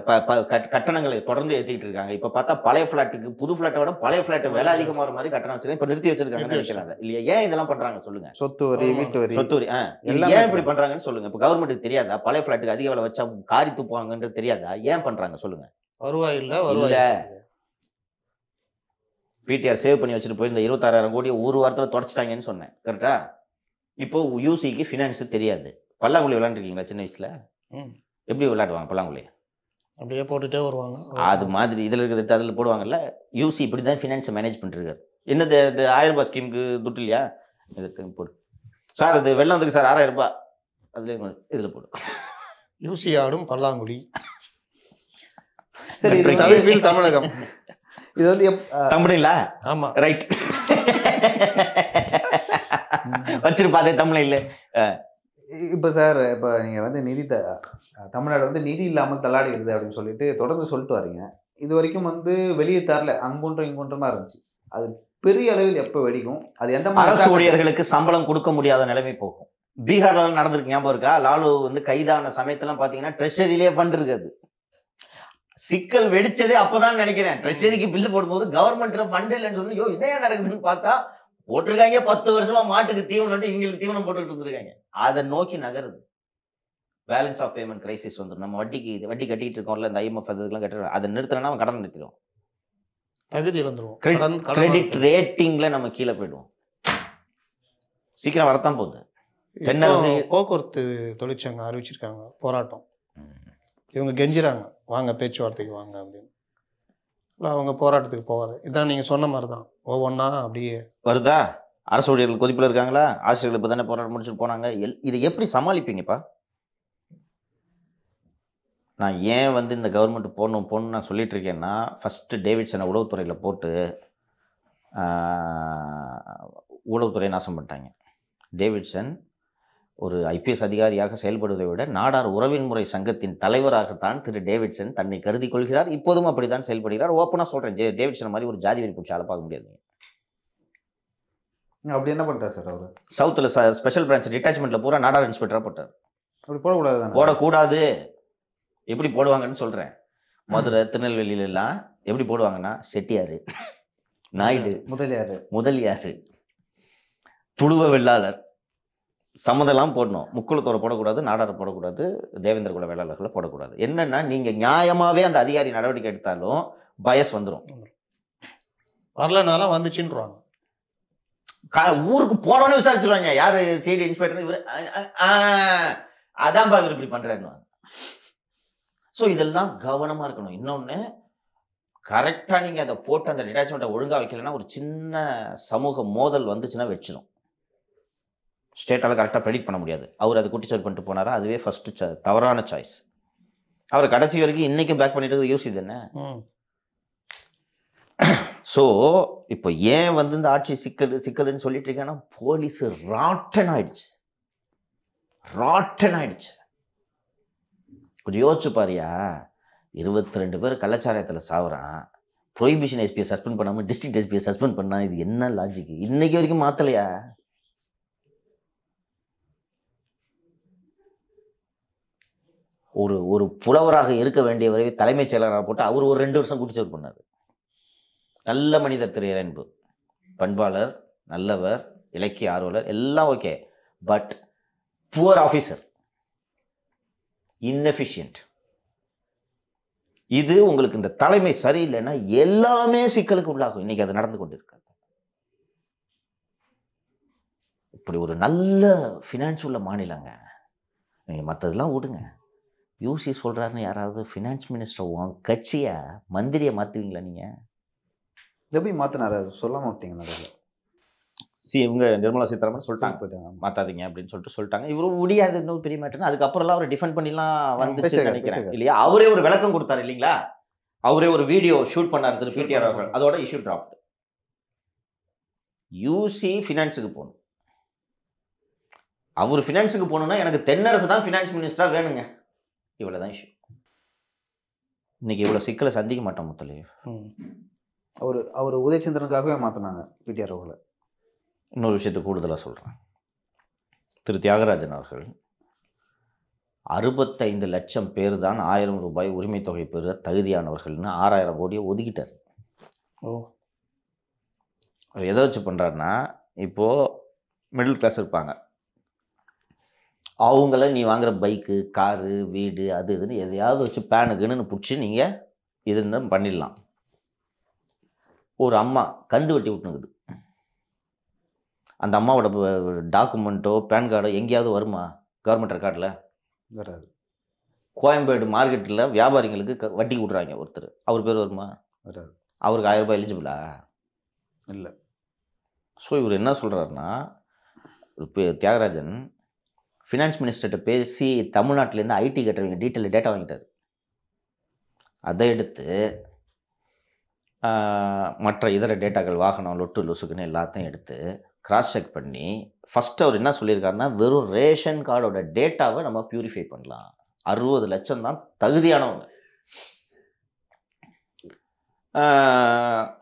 கட்டணங்களை தொடர்ந்து ஏற்றிக்கிட்டு இருக்காங்க இப்போ பார்த்தா பழைய ஃப்ளாட்டுக்கு புது ஃப்ளாட்டை விட பழைய ஃப்ளாட்டு விலை அதிகமாக மாதிரி கட்டணம் வச்சுருக்கேன் இப்போ நிறுத்தி வச்சிருக்காங்கன்னு நினைக்கிறாங்க இல்லையா ஏன் இதெல்லாம் பண்றாங்க சொல்லுங்க சொத்து வரி வீட்டு வரி சொத்து வரி ஆ ஏன் இப்படி பண்றாங்கன்னு சொல்லுங்க இப்போ கவர்மெண்ட்டுக்கு தெரியாதா பழைய ஃப்ளாட்டுக்கு அதிக விலை வச்சா காரி துப்புவாங்கன்றது தெரியாதா ஏன் பண்றாங்க சொல்லுங்க வருவாய் இல்லை வருவாய் பிடிஆர் சேவ் பண்ணி வச்சுட்டு இந்த இருபத்தாறாயிரம் கோடியை ஒரு வாரத்தில் தொடச்சிட்டாங்கன்னு சொன்னேன் கரெக்டா இப்போ யூசிக்கு ஃபினான்ஸ் தெரியாது பல்லாங்குழி விளாண்டுருக்கீங்களா சின்ன வயசுல எப்படி விளையாடுவாங்க பல்லாங்குழி அப்படியே போட்டுகிட்டே வருவாங்க அது மாதிரி இதில் இருக்கிறது அதில் போடுவாங்கல்ல யூசி இப்படி தான் ஃபினான்ஸை மேனேஜ் பண்ணிருக்காரு என்னது இது ஆயிரம் ரூபாய் ஸ்கீமுக்கு துட்டு இல்லையா இதுக்கு போடு சார் இது வெள்ளம் வந்துருக்கு சார் ஆறாயிரம் ரூபாய் அதுலேயே இதில் போடு யூசி ஆடும் பல்லாங்குழி சரி தமிழ் தமிழகம் இது வந்து தமிழிங்களா ஆமாம் ரைட் வச்சிருப்பாதே தமிழ இல்லை இப்போ சார் இப்போ நீங்கள் வந்து நிதி த தமிழ்நாடு வந்து நிதி இல்லாமல் தள்ளாடிடுது அப்படின்னு சொல்லிட்டு தொடர்ந்து சொல்லிட்டு வரீங்க இது வரைக்கும் வந்து வெளியே தரல அங்குன்றும் இங்குன்றமாக இருந்துச்சு அது பெரிய அளவில் எப்போ வெடிக்கும் அது எந்த அரசு ஊழியர்களுக்கு சம்பளம் கொடுக்க முடியாத நிலைமை போகும் பீகார்ல நடந்திருக்கு ஞாபகம் இருக்கா லாலு வந்து கைதான சமயத்திலாம் பார்த்தீங்கன்னா ட்ரெஷரிலேயே ஃபண்ட் இருக்காது சிக்கல் வெடிச்சதே அப்பதான் நினைக்கிறேன் ட்ரெஷரிக்கு பில்லு போடும்போது கவர்மெண்ட்ல ஃபண்ட் இல்லைன்னு சொல்லி இதே நடக்குதுன்னு பார்த்தா போட்டிருக்காங்க பத்து வருஷமா மாட்டுக்கு தீவனம் இவங்களுக்கு தீவனம் போட்டுக்கிட்டு இருந்திருக்காங்க அதை நோக்கி நகருது பேலன்ஸ் ஆஃப் பேமெண்ட் கிரைசிஸ் வந்துடும் நம்ம வட்டிக்கு வட்டி கட்டிட்டு இருக்கோம்ல இந்த ஐஎம்எஃப் அதுக்கெல்லாம் கட்டுறோம் அதை நிறுத்தினா கடன் நிறுத்திடுவோம் தகுதி வந்துடும் கிரெடிட் ரேட்டிங்ல நம்ம கீழே போயிடுவோம் சீக்கிரம் வரத்தான் போகுது போக்குவரத்து தொழிற்சங்கம் அறிவிச்சிருக்காங்க போராட்டம் இவங்க கெஞ்சிறாங்க வாங்க பேச்சுவார்த்தைக்கு வாங்க அப்படின்னு அவங்க போராட்டத்துக்கு போவாது இதான் நீங்கள் சொன்ன மாதிரி தான் ஒவ்வொன்றா அப்படியே வருதா அரசு ஊழியர்கள் கொதிப்பில் இருக்காங்களா ஆசிரியர்கள் இப்போ தானே போராட்டம் முடிச்சுட்டு போனாங்க இதை எப்படி சமாளிப்பீங்கப்பா நான் ஏன் வந்து இந்த கவர்மெண்ட் போடணும் போகணும்னு நான் சொல்லிட்டு இருக்கேன்னா ஃபஸ்ட்டு டேவிட்சனை உளவுத்துறையில் போட்டு உளவுத்துறை நாசம் பண்ணிட்டாங்க டேவிட்சன் ஒரு ஐபிஎஸ் அதிகாரியாக செயல்படுவதை விட நாடார் உறவின் முறை சங்கத்தின் தலைவராகத்தான் திரு டேவிட்சன் தன்னை கருதி கொள்கிறார் இப்போதும் அப்படி தான் செயல்படுகிறார் ஓப்பனாக சொல்கிறேன் ஜே டேவிட்சன் மாதிரி ஒரு ஜாதி வெறி பூச்சி பார்க்க முடியாது அப்படி என்ன பண்ணுறாரு சார் அவர் சவுத்தில் ஸ்பெஷல் பிரான்ச் டிட்டாச்மெண்ட்டில் பூரா நாடார் இன்ஸ்பெக்டராக போட்டார் அப்படி போடக்கூடாது போடக்கூடாது எப்படி போடுவாங்கன்னு சொல்கிறேன் மதுரை திருநெல்வேலியிலலாம் எப்படி போடுவாங்கன்னா செட்டியார் நாயுடு முதலியார் முதலியார் துளுவ வெள்ளாளர் சம்மதெல்லாம் போடணும் முக்குளத்தோட போடக்கூடாது நாடாரை போடக்கூடாது தேவேந்திர குல வேளாளர்களை போடக்கூடாது என்னென்னா நீங்கள் நியாயமாகவே அந்த அதிகாரி நடவடிக்கை எடுத்தாலும் பயஸ் வந்துடும் வரலனாலும் வந்துச்சுன்றாங்க ஊருக்கு போனோட விசாரிச்சிருவாங்க யார் சிடி இன்ஸ்பெக்டர் இவர் அதான் இவர் இப்படி பண்ணுறாருன்னு ஸோ இதெல்லாம் கவனமாக இருக்கணும் இன்னொன்று கரெக்டாக நீங்கள் அதை போட்டு அந்த டிட்டாச்மெண்ட்டை ஒழுங்காக வைக்கலன்னா ஒரு சின்ன சமூக மோதல் வந்துச்சுன்னா வச்சிடும் ஸ்டேட்டால் கரெக்டாக ப்ரெடிக்ட் பண்ண முடியாது அவர் அதை குட்டிச்சோர் பண்ணிட்டு போனாரா அதுவே ஃபஸ்ட்டு தவறான சாய்ஸ் அவர் கடைசி வரைக்கும் இன்றைக்கும் பேக் பண்ணிட்டு இருக்கிறது யூஸ் இது என்ன ஸோ இப்போ ஏன் வந்து இந்த ஆட்சி சிக்கல் சிக்கலுன்னு சொல்லிட்டு இருக்கேன்னா போலீஸ் ராட்டன் ஆயிடுச்சு ராட்டன் ஆயிடுச்சு கொஞ்சம் யோசிச்சு பாரியா இருபத்தி ரெண்டு பேர் கலாச்சாரத்தில் சாவுறான் ப்ரொஹிபிஷன் எஸ்பியை சஸ்பெண்ட் பண்ணாமல் டிஸ்ட்ரிக்ட் எஸ்பியை சஸ்பெண்ட் பண்ணால் இது என்ன லாஜிக் இன்னைக்கு வரைக்கும் மாற்றலையா ஒரு ஒரு புலவராக இருக்க வேண்டியவரை தலைமைச் செயலராக போட்டு அவர் ஒரு ரெண்டு வருஷம் குடிச்சவர் பண்ணார் நல்ல மனிதர் திரு இளன்பு பண்பாளர் நல்லவர் இலக்கிய ஆர்வலர் எல்லாம் okay but poor officer inefficient இது உங்களுக்கு இந்த தலைமை சரியில்லைன்னா எல்லாமே சிக்கலுக்கு உள்ளாகும் இன்னைக்கு அது நடந்து கொண்டு இப்படி ஒரு நல்ல ஃபினான்ஸ் உள்ள மாநிலங்க நீங்கள் மற்றதெல்லாம் விடுங்க யூசி சொல்கிறாருன்னு யாராவது ஃபினான்ஸ் மினிஸ்டர் உங்க கட்சியை மந்திரியை மாற்றுவீங்களா நீங்கள் எப்படி மாற்றினார் அது சொல்ல மாட்டீங்கன்னா சி இவங்க நிர்மலா சீதாராமன் சொல்லிட்டாங்க போயிட்டாங்க மாற்றாதீங்க அப்படின்னு சொல்லிட்டு சொல்லிட்டாங்க இவரும் முடியாது இன்னும் பெரிய மேட்டர்னு அதுக்கப்புறம்லாம் அவர் டிஃபெண்ட் பண்ணிலாம் வந்து நினைக்கிறேன் இல்லையா அவரே ஒரு விளக்கம் கொடுத்தாரு இல்லைங்களா அவரே ஒரு வீடியோ ஷூட் பண்ணார் திரு பிடிஆர் அவர்கள் அதோட இஷ்யூ ட்ராப் யூசி ஃபினான்ஸுக்கு போகணும் அவர் ஃபினான்ஸுக்கு போகணுன்னா எனக்கு தென்னரசு தான் ஃபினான்ஸ் மினிஸ்டராக வேணுங்க இவ்வளோ தான் இஷ்யூ இன்றைக்கி இவ்வளோ சிக்கலை சந்திக்க மாட்டோம் முத்தலையே அவர் அவர் உதயச்சந்திரனுக்காகவே மாற்றினாங்க பிடிஆர் அவர்களை இன்னொரு விஷயத்தை கூடுதலாக சொல்கிறேன் திரு தியாகராஜன் அவர்கள் அறுபத்தைந்து லட்சம் பேர் தான் ஆயிரம் ரூபாய் உரிமை தொகை பெற தகுதியானவர்கள்னு ஆறாயிரம் கோடியை ஒதுக்கிட்டார் ஓ அவர் எதை வச்சு பண்ணுறாருன்னா இப்போது மிடில் கிளாஸ் இருப்பாங்க அவங்கள நீ வாங்குகிற பைக்கு காரு வீடு அது இதுன்னு எதையாவது வச்சு பேனுக்குன்னு பிடிச்சி நீங்கள் இது பண்ணிடலாம் ஒரு அம்மா கந்து வெட்டி விட்டுனுக்குது அந்த அம்மாவோட டாக்குமெண்ட்டோ பேன் கார்டோ எங்கேயாவது வருமா கவர்மெண்ட் ரெக்கார்டில் வராது கோயம்பேடு மார்க்கெட்டில் வியாபாரிகளுக்கு க வட்டி விட்றாங்க ஒருத்தர் அவர் பேர் வருமா வராது அவருக்கு ஆயிரம் ரூபாய் எலிஜிபிளா இல்லை ஸோ இவர் என்ன சொல்கிறாருன்னா தியாகராஜன் ஃபினான்ஸ் மினிஸ்டர்கிட்ட பேசி தமிழ்நாட்டிலேருந்து ஐடி கேட்டவங்க டீட்டெயில் டேட்டா வாங்கிட்டார் அதை எடுத்து மற்ற இதர டேட்டாக்கள் வாகனம் லொட்டு லொசுக்குன்னு எல்லாத்தையும் எடுத்து கிராஸ் செக் பண்ணி ஃபஸ்ட்டு அவர் என்ன சொல்லியிருக்காருன்னா வெறும் ரேஷன் கார்டோட டேட்டாவை நம்ம ப்யூரிஃபை பண்ணலாம் அறுபது லட்சம் தான் தகுதியானவங்க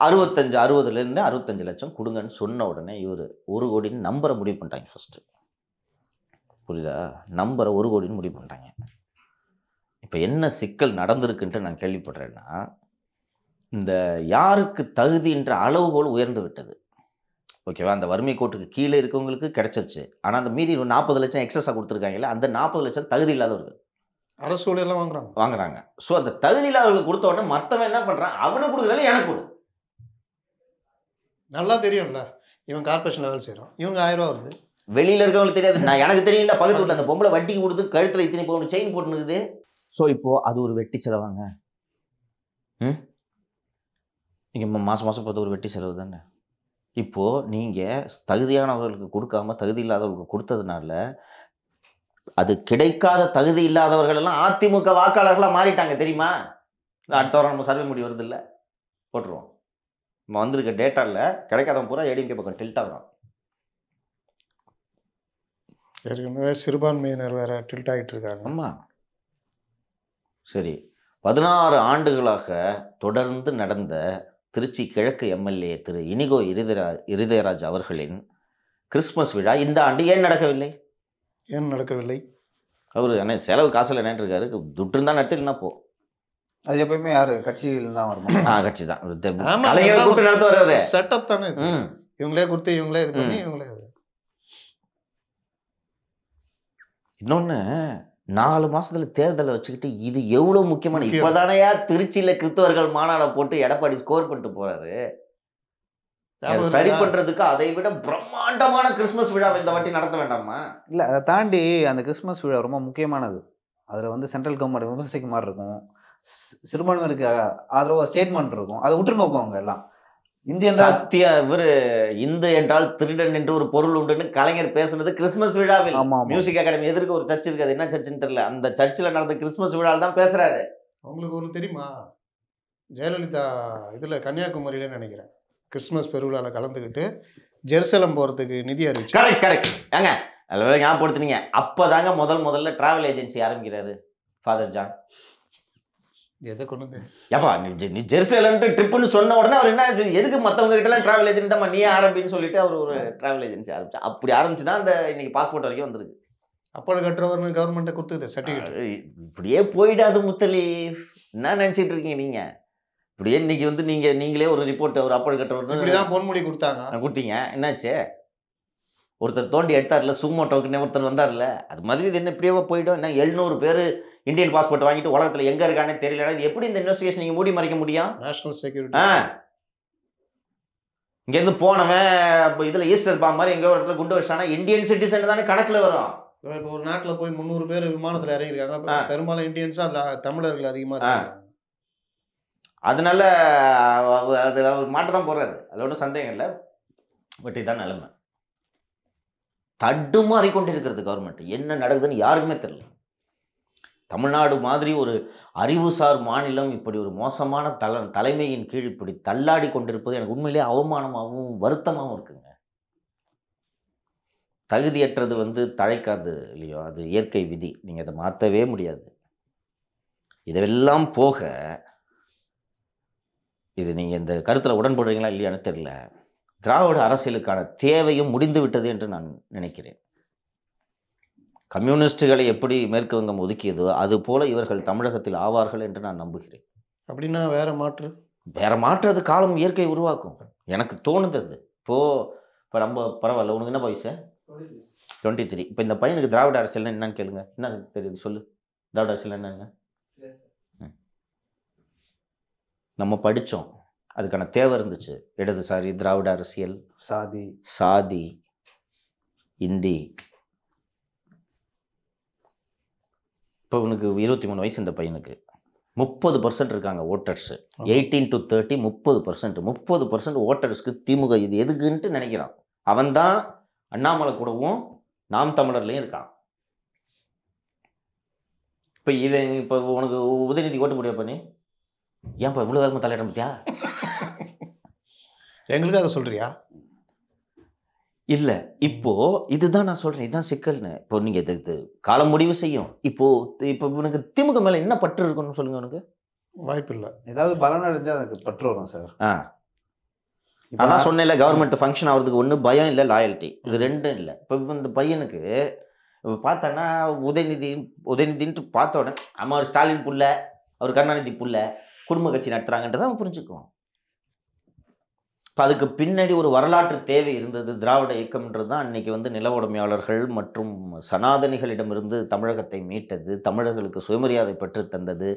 அறுபத்தஞ்சு அறுபதுலேருந்து அறுபத்தஞ்சு லட்சம் கொடுங்கன்னு சொன்ன உடனே இவர் ஒரு கோடின்னு நம்பரை முடிவு பண்ணிட்டாங்க ஃபஸ்ட்டு புரியுதா நம்பரை ஒரு கோடின்னு முடிவு பண்ணிட்டாங்க இப்போ என்ன சிக்கல் நடந்திருக்குன்ட்டு நான் கேள்விப்படுறேன்னா இந்த யாருக்கு தகுதின்ற அளவுகோல் உயர்ந்து விட்டது ஓகேவா அந்த வறுமை கோட்டுக்கு கீழே இருக்கவங்களுக்கு கிடச்சிருச்சு ஆனால் அந்த மீதி நாற்பது லட்சம் எக்ஸஸாக கொடுத்துருக்காங்கல்ல அந்த நாற்பது லட்சம் தகுதி இல்லாதவர்கள் அரசு ஊழியெல்லாம் வாங்குறாங்க வாங்குறாங்க ஸோ அந்த தகுதி இல்லாதவர்களுக்கு கொடுத்த உடனே மற்றவன் என்ன பண்ணுறான் அவனுக்கு கொடுக்குறதால எனக்கு கொடு நல்லா தெரியும்ல இவன் கார்பரேஷன் லெவல் செய்கிறான் இவங்க ஆயிரம் ரூபா வருது வெளியில் இருக்கவங்களுக்கு தெரியாது நான் எனக்கு தெரியல பகுத்து விட்டு அந்த பொம்பளை வட்டி கொடுத்து கழுத்தில் இத்தனை போகணும் செயின் போட்டுனு ஸோ இப்போது அது ஒரு வெட்டி செலவாங்க ம் நீங்கள் மாதம் மாதம் பார்த்து ஒரு வெட்டி செலவு தானே இப்போது நீங்கள் தகுதியானவர்களுக்கு கொடுக்காம தகுதி இல்லாதவர்களுக்கு கொடுத்ததுனால அது கிடைக்காத தகுதி இல்லாதவர்கள் எல்லாம் அதிமுக வாக்காளர்களாக மாறிட்டாங்க தெரியுமா அடுத்த வாரம் நம்ம சர்வே முடிவு வருது இல்லை போட்டுருவோம் நம்ம வந்திருக்க டேட்டாவில் கிடைக்காதவங்க பூரா ஏடிஎம்கே பக்கம் டில்ட் ஏற்கனவே சிறுபான்மையினர் வேற டில்ட் ஆகிட்டு இருக்காங்க ஆமா சரி பதினாறு ஆண்டுகளாக தொடர்ந்து நடந்த திருச்சி கிழக்கு எம்எல்ஏ திரு இனிகோ இருதரா இருதயராஜ் அவர்களின் கிறிஸ்மஸ் விழா இந்த ஆண்டு ஏன் நடக்கவில்லை ஏன் நடக்கவில்லை அவர் என்ன செலவு காசில் நின்றுருக்காரு துட்டு இருந்தால் இல்லைனா போ அது எப்பயுமே யாரு கட்சியில் தான் வருமா ஆ கட்சி தான் கூட்டு வர செட்டப் தானே இவங்களே கொடுத்து இவங்களே இது பண்ணி இவங்களே இன்னொன்று நாலு மாசத்துல தேர்தலை வச்சுக்கிட்டு இது எவ்வளோ முக்கியமான தானேயா திருச்சியில் கிறிஸ்தவர்கள் மாநாடை போட்டு எடப்பாடி ஸ்கோர் பண்ணிட்டு போறாரு சரி பண்றதுக்கு அதை விட பிரம்மாண்டமான கிறிஸ்துமஸ் விழாவை இந்த வாட்டி நடத்த வேண்டாமா இல்ல அதை தாண்டி அந்த கிறிஸ்துமஸ் விழா ரொம்ப முக்கியமானது அதுல வந்து சென்ட்ரல் கவர்மெண்ட் விமர்சிக்கு மாதிரி இருக்கும் சிறுபான்மையினருக்கு ஆதரவு ஸ்டேட்மெண்ட் இருக்கும் அதை உற்று நோக்குவாங்க எல்லாம் இந்திய சத்திய இவர் இந்து என்றால் திருடன் என்று ஒரு பொருள் உண்டுன்னு கலைஞர் பேசுனது கிறிஸ்மஸ் விழாவில் மியூசிக் அகாடமி எதிர்க்க ஒரு சர்ச் இருக்குது என்ன சர்ச்சுன்னு தெரியல அந்த சர்ச்சில் நடந்த கிறிஸ்மஸ் விழாவில் தான் பேசுறாரு உங்களுக்கு ஒன்று தெரியுமா ஜெயலலிதா இதில் கன்னியாகுமரியில நினைக்கிறேன் கிறிஸ்மஸ் பெருவிழாவில் கலந்துக்கிட்டு ஜெருசலம் போறதுக்கு நிதி அறிவிச்சு கரெக்ட் கரெக்ட் ஏங்க நல்ல ஞாபகப்படுத்துனீங்க அப்போ முதல் முதல்ல ட்ராவல் ஏஜென்சி ஆரம்பிக்கிறாரு ஃபாதர் ஜான் எதை கொண்டு நீ ட்ரிப்புன்னு சொன்ன உடனே அவர் என்ன எதுக்கு மற்றவங்க ட்ராவல் ஏஜென்ட் நீ அவர் ஒரு ட்ராவல் ஏஜென்சி அப்படி தான் அந்த பாஸ்போர்ட் வரைக்கும் கட்டுறவர்னு கவர்மெண்ட்டை இப்படியே போயிடாது என்ன நினச்சிட்டு இருக்கீங்க நீங்கள் இப்படியே வந்து நீங்கள் நீங்களே ஒரு ரிப்போர்ட் ஒரு அப்போ கொடுத்தாங்க கொடுத்தீங்க என்னாச்சு ஒருத்தர் தோண்டி எடுத்தார்ல சும்மா டோக்கனே ஒருத்தர் வந்தார்ல அது மாதிரி இது என்ன இப்படியே போயிடும் என்ன எழுநூறு பேர் இந்தியன் பாஸ்போர்ட் வாங்கிட்டு உலகத்தில் எங்கே இருக்கானே தெரியல இது எப்படி இந்த இன்வெஸ்டிகேஷன் நீங்கள் மூடி மறைக்க முடியும் நேஷனல் செக்யூரிட்டி ஆ இங்கேருந்து போனவன் இதில் ஈஸ்டர் பாம் மாதிரி எங்கே ஒரு இடத்துல குண்டு வச்சானா இந்தியன் சிட்டிசன் தானே கணக்கில் வரும் இப்போ ஒரு நாட்டில் போய் முந்நூறு பேர் விமானத்தில் இறங்கியிருக்காங்க பெரும்பாலும் இந்தியன்ஸும் அதில் தமிழர்கள் அதிகமாக அதனால அதில் மாட்ட தான் போகிறாரு அதில் ஒன்றும் சந்தேகம் இல்லை பட் இதுதான் நிலைமை தடுமாறி கொண்டிருக்கிறது கவர்மெண்ட் என்ன நடக்குதுன்னு யாருக்குமே தெரியல தமிழ்நாடு மாதிரி ஒரு அறிவுசார் மாநிலம் இப்படி ஒரு மோசமான தல தலைமையின் கீழ் இப்படி தள்ளாடி கொண்டிருப்பது எனக்கு உண்மையிலே அவமானமாகவும் வருத்தமாகவும் இருக்குங்க தகுதியற்றது வந்து தழைக்காது இல்லையோ அது இயற்கை விதி நீங்கள் அதை மாற்றவே முடியாது இதெல்லாம் போக இது நீங்கள் இந்த கருத்தில் உடன்படுறீங்களா இல்லையான்னு தெரில திராவிட அரசியலுக்கான தேவையும் முடிந்துவிட்டது என்று நான் நினைக்கிறேன் கம்யூனிஸ்டுகளை எப்படி மேற்கு வங்கம் ஒதுக்கியதோ அது போல இவர்கள் தமிழகத்தில் ஆவார்கள் என்று நான் நம்புகிறேன் அப்படின்னா வேற மாற்று வேற மாற்றது காலம் இயற்கை உருவாக்கும் எனக்கு தோணுது அது இப்போ நம்ம பரவாயில்ல உனக்கு என்ன சார் டுவெண்ட்டி த்ரீ இப்போ இந்த பையனுக்கு திராவிட அரசியல் என்னன்னு கேளுங்க என்ன தெரியுது சொல்லு திராவிட அரசியல் என்னங்க நம்ம படித்தோம் அதுக்கான தேவை இருந்துச்சு இடதுசாரி திராவிட அரசியல் சாதி சாதி இந்தி இப்போ உனக்கு இருபத்தி மூணு வயசு இந்த பையனுக்கு முப்பது பர்சன்ட் இருக்காங்க ஓட்டர்ஸு எயிட்டீன் டு தேர்ட்டி முப்பது பர்சன்ட் முப்பது பர்சன்ட் ஓட்டர்ஸ்க்கு திமுக இது எதுக்குன்ட்டு நினைக்கிறான் அவன் தான் அண்ணாமலை கூடவும் நாம் தமிழர்லையும் இருக்கான் இப்போ இவன் இப்போ உனக்கு உதயநிதி ஓட்டு முடியாது பண்ணி ஏன்ப்பா இவ்வளோ வேகமாக முடியா எங்களுக்கு அதை சொல்கிறியா இல்லை இப்போ இதுதான் நான் சொல்கிறேன் இதுதான் சிக்கல்னு இப்போ நீங்கள் இது இது காலம் முடிவு செய்யும் இப்போது இப்போ உனக்கு திமுக மேலே என்ன பற்று இருக்குன்னு சொல்லுங்கள் உனக்கு வாய்ப்பு இல்லை ஏதாவது பலன் அடைஞ்சால் அதுக்கு பற்று வரும் சார் ஆ அதான் சொன்னேன்ல கவர்மெண்ட் ஃபங்க்ஷன் ஆகிறதுக்கு ஒன்று பயம் இல்லை லாயல்ட்டி இது ரெண்டும் இல்லை இப்போ இந்த பையனுக்கு இப்போ பார்த்தோன்னா உதயநிதி உதயநிதின்ட்டு பார்த்த உடனே அம்மா ஸ்டாலின் புள்ள அவர் கருணாநிதி புள்ள குடும்ப கட்சி நடத்துகிறாங்கன்றதை அவங்க புரிஞ்சுக்குவோம் அதுக்கு பின்னாடி ஒரு வரலாற்று தேவை இருந்தது திராவிட இயக்கம்ன்றது தான் அன்றைக்கி வந்து நில உடைமையாளர்கள் மற்றும் சனாதனிகளிடமிருந்து தமிழகத்தை மீட்டது தமிழர்களுக்கு சுயமரியாதை பெற்று தந்தது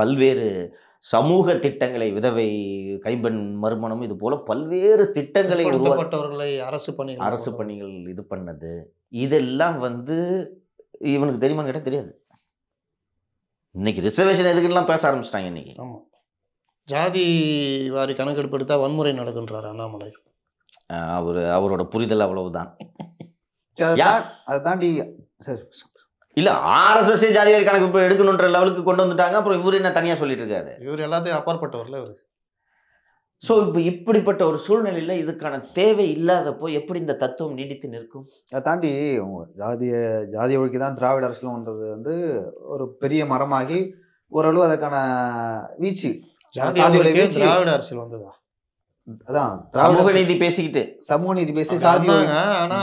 பல்வேறு சமூக திட்டங்களை விதவை கைம்பெண் மறுமணம் இது போல பல்வேறு திட்டங்களை உருவாக்கப்பட்டவர்களை அரசு பணி அரசு பணிகள் இது பண்ணது இதெல்லாம் வந்து இவனுக்கு தெரியுமான்னு கேட்டால் தெரியாது இன்னைக்கு ரிசர்வேஷன் எதுக்குலாம் பேச ஆரம்பிச்சிட்டாங்க இன்னைக்கு ஆமாம் ஜாதி வாரி கணக்கெடுப்பு எடுத்தால் வன்முறை நடக்குன்றார் அண்ணாமலை அவர் அவரோட புரிதல் அவ்வளவுதான் யார் அதை தாண்டி சரி இல்ல ஆர்எஸ்எஸ்ஏ கணக்கு எடுக்கணுன்ற லெவலுக்கு கொண்டு வந்துட்டாங்க அப்புறம் இவர் என்ன தனியா சொல்லிட்டு இருக்காரு இவர் எல்லாத்தையும் அப்பாற்பட்டவர்ல இவர் ஸோ இப்போ இப்படிப்பட்ட ஒரு சூழ்நிலையில் இதுக்கான தேவை இல்லாதப்போ எப்படி இந்த தத்துவம் நீடித்து நிற்கும் அதை தாண்டி ஜாதிய ஜாதி ஒழுக்கி தான் திராவிட அரசுலன்றது வந்து ஒரு பெரிய மரமாகி ஓரளவு அதற்கான வீச்சு திராவிட அரசியல் வந்ததா சமூக நீதி பேசிக்கிட்டு சமூக நீதி பேசி சாதி ஆனா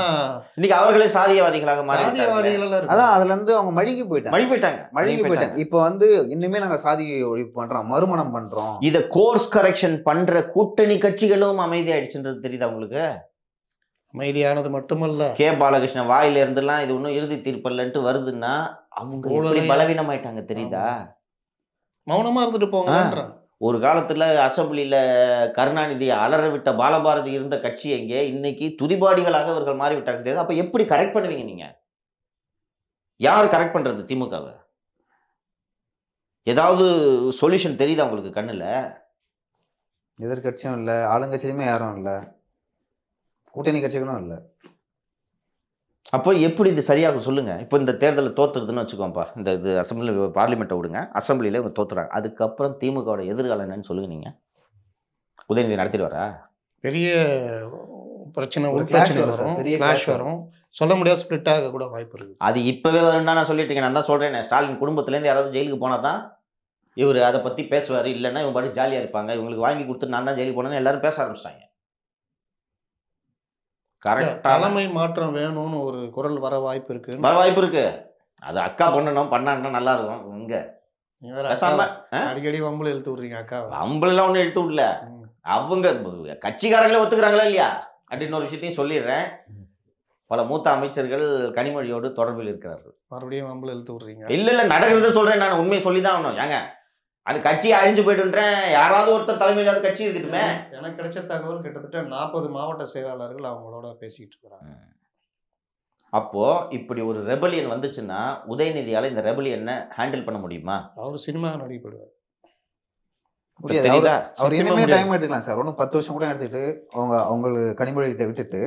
இன்னைக்கு அவர்களே சாதியவாதிகளாக மாறிவாதிகள் அதான் அதுல இருந்து அவங்க மழுகி போயிட்டாங்க மழுகி போயிட்டாங்க மழுகி போயிட்டாங்க இப்போ வந்து இன்னுமே நாங்க சாதி ஒழிப்பு பண்றோம் மறுமணம் பண்றோம் இத கோர்ஸ் கரெக்ஷன் பண்ற கூட்டணி கட்சிகளும் அமைதி ஆயிடுச்சுன்றது தெரியுது அவங்களுக்கு அமைதியானது மட்டுமல்ல கே பாலகிருஷ்ணன் வாயில இருந்து எல்லாம் இது ஒண்ணும் இறுதி தீர்ப்பல்லன்ட்டு வருதுன்னா அவங்க பலவீனம் ஆயிட்டாங்க தெரியுதா மௌனமா இருந்துட்டு போங்க ஒரு காலத்தில் அசம்பிளியில் கருணாநிதியை அலற விட்ட பாலபாரதி இருந்த கட்சி எங்கே இன்னைக்கு துதிபாடிகளாக இவர்கள் மாறிவிட்டார்கள் தெரியாது அப்போ எப்படி கரெக்ட் பண்ணுவீங்க நீங்கள் யார் கரெக்ட் பண்ணுறது திமுகவை ஏதாவது சொல்யூஷன் தெரியுதா உங்களுக்கு கண்ணில் எதிர்கட்சியும் இல்லை ஆளுங்கட்சியுமே யாரும் இல்லை கூட்டணி கட்சிகளும் இல்லை அப்போ எப்படி இது சரியாக சொல்லுங்கள் இப்போ இந்த தேர்தலில் தோற்றுறதுன்னு வச்சுக்கோப்பா இந்த இது அசம்பிளி பார்லிமெண்ட்டை விடுங்க அசம்பிளியில் இவங்க தோற்றுறாங்க அதுக்கப்புறம் திமுகவோட எதிர்காலம் என்னன்னு சொல்லுங்க நீங்கள் உதயநிதி நடத்திட்டு வரா பெரிய பிரச்சனை பிரச்சனை வரும் பெரிய வரும் சொல்ல முடியாது ஆக கூட வாய்ப்பு இருக்குது அது இப்போவே வரும் தான் நான் சொல்லிட்டு நான் தான் சொல்கிறேன் ஸ்டாலின் குடும்பத்துலேருந்து யாராவது ஜெயிலுக்கு போனால் தான் இவர் அதை பற்றி பேசுவார் இல்லைன்னா இவங்க பாட்டு ஜாலியாக இருப்பாங்க இவங்களுக்கு வாங்கி கொடுத்துட்டு நான் தான் ஜெயிலுக்கு போனேன்னு எல்லாரும் பேச ஆரம்பிச்சிட்டாங்க கரெக்ட் தலைமை மாற்றம் வேணும்னு ஒரு குரல் வர வாய்ப்பு இருக்கு வர வாய்ப்பு இருக்கு அது அக்கா பண்ணணும் பண்ணான்னா நல்லா இருக்கும் இங்க அடிக்கடி வம்புல இழுத்து விடுறீங்க அக்கா எல்லாம் ஒன்றும் இழுத்து விடல அவங்க கட்சிக்காரங்களே ஒத்துக்கிறாங்களா இல்லையா அப்படின்னு ஒரு விஷயத்தையும் சொல்லிடுறேன் பல மூத்த அமைச்சர்கள் கனிமொழியோடு தொடர்பில் இருக்கிறார்கள் மறுபடியும் வம்புல இழுத்து விடுறீங்க இல்லை இல்ல நடக்கிறது சொல்கிறேன் நான் உண்மையை சொல்லி தான் ஆகணும் ஏங்க அது கட்சி அழிஞ்சு போயிட்டுன்றேன் யாராவது ஒருத்தர் தலைமையில் கட்சி இருக்கட்டுமே எனக்கு கிடைச்ச தகவல் கிட்டத்தட்ட நாற்பது மாவட்ட செயலாளர்கள் அவங்களோட பேசிட்டு இருக்கிறாங்க அப்போது இப்படி ஒரு ரெபலியன் வந்துச்சுன்னா உதயநிதியால இந்த ரெபலியனை ஹேண்டில் பண்ண முடியுமா அவர் சினிமா நடிகப்படுவார் அவர் இனிமே டைம் எடுத்துக்கலாம் சார் ஒன்றும் பத்து வருஷம் கூட எடுத்துக்கிட்டு அவங்க அவங்களுக்கு கனிமொழி கிட்ட விட்டுட்டு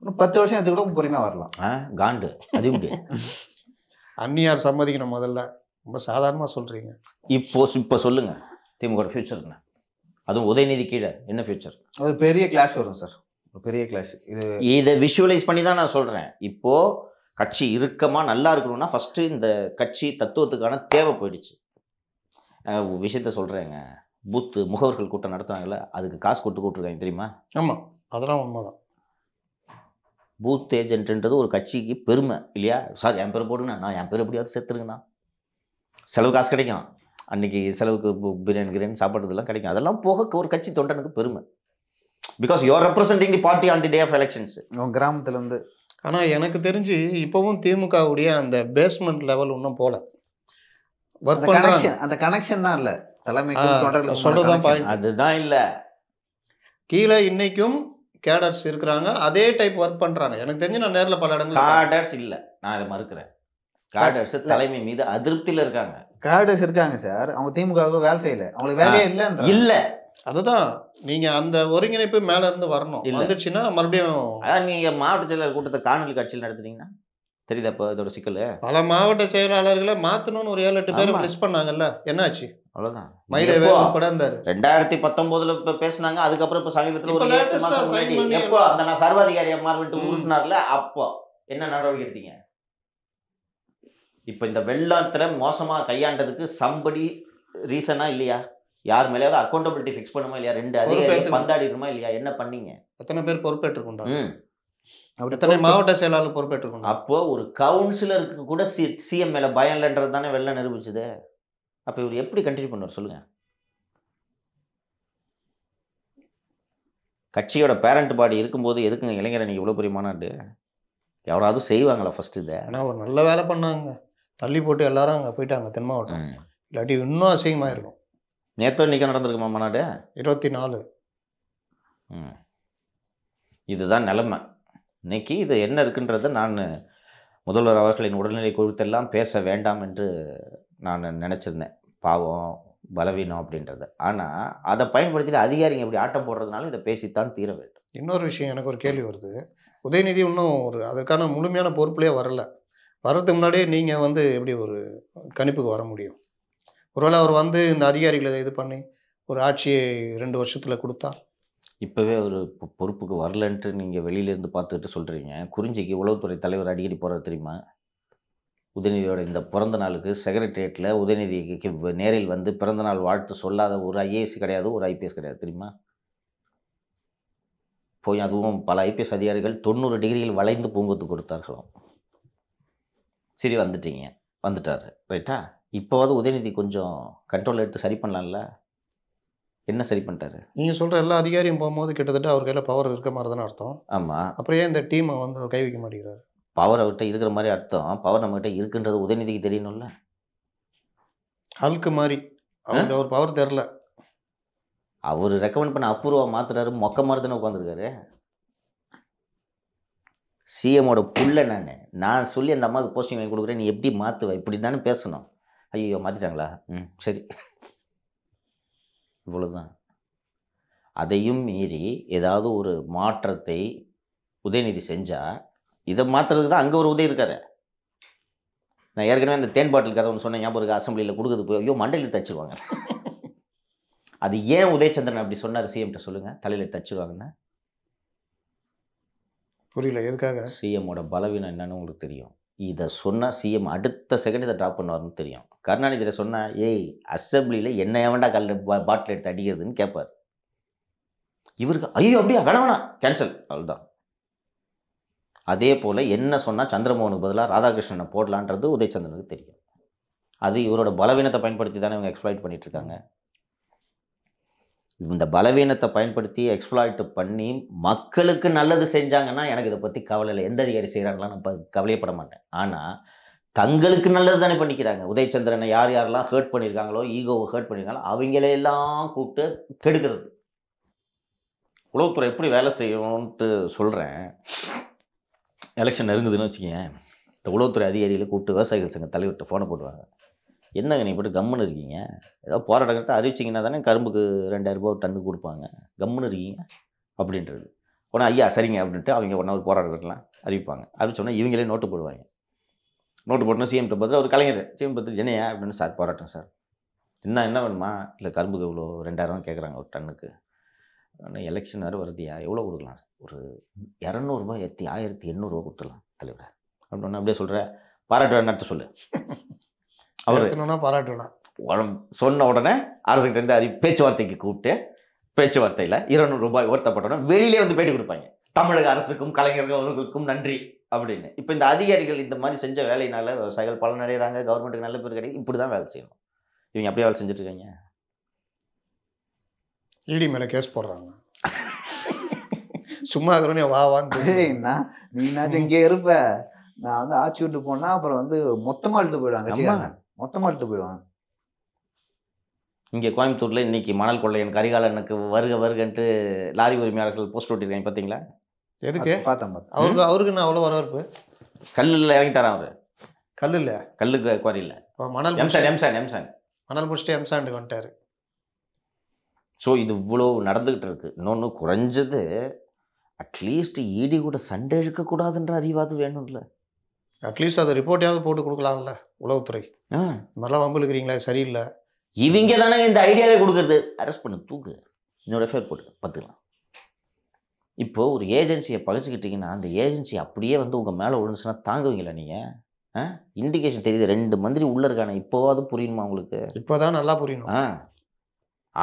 இன்னும் பத்து வருஷம் எடுத்துக்கிட்டு பொறுமையாக வரலாம் காண்டு அதுவும் அந்நியார் சம்மதிக்கணும் முதல்ல ரொம்ப சாதாரணமாக சொல்கிறீங்க இப்போ இப்போ சொல்லுங்கள் திமுக ஃபியூச்சர் என்ன அதுவும் உதயநிதி கீழே என்ன ஃபியூச்சர் அது பெரிய கிளாஷ் வரும் சார் பெரிய கிளாஷ் இது இதை விஷுவலைஸ் பண்ணி தான் நான் சொல்கிறேன் இப்போது கட்சி இறுக்கமாக நல்லா இருக்கணும்னா ஃபஸ்ட்டு இந்த கட்சி தத்துவத்துக்கான தேவை போயிடுச்சு விஷயத்த சொல்கிறேங்க பூத்து முகவர்கள் கூட்டம் நடத்துனாங்கள அதுக்கு காசு கொட்டு கூட்டிருக்காங்க தெரியுமா ஆமாம் அதெல்லாம் உண்மைதான் பூத் ஏஜென்ட்ன்றது ஒரு கட்சிக்கு பெருமை இல்லையா சார் என் பேர் போடுங்க நான் என் பேர் எப்படியாவது சேர்த்துருங்கண்ணா செலவு காசு கிடைக்கும் அன்றைக்கி செலவுக்கு பிரியாணி கிரியாணி சாப்பாடு இதெல்லாம் கிடைக்கும் அதெல்லாம் போக ஒரு கட்சி தொண்டனுக்கு பெருமை because you're representing the party on the day of elections உங்கள் கிராமத்தில் வந்து ஆனால் எனக்கு தெரிஞ்சு இப்போவும் திமுகவுடைய அந்த பேஸ்மெண்ட் லெவல் ஒன்றும் போகல ஒர்க் கனெக்ஷன் அந்த கனெக்ஷன் தான் இல்லை தலைமை சொல்கிறதான் அதுதான் இல்லை கீழே இன்னைக்கும் கேடர்ஸ் இருக்கிறாங்க அதே டைப் ஒர்க் பண்ணுறாங்க எனக்கு தெரிஞ்சு நான் நேரில் பல இடங்கள் கேடர்ஸ் இல்லை நான் அதை மறுக்கிறேன் காடர்ஸ் தலைமை மீது அதிருப்தியில் இருக்காங்க காடர்ஸ் இருக்காங்க சார் அவங்க திமுக வேலை செய்யல அவங்களுக்கு வேலையே இல்லை இல்லை அதுதான் நீங்க அந்த ஒருங்கிணைப்பு மேல இருந்து வரணும் வந்துச்சுன்னா மறுபடியும் அதான் நீங்க மாவட்ட செயலர் கூட்டத்தை காணொலி கட்சியில் நடத்துனீங்கன்னா தெரியுதா இப்போ இதோட சிக்கல் பல மாவட்ட செயலாளர்களை மாத்தணும்னு ஒரு ஏழு எட்டு பேரும் மிஸ் பண்ணாங்கல்ல என்னாச்சு அவ்வளோதான் மயிலவே உட்பட இருந்தாரு ரெண்டாயிரத்தி பத்தொன்பதுல இப்போ பேசினாங்க அதுக்கப்புறம் இப்போ சமீபத்தில் ஒரு எட்டு அந்த நான் சர்வாதிகாரி அம்மா விட்டு அப்போ என்ன நடவடிக்கை எடுத்தீங்க இப்போ இந்த வெள்ளத்தில் மோசமாக கையாண்டதுக்கு சம்படி ரீசனாக இல்லையா யார் மேலேயாவது அக்கௌண்டபிலிட்டி ஃபிக்ஸ் பண்ணுமா இல்லையா ரெண்டு அதிகாரி பந்தாடிக்கணுமா இல்லையா என்ன பண்ணீங்க எத்தனை பேர் பொறுப்பேற்றுக்கொண்டா எத்தனை மாவட்ட செயலாளர் பொறுப்பேற்றுக்கணும் அப்போ ஒரு கவுன்சிலருக்கு கூட சி சிஎம் மேலே பயம் இல்லைன்றது தானே வெள்ளம் நிரூபிச்சுது அப்போ இவர் எப்படி கண்டினியூ பண்ணுவார் சொல்லுங்கள் கட்சியோட பேரண்ட் பாடி இருக்கும்போது எதுக்குங்க இளைஞர் நீங்கள் இவ்வளோ பெரிய மாநாடு யாராவது செய்வாங்களா ஃபஸ்ட்டு இதை ஆனால் ஒரு நல்ல வேலை பண்ணாங்க தள்ளி போட்டு எல்லாரும் அங்கே போயிட்டாங்க தென் மாவட்டம் இல்லாட்டி இன்னும் அசிங்கமாக இருக்கும் நேற்று இன்றைக்கி நடந்திருக்குமா மாநாடு இருபத்தி நாலு இதுதான் நிலமை இன்னைக்கு இது என்ன இருக்குன்றத நான் முதல்வர் அவர்களின் உடல்நிலை குறித்தெல்லாம் பேச வேண்டாம் என்று நான் நினச்சிருந்தேன் பாவம் பலவீனம் அப்படின்றது ஆனால் அதை பயன்படுத்திட்டு அதிகாரிங்க இப்படி ஆட்டம் போடுறதுனால இதை பேசித்தான் தீர வேண்டும் இன்னொரு விஷயம் எனக்கு ஒரு கேள்வி வருது உதயநிதி இன்னும் ஒரு அதற்கான முழுமையான பொறுப்புலேயே வரலை வர்றதுக்கு முன்னாடியே நீங்கள் வந்து எப்படி ஒரு கணிப்புக்கு வர முடியும் ஒருவேளை அவர் வந்து இந்த அதிகாரிகளை இது பண்ணி ஒரு ஆட்சியை ரெண்டு வருஷத்தில் கொடுத்தார் இப்போவே அவர் பொறுப்புக்கு வரலன்ட்டு நீங்கள் வெளியிலேருந்து பார்த்துக்கிட்டு சொல்கிறீங்க குறிஞ்சிக்கு உளவுத்துறை தலைவர் அடிக்கடி போகிறது தெரியுமா உதயநிதியோட இந்த பிறந்த நாளுக்கு செக்ரட்டரியேட்டில் உதயநிதிக்கு நேரில் வந்து பிறந்த நாள் வாழ்த்து சொல்லாத ஒரு ஐஏஎஸ் கிடையாது ஒரு ஐபிஎஸ் கிடையாது தெரியுமா போய் அதுவும் பல ஐபிஎஸ் அதிகாரிகள் தொண்ணூறு டிகிரியில் வளைந்து பூங்கத்து கொடுத்தார்களாம் சரி வந்துட்டீங்க வந்துட்டார் ரைட்டா இப்போவாவது உதயநிதி கொஞ்சம் கண்ட்ரோல் எடுத்து சரி பண்ணலாம்ல என்ன சரி பண்ணிட்டாரு நீங்கள் சொல்கிற எல்லா அதிகாரியும் போகும்போது கிட்டத்தட்ட அவர் கையில் பவர் இருக்க மாதிரி தானே அர்த்தம் ஆமாம் அப்புறம் ஏன் இந்த டீமை வந்து அவர் கை வைக்க மாட்டேங்கிறார் பவர் அவர்கிட்ட இருக்கிற மாதிரி அர்த்தம் பவர் நம்மகிட்ட இருக்குன்றது உதயநிதிக்கு தெரியணும்ல ஹல்க்கு மாதிரி அவங்க அவர் பவர் தெரில அவர் ரெக்கமெண்ட் பண்ண அப்ரூவா மாத்துறாரு மொக்க மாதிரி தானே உட்காந்துருக்காரு சிஎமோட புள்ள நான் நான் சொல்லி அந்த அம்மாவுக்கு போஸ்டிங் வாங்கி கொடுக்குறேன் நீ எப்படி மாற்றுவேன் இப்படி தானே பேசணும் ஐயோ மாற்றிட்டாங்களா ம் சரி இவ்வளோதான் அதையும் மீறி ஏதாவது ஒரு மாற்றத்தை உதயநிதி செஞ்சால் இதை மாற்றுறதுக்கு தான் அங்கே ஒரு உதவி இருக்காரு நான் ஏற்கனவே அந்த தேன் பாட்டில் கதை ஒன்று சொன்னேன் ஞாபகம் அசம்பிளியில் கொடுக்குறது போய் ஐயோ மண்டையில் தச்சுருவாங்க அது ஏன் உதயச்சந்திரன் அப்படி சொன்னார் சிஎம்கிட்ட சொல்லுங்கள் தலையில் தச்சுருவாங்கன்னா புரியல எதுக்காக சிஎமோட பலவீனம் என்னன்னு உங்களுக்கு தெரியும் இதை சொன்னால் சிஎம் அடுத்த செகண்ட் இதை ட்ராப் பண்ணுவார்னு தெரியும் கருணாநிதியில் சொன்னால் ஏய் அசம்பிளியில் என்ன ஏவண்டா கல் பாட்டில் எடுத்து அடிக்கிறதுன்னு கேட்பார் இவருக்கு ஐயோ அப்படியா வேணா வேணாம் கேன்சல் அவ்வளோதான் அதே போல் என்ன சொன்னால் சந்திரமோகனுக்கு பதிலாக ராதாகிருஷ்ணனை போடலான்றது உதயச்சந்திரனுக்கு தெரியும் அது இவரோட பலவீனத்தை பயன்படுத்தி தானே இவங்க பண்ணிகிட்டு பண்ணிகிட்ருக்காங்க இந்த பலவீனத்தை பயன்படுத்தி எக்ஸ்ப்ளாய்ட் பண்ணி மக்களுக்கு நல்லது செஞ்சாங்கன்னா எனக்கு இதை பற்றி கவலை இல்லை எந்த அதிகாரி செய்கிறாங்களாம் நான் கவலையப்பட மாட்டேன் ஆனால் தங்களுக்கு நல்லது தானே பண்ணிக்கிறாங்க உதயச்சந்திரனை யார் யாரெல்லாம் ஹேர்ட் பண்ணியிருக்காங்களோ ஈகோவை ஹேர்ட் பண்ணியிருக்காங்களோ அவங்களையெல்லாம் கூப்பிட்டு கெடுக்கிறது உளவுத்துறை எப்படி வேலை செய்யணும்ட்டு சொல்கிறேன் எலெக்ஷன் நெருங்குதுன்னு வச்சுக்கேன் இந்த உளவுத்துறை அதிகாரிகளை கூப்பிட்டு விவசாயிகள் சங்க தலைவர்கிட்ட ஃபோனை போடுவாங்க என்னங்க நீ போட்டு கம்முன்னு இருக்கீங்க ஏதோ போராட்டங்கிட்ட அறிவிச்சிங்கன்னா தானே கரும்புக்கு ரெண்டாயிரம் ரூபா டன்னு கொடுப்பாங்க கம்முன்னு இருக்கீங்க அப்படின்றது உடனே ஐயா சரிங்க அப்படின்ட்டு அவங்க ஒன்றா ஒரு போராட்டங்கள்லாம் அறிவிப்பாங்க அறிவிச்சோன்னா இவங்களே நோட்டு போடுவாங்க நோட்டு சிஎம் டூ பார்த்து அவர் கலைஞர் சிஎம் பார்த்து என்னையா அப்படின்னு சார் போராட்டம் சார் என்ன என்ன வேணுமா இல்லை கரும்புக்கு இவ்வளோ ரெண்டாயிரம் கேட்குறாங்க ஒரு டன்னுக்கு ஆனால் எலெக்ஷன் வேறு வருதியா எவ்வளோ கொடுக்கலாம் ஒரு இரநூறுபா எத்தி ஆயிரத்தி எண்ணூறுரூவா கொடுத்துடலாம் தலைவர் அப்படின்னா அப்படியே சொல்கிற பாராட்டு நடத்த சொல்லு அவர் பாராட்டணும் சொன்ன உடனே அரசுகிட்ட அறி பேச்சுவார்த்தைக்கு கூப்பிட்டு பேச்சுவார்த்தையில் இருநூறு ரூபாய் உயர்த்தப்பட்டோன்னா வெளியிலே வந்து பேட்டி கொடுப்பாங்க தமிழக அரசுக்கும் கலைஞர்களுக்கும் நன்றி அப்படின்னு இப்போ இந்த அதிகாரிகள் இந்த மாதிரி செஞ்ச வேலையினால விவசாயிகள் பலன் அடைகிறாங்க கவர்மெண்ட்டுக்கு நல்ல பேர் கிடைக்கும் இப்படி தான் வேலை செய்யணும் இவங்க அப்படியே வேலை செஞ்சுட்ருக்காங்க இடி மேலே கேஸ் போடுறாங்க சும்மா இருக்கிறோன்னே வா வான்னு நீ இங்கே இருப்ப நான் வந்து ஆட்சி விட்டு போனால் அப்புறம் வந்து மொத்தமாக விட்டு போயிடுவாங்க மொத்தமாக எடுத்து போயிடுவாங்க இங்கே கோயம்புத்தூரில் இன்றைக்கி மணல் கொள்ளையன் கரிகாலனுக்கு வருக வருகன்ட்டு லாரி உரிமையாளர்கள் போஸ்ட் ஓட்டியிருக்காங்க பார்த்தீங்களா எதுக்கு பார்த்தேன் பார்த்து அவருக்கு அவருக்கு நான் அவ்வளோ வரவேற்பு கல்லில் இறங்கிட்டாரா அவர் கல் இல்லை கல்லுக்கு குவாரியில் மணல் எம்சான் எம்சான் எம்சான் மணல் முடிச்சுட்டு எம்சாண்டுக்கு வந்துட்டார் ஸோ இது இவ்வளோ நடந்துக்கிட்டு இருக்குது இன்னொன்று குறைஞ்சது அட்லீஸ்ட் ஈடி கூட சண்டை இழுக்கக்கூடாதுன்ற அறிவாது வேணும்ல அட்லீஸ்ட் அதை ரிப்போர்ட்டையாவது போட்டு கொடுக்கலாம்ல உளவுத்துறை இந்த மாதிரிலாம் சரியில்லை இவங்க தானே இந்த ஐடியாவே கொடுக்குறது அரெஸ்ட் பண்ணு தூக்கு இன்னொரு எஃப்ஐஆர் போட்டு பார்த்துக்கலாம் இப்போ ஒரு ஏஜென்சியை பகிச்சுக்கிட்டீங்கன்னா அந்த ஏஜென்சி அப்படியே வந்து உங்கள் மேலே விழுந்துச்சுன்னா தாங்குவீங்களா நீங்கள் இண்டிகேஷன் தெரியுது ரெண்டு மந்திரி உள்ளே இருக்கானே இப்போவாது புரியணுமா உங்களுக்கு இப்போ தான் நல்லா புரியணும் ஆ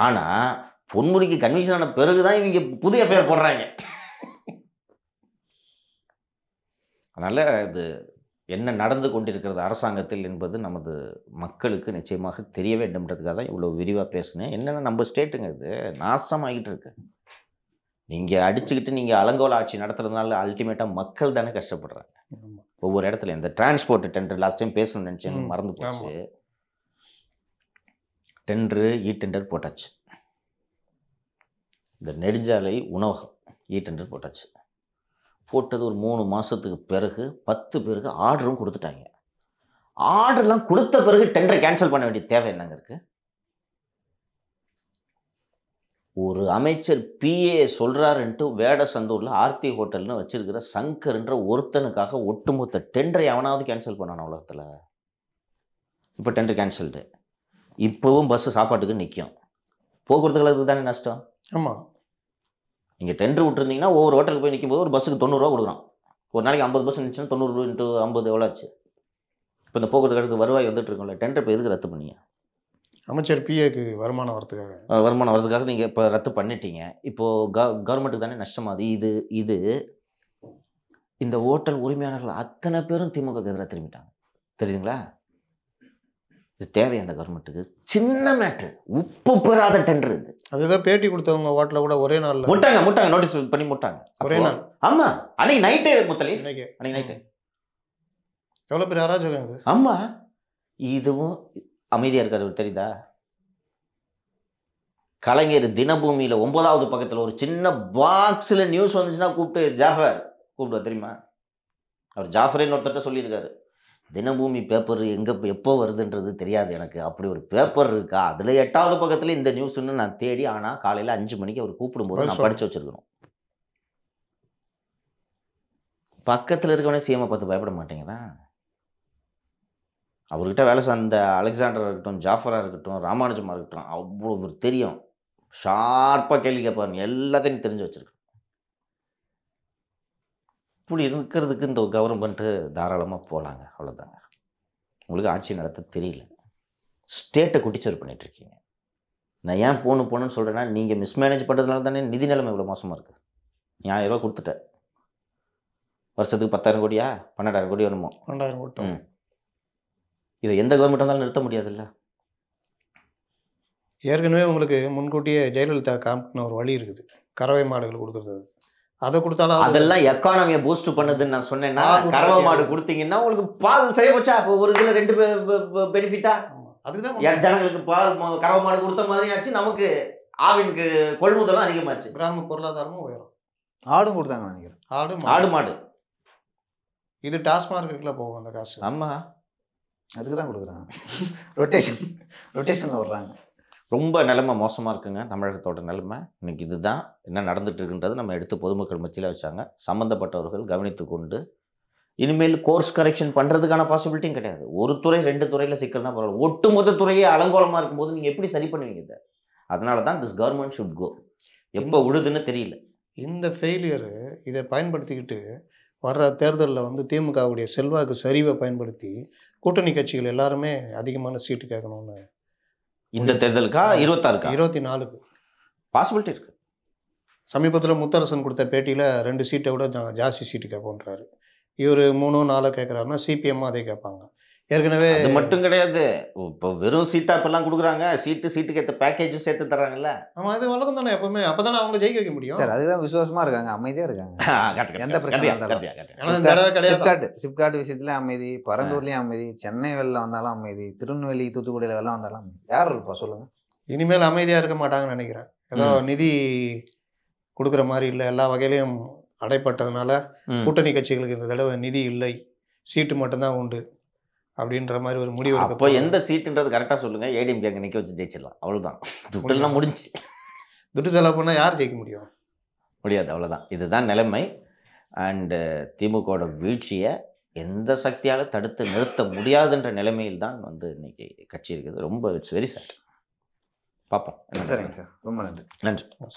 ஆனால் பொன்முடிக்கு கன்விஷன் ஆன பிறகு தான் இவங்க புது எஃப்ஐஆர் போடுறாங்க அதனால் இது என்ன நடந்து கொண்டிருக்கிறது அரசாங்கத்தில் என்பது நமது மக்களுக்கு நிச்சயமாக தெரிய வேண்டும்ன்றதுக்காக தான் இவ்வளோ விரிவாக பேசுனேன் என்னென்னா நம்ம ஸ்டேட்டுங்க இது நாசமாகிட்டு இருக்கு நீங்கள் அடிச்சுக்கிட்டு நீங்கள் அலங்கோல ஆட்சி நடத்துறதுனால அல்டிமேட்டாக மக்கள் தானே கஷ்டப்படுறாங்க ஒவ்வொரு இடத்துல இந்த டிரான்ஸ்போர்ட் டெண்டர் லாஸ்ட் டைம் பேசணும்னு நினச்சேன் மறந்து போச்சு டெண்டரு இ டெண்டர் போட்டாச்சு இந்த நெடுஞ்சாலை உணவகம் இ டெண்டர் போட்டாச்சு போட்டது ஒரு மூணு மாதத்துக்கு பிறகு பத்து பேருக்கு ஆர்டரும் கொடுத்துட்டாங்க ஆர்டர்லாம் கொடுத்த பிறகு டெண்டரை கேன்சல் பண்ண வேண்டிய தேவை என்னங்க இருக்குது ஒரு அமைச்சர் பிஏ சொல்கிறாருன்ட்டு வேடசந்தூரில் ஆர்த்தி ஹோட்டல்னு வச்சுருக்கிற சங்கர்ன்ற ஒருத்தனுக்காக ஒட்டுமொத்த டெண்டரை அவனாவது கேன்சல் பண்ணணும் உலகத்தில் இப்போ டெண்டர் கேன்சல்டு இப்போவும் பஸ்ஸு சாப்பாட்டுக்கு நிற்கும் போக்குவரத்து கழகத்துக்கு தானே நஷ்டம் ஆமாம் நீங்கள் டெண்டர் விட்டுருந்தீங்கன்னா ஒவ்வொரு ஹோட்டலுக்கு போய் நிற்கும் போது ஒரு பஸ்ஸுக்கு தொண்ணூறுரூவா கொடுக்குறான் ஒரு நாளைக்கு ஐம்பது பஸ் இருந்துச்சுன்னா தொண்ணூறு இன்ட்டு ஐம்பது எவ்வளோ ஆச்சு இப்போ இந்த போக்குவரத்து கழகத்துக்கு வருவாய் வந்துட்டு இருக்கோம்ல டெண்டர் இப்போ எதுக்கு ரத்து பண்ணீங்க அமைச்சர் பிஏக்கு வருமானம் வரதுக்காக வருமானம் வரதுக்காக நீங்கள் இப்போ ரத்து பண்ணிட்டீங்க இப்போது க கவர்மெண்ட்டுக்கு தானே நஷ்டமாகுது இது இது இந்த ஓட்டல் உரிமையாளர்கள் அத்தனை பேரும் திமுக எதிராக திரும்பிட்டாங்க தெரியுதுங்களா இது தேவை அந்த கவர்மெண்ட்டுக்கு சின்ன மேட்ரு உப்பு பெறாத டெண்டர் இது அதுதான் பேட்டி கொடுத்தவங்க ஹோட்டலில் கூட ஒரே நாள் முட்டாங்க முட்டாங்க நோட்டீஸ் பண்ணி முட்டாங்க ஒரே நாள் ஆமாம் அன்னைக்கு நைட்டே முத்தலி அன்னைக்கு நைட்டு எவ்வளோ பெரிய அராஜகம் இது ஆமாம் இதுவும் அமைதியாக இருக்காது தெரியுதா கலைஞர் தினபூமியில் ஒன்பதாவது பக்கத்தில் ஒரு சின்ன பாக்ஸில் நியூஸ் வந்துச்சுன்னா கூப்பிட்டு ஜாஃபர் கூப்பிடுவார் தெரியுமா அவர் ஜாஃபரேன்னு ஒருத்தர்கிட்ட சொல்லியிருக்காரு தினபூமி பேப்பர் எங்கே எப்போ வருதுன்றது தெரியாது எனக்கு அப்படி ஒரு பேப்பர் இருக்கா அதில் எட்டாவது பக்கத்தில் இந்த நியூஸ்ன்னு நான் தேடி ஆனால் காலையில் அஞ்சு மணிக்கு அவர் கூப்பிடும்போது நான் படித்து வச்சுருக்கணும் பக்கத்தில் இருக்கவனே சிஎம்ஐ பார்த்து பயப்பட மாட்டேங்கிறேன் அவர்கிட்ட வேலை அந்த அலெக்சாண்டர் இருக்கட்டும் ஜாஃபராக இருக்கட்டும் ராமானுஜமாக இருக்கட்டும் அவ்வளோ தெரியும் ஷார்ப்பாக கேள்வி கேட்பாருங்க எல்லாத்தையும் தெரிஞ்சு வச்சுருக்கேன் இப்படி இருக்கிறதுக்கு இந்த கவர்மெண்ட்டு தாராளமாக போகலாங்க அவ்வளோதாங்க உங்களுக்கு ஆட்சி நடத்த தெரியல ஸ்டேட்டை குடிச்சர் பண்ணிகிட்ருக்கீங்க நான் ஏன் போகணும் போகணுன்னு சொல்கிறேன்னா நீங்கள் மிஸ்மேனேஜ் பண்ணுறதுனால தானே நிதி நிலைமை இவ்வளோ மோசமாக இருக்குது நீ கொடுத்துட்டேன் வருஷத்துக்கு பத்தாயிரம் கோடியா பன்னெண்டாயிரம் கோடி வருமோ பன்னெண்டாயிரம் கோட்டும் ம் இதை எந்த கவர்மெண்ட் இருந்தாலும் நிறுத்த முடியாதுல்ல ஏற்கனவே உங்களுக்கு முன்கூட்டியே ஜெயலலிதா காமிட்டின ஒரு வழி இருக்குது கறவை மாடுகள் கொடுக்குறது அதை கொடுத்தாலும் அதெல்லாம் எக்கானமியை பூஸ்ட் பண்ணுதுன்னு நான் சொன்னேன்னா கறவை மாடு கொடுத்தீங்கன்னா உங்களுக்கு பால் செய்ய வச்சா இப்போ ஒரு இதில் ரெண்டு பெனிஃபிட்டா அதுக்குதான் ஜனங்களுக்கு பால் கறவை மாடு கொடுத்த மாதிரியாச்சு ஆச்சு நமக்கு ஆவினுக்கு கொள்முதலும் அதிகமாச்சு கிராம பொருளாதாரமும் உயரும் ஆடும் கொடுத்தாங்க நினைக்கிறேன் ஆடு ஆடு மாடு இது டாஸ்மார்க்குள்ள போகும் அந்த காசு ஆமாம் அதுக்கு தான் கொடுக்குறாங்க ரொட்டேஷன் ரொட்டேஷனில் விடுறாங்க ரொம்ப நிலைமை மோசமாக இருக்குங்க தமிழகத்தோட நிலைமை இன்றைக்கி இதுதான் என்ன நடந்துட்டு இருக்குன்றது நம்ம எடுத்து பொதுமக்கள் மத்தியில் வச்சாங்க சம்மந்தப்பட்டவர்கள் கவனித்து கொண்டு இனிமேல் கோர்ஸ் கரெக்ஷன் பண்ணுறதுக்கான பாசிபிலிட்டியும் கிடையாது ஒரு துறை ரெண்டு துறையில் சிக்கல்னா பரவாயில்ல மொத்த துறையே அலங்கோலமாக இருக்கும்போது நீங்கள் எப்படி சரி பண்ணுவீங்க இதை அதனால தான் திஸ் கவர்மெண்ட் ஷுட் கோ எப்போ விழுதுன்னு தெரியல இந்த ஃபெயிலியரு இதை பயன்படுத்திக்கிட்டு வர்ற தேர்தலில் வந்து திமுகவுடைய செல்வாக்கு சரிவை பயன்படுத்தி கூட்டணி கட்சிகள் எல்லாருமே அதிகமான சீட்டு கேட்கணும்னு இந்த தேர்தலுக்கா இருபத்தாறுக்கா இருபத்தி நாலுக்கு பாசிபிலிட்டி இருக்குது சமீபத்தில் முத்தரசன் கொடுத்த பேட்டியில் ரெண்டு சீட்டை விட ஜாஸ்தி சீட்டு கேட்போன்றாரு இவர் மூணோ நாலோ கேட்குறாருன்னா சிபிஎம்மும் அதே கேட்பாங்க ஏற்கனவே அது மட்டும் கிடையாது இப்போ வெறும் சீட்டா இப்பெல்லாம் கொடுக்குறாங்க சீட்டு சீட்டுக்கு ஏற்ற பேக்கேஜும் சேர்த்து தர்றாங்கல்ல நம்ம அது வழக்கம் தானே எப்பவுமே தானே அவங்க ஜெயிக்க வைக்க முடியும் சார் அதுதான் விசுவாசமாக இருக்காங்க அமைதியாக இருக்காங்க எந்த பிரச்சனையும் சிப்கார்ட் விஷயத்துல அமைதி பரந்தூர்லயும் அமைதி சென்னை வெளில வந்தாலும் அமைதி திருநெல்வேலி தூத்துக்குடியில வெளில வந்தாலும் அமைதி யார் இருப்பா சொல்லுங்க இனிமேல் அமைதியாக இருக்க மாட்டாங்கன்னு நினைக்கிறேன் ஏதோ நிதி கொடுக்குற மாதிரி இல்லை எல்லா வகையிலையும் அடைப்பட்டதுனால கூட்டணி கட்சிகளுக்கு இந்த தடவை நிதி இல்லை சீட்டு மட்டும்தான் உண்டு அப்படின்ற மாதிரி ஒரு முடிவு அப்போ எந்த சீட்டுன்றது கரெக்டாக சொல்லுங்கள் ஏடிஎம் அங்கே நிற்க வச்சு ஜெயிச்சிடலாம் அவ்வளோதான் துட்டுலாம் முடிஞ்சு துட்டு செலவு பண்ணால் யார் ஜெயிக்க முடியும் முடியாது அவ்வளோதான் இதுதான் நிலைமை அண்டு திமுகவோட வீழ்ச்சியை எந்த சக்தியால் தடுத்து நிறுத்த முடியாதுன்ற நிலைமையில் தான் வந்து இன்றைக்கி கட்சி இருக்குது ரொம்ப இட்ஸ் வெரி சேட் பார்ப்போம் சரிங்க சார் ரொம்ப நன்றி நன்றி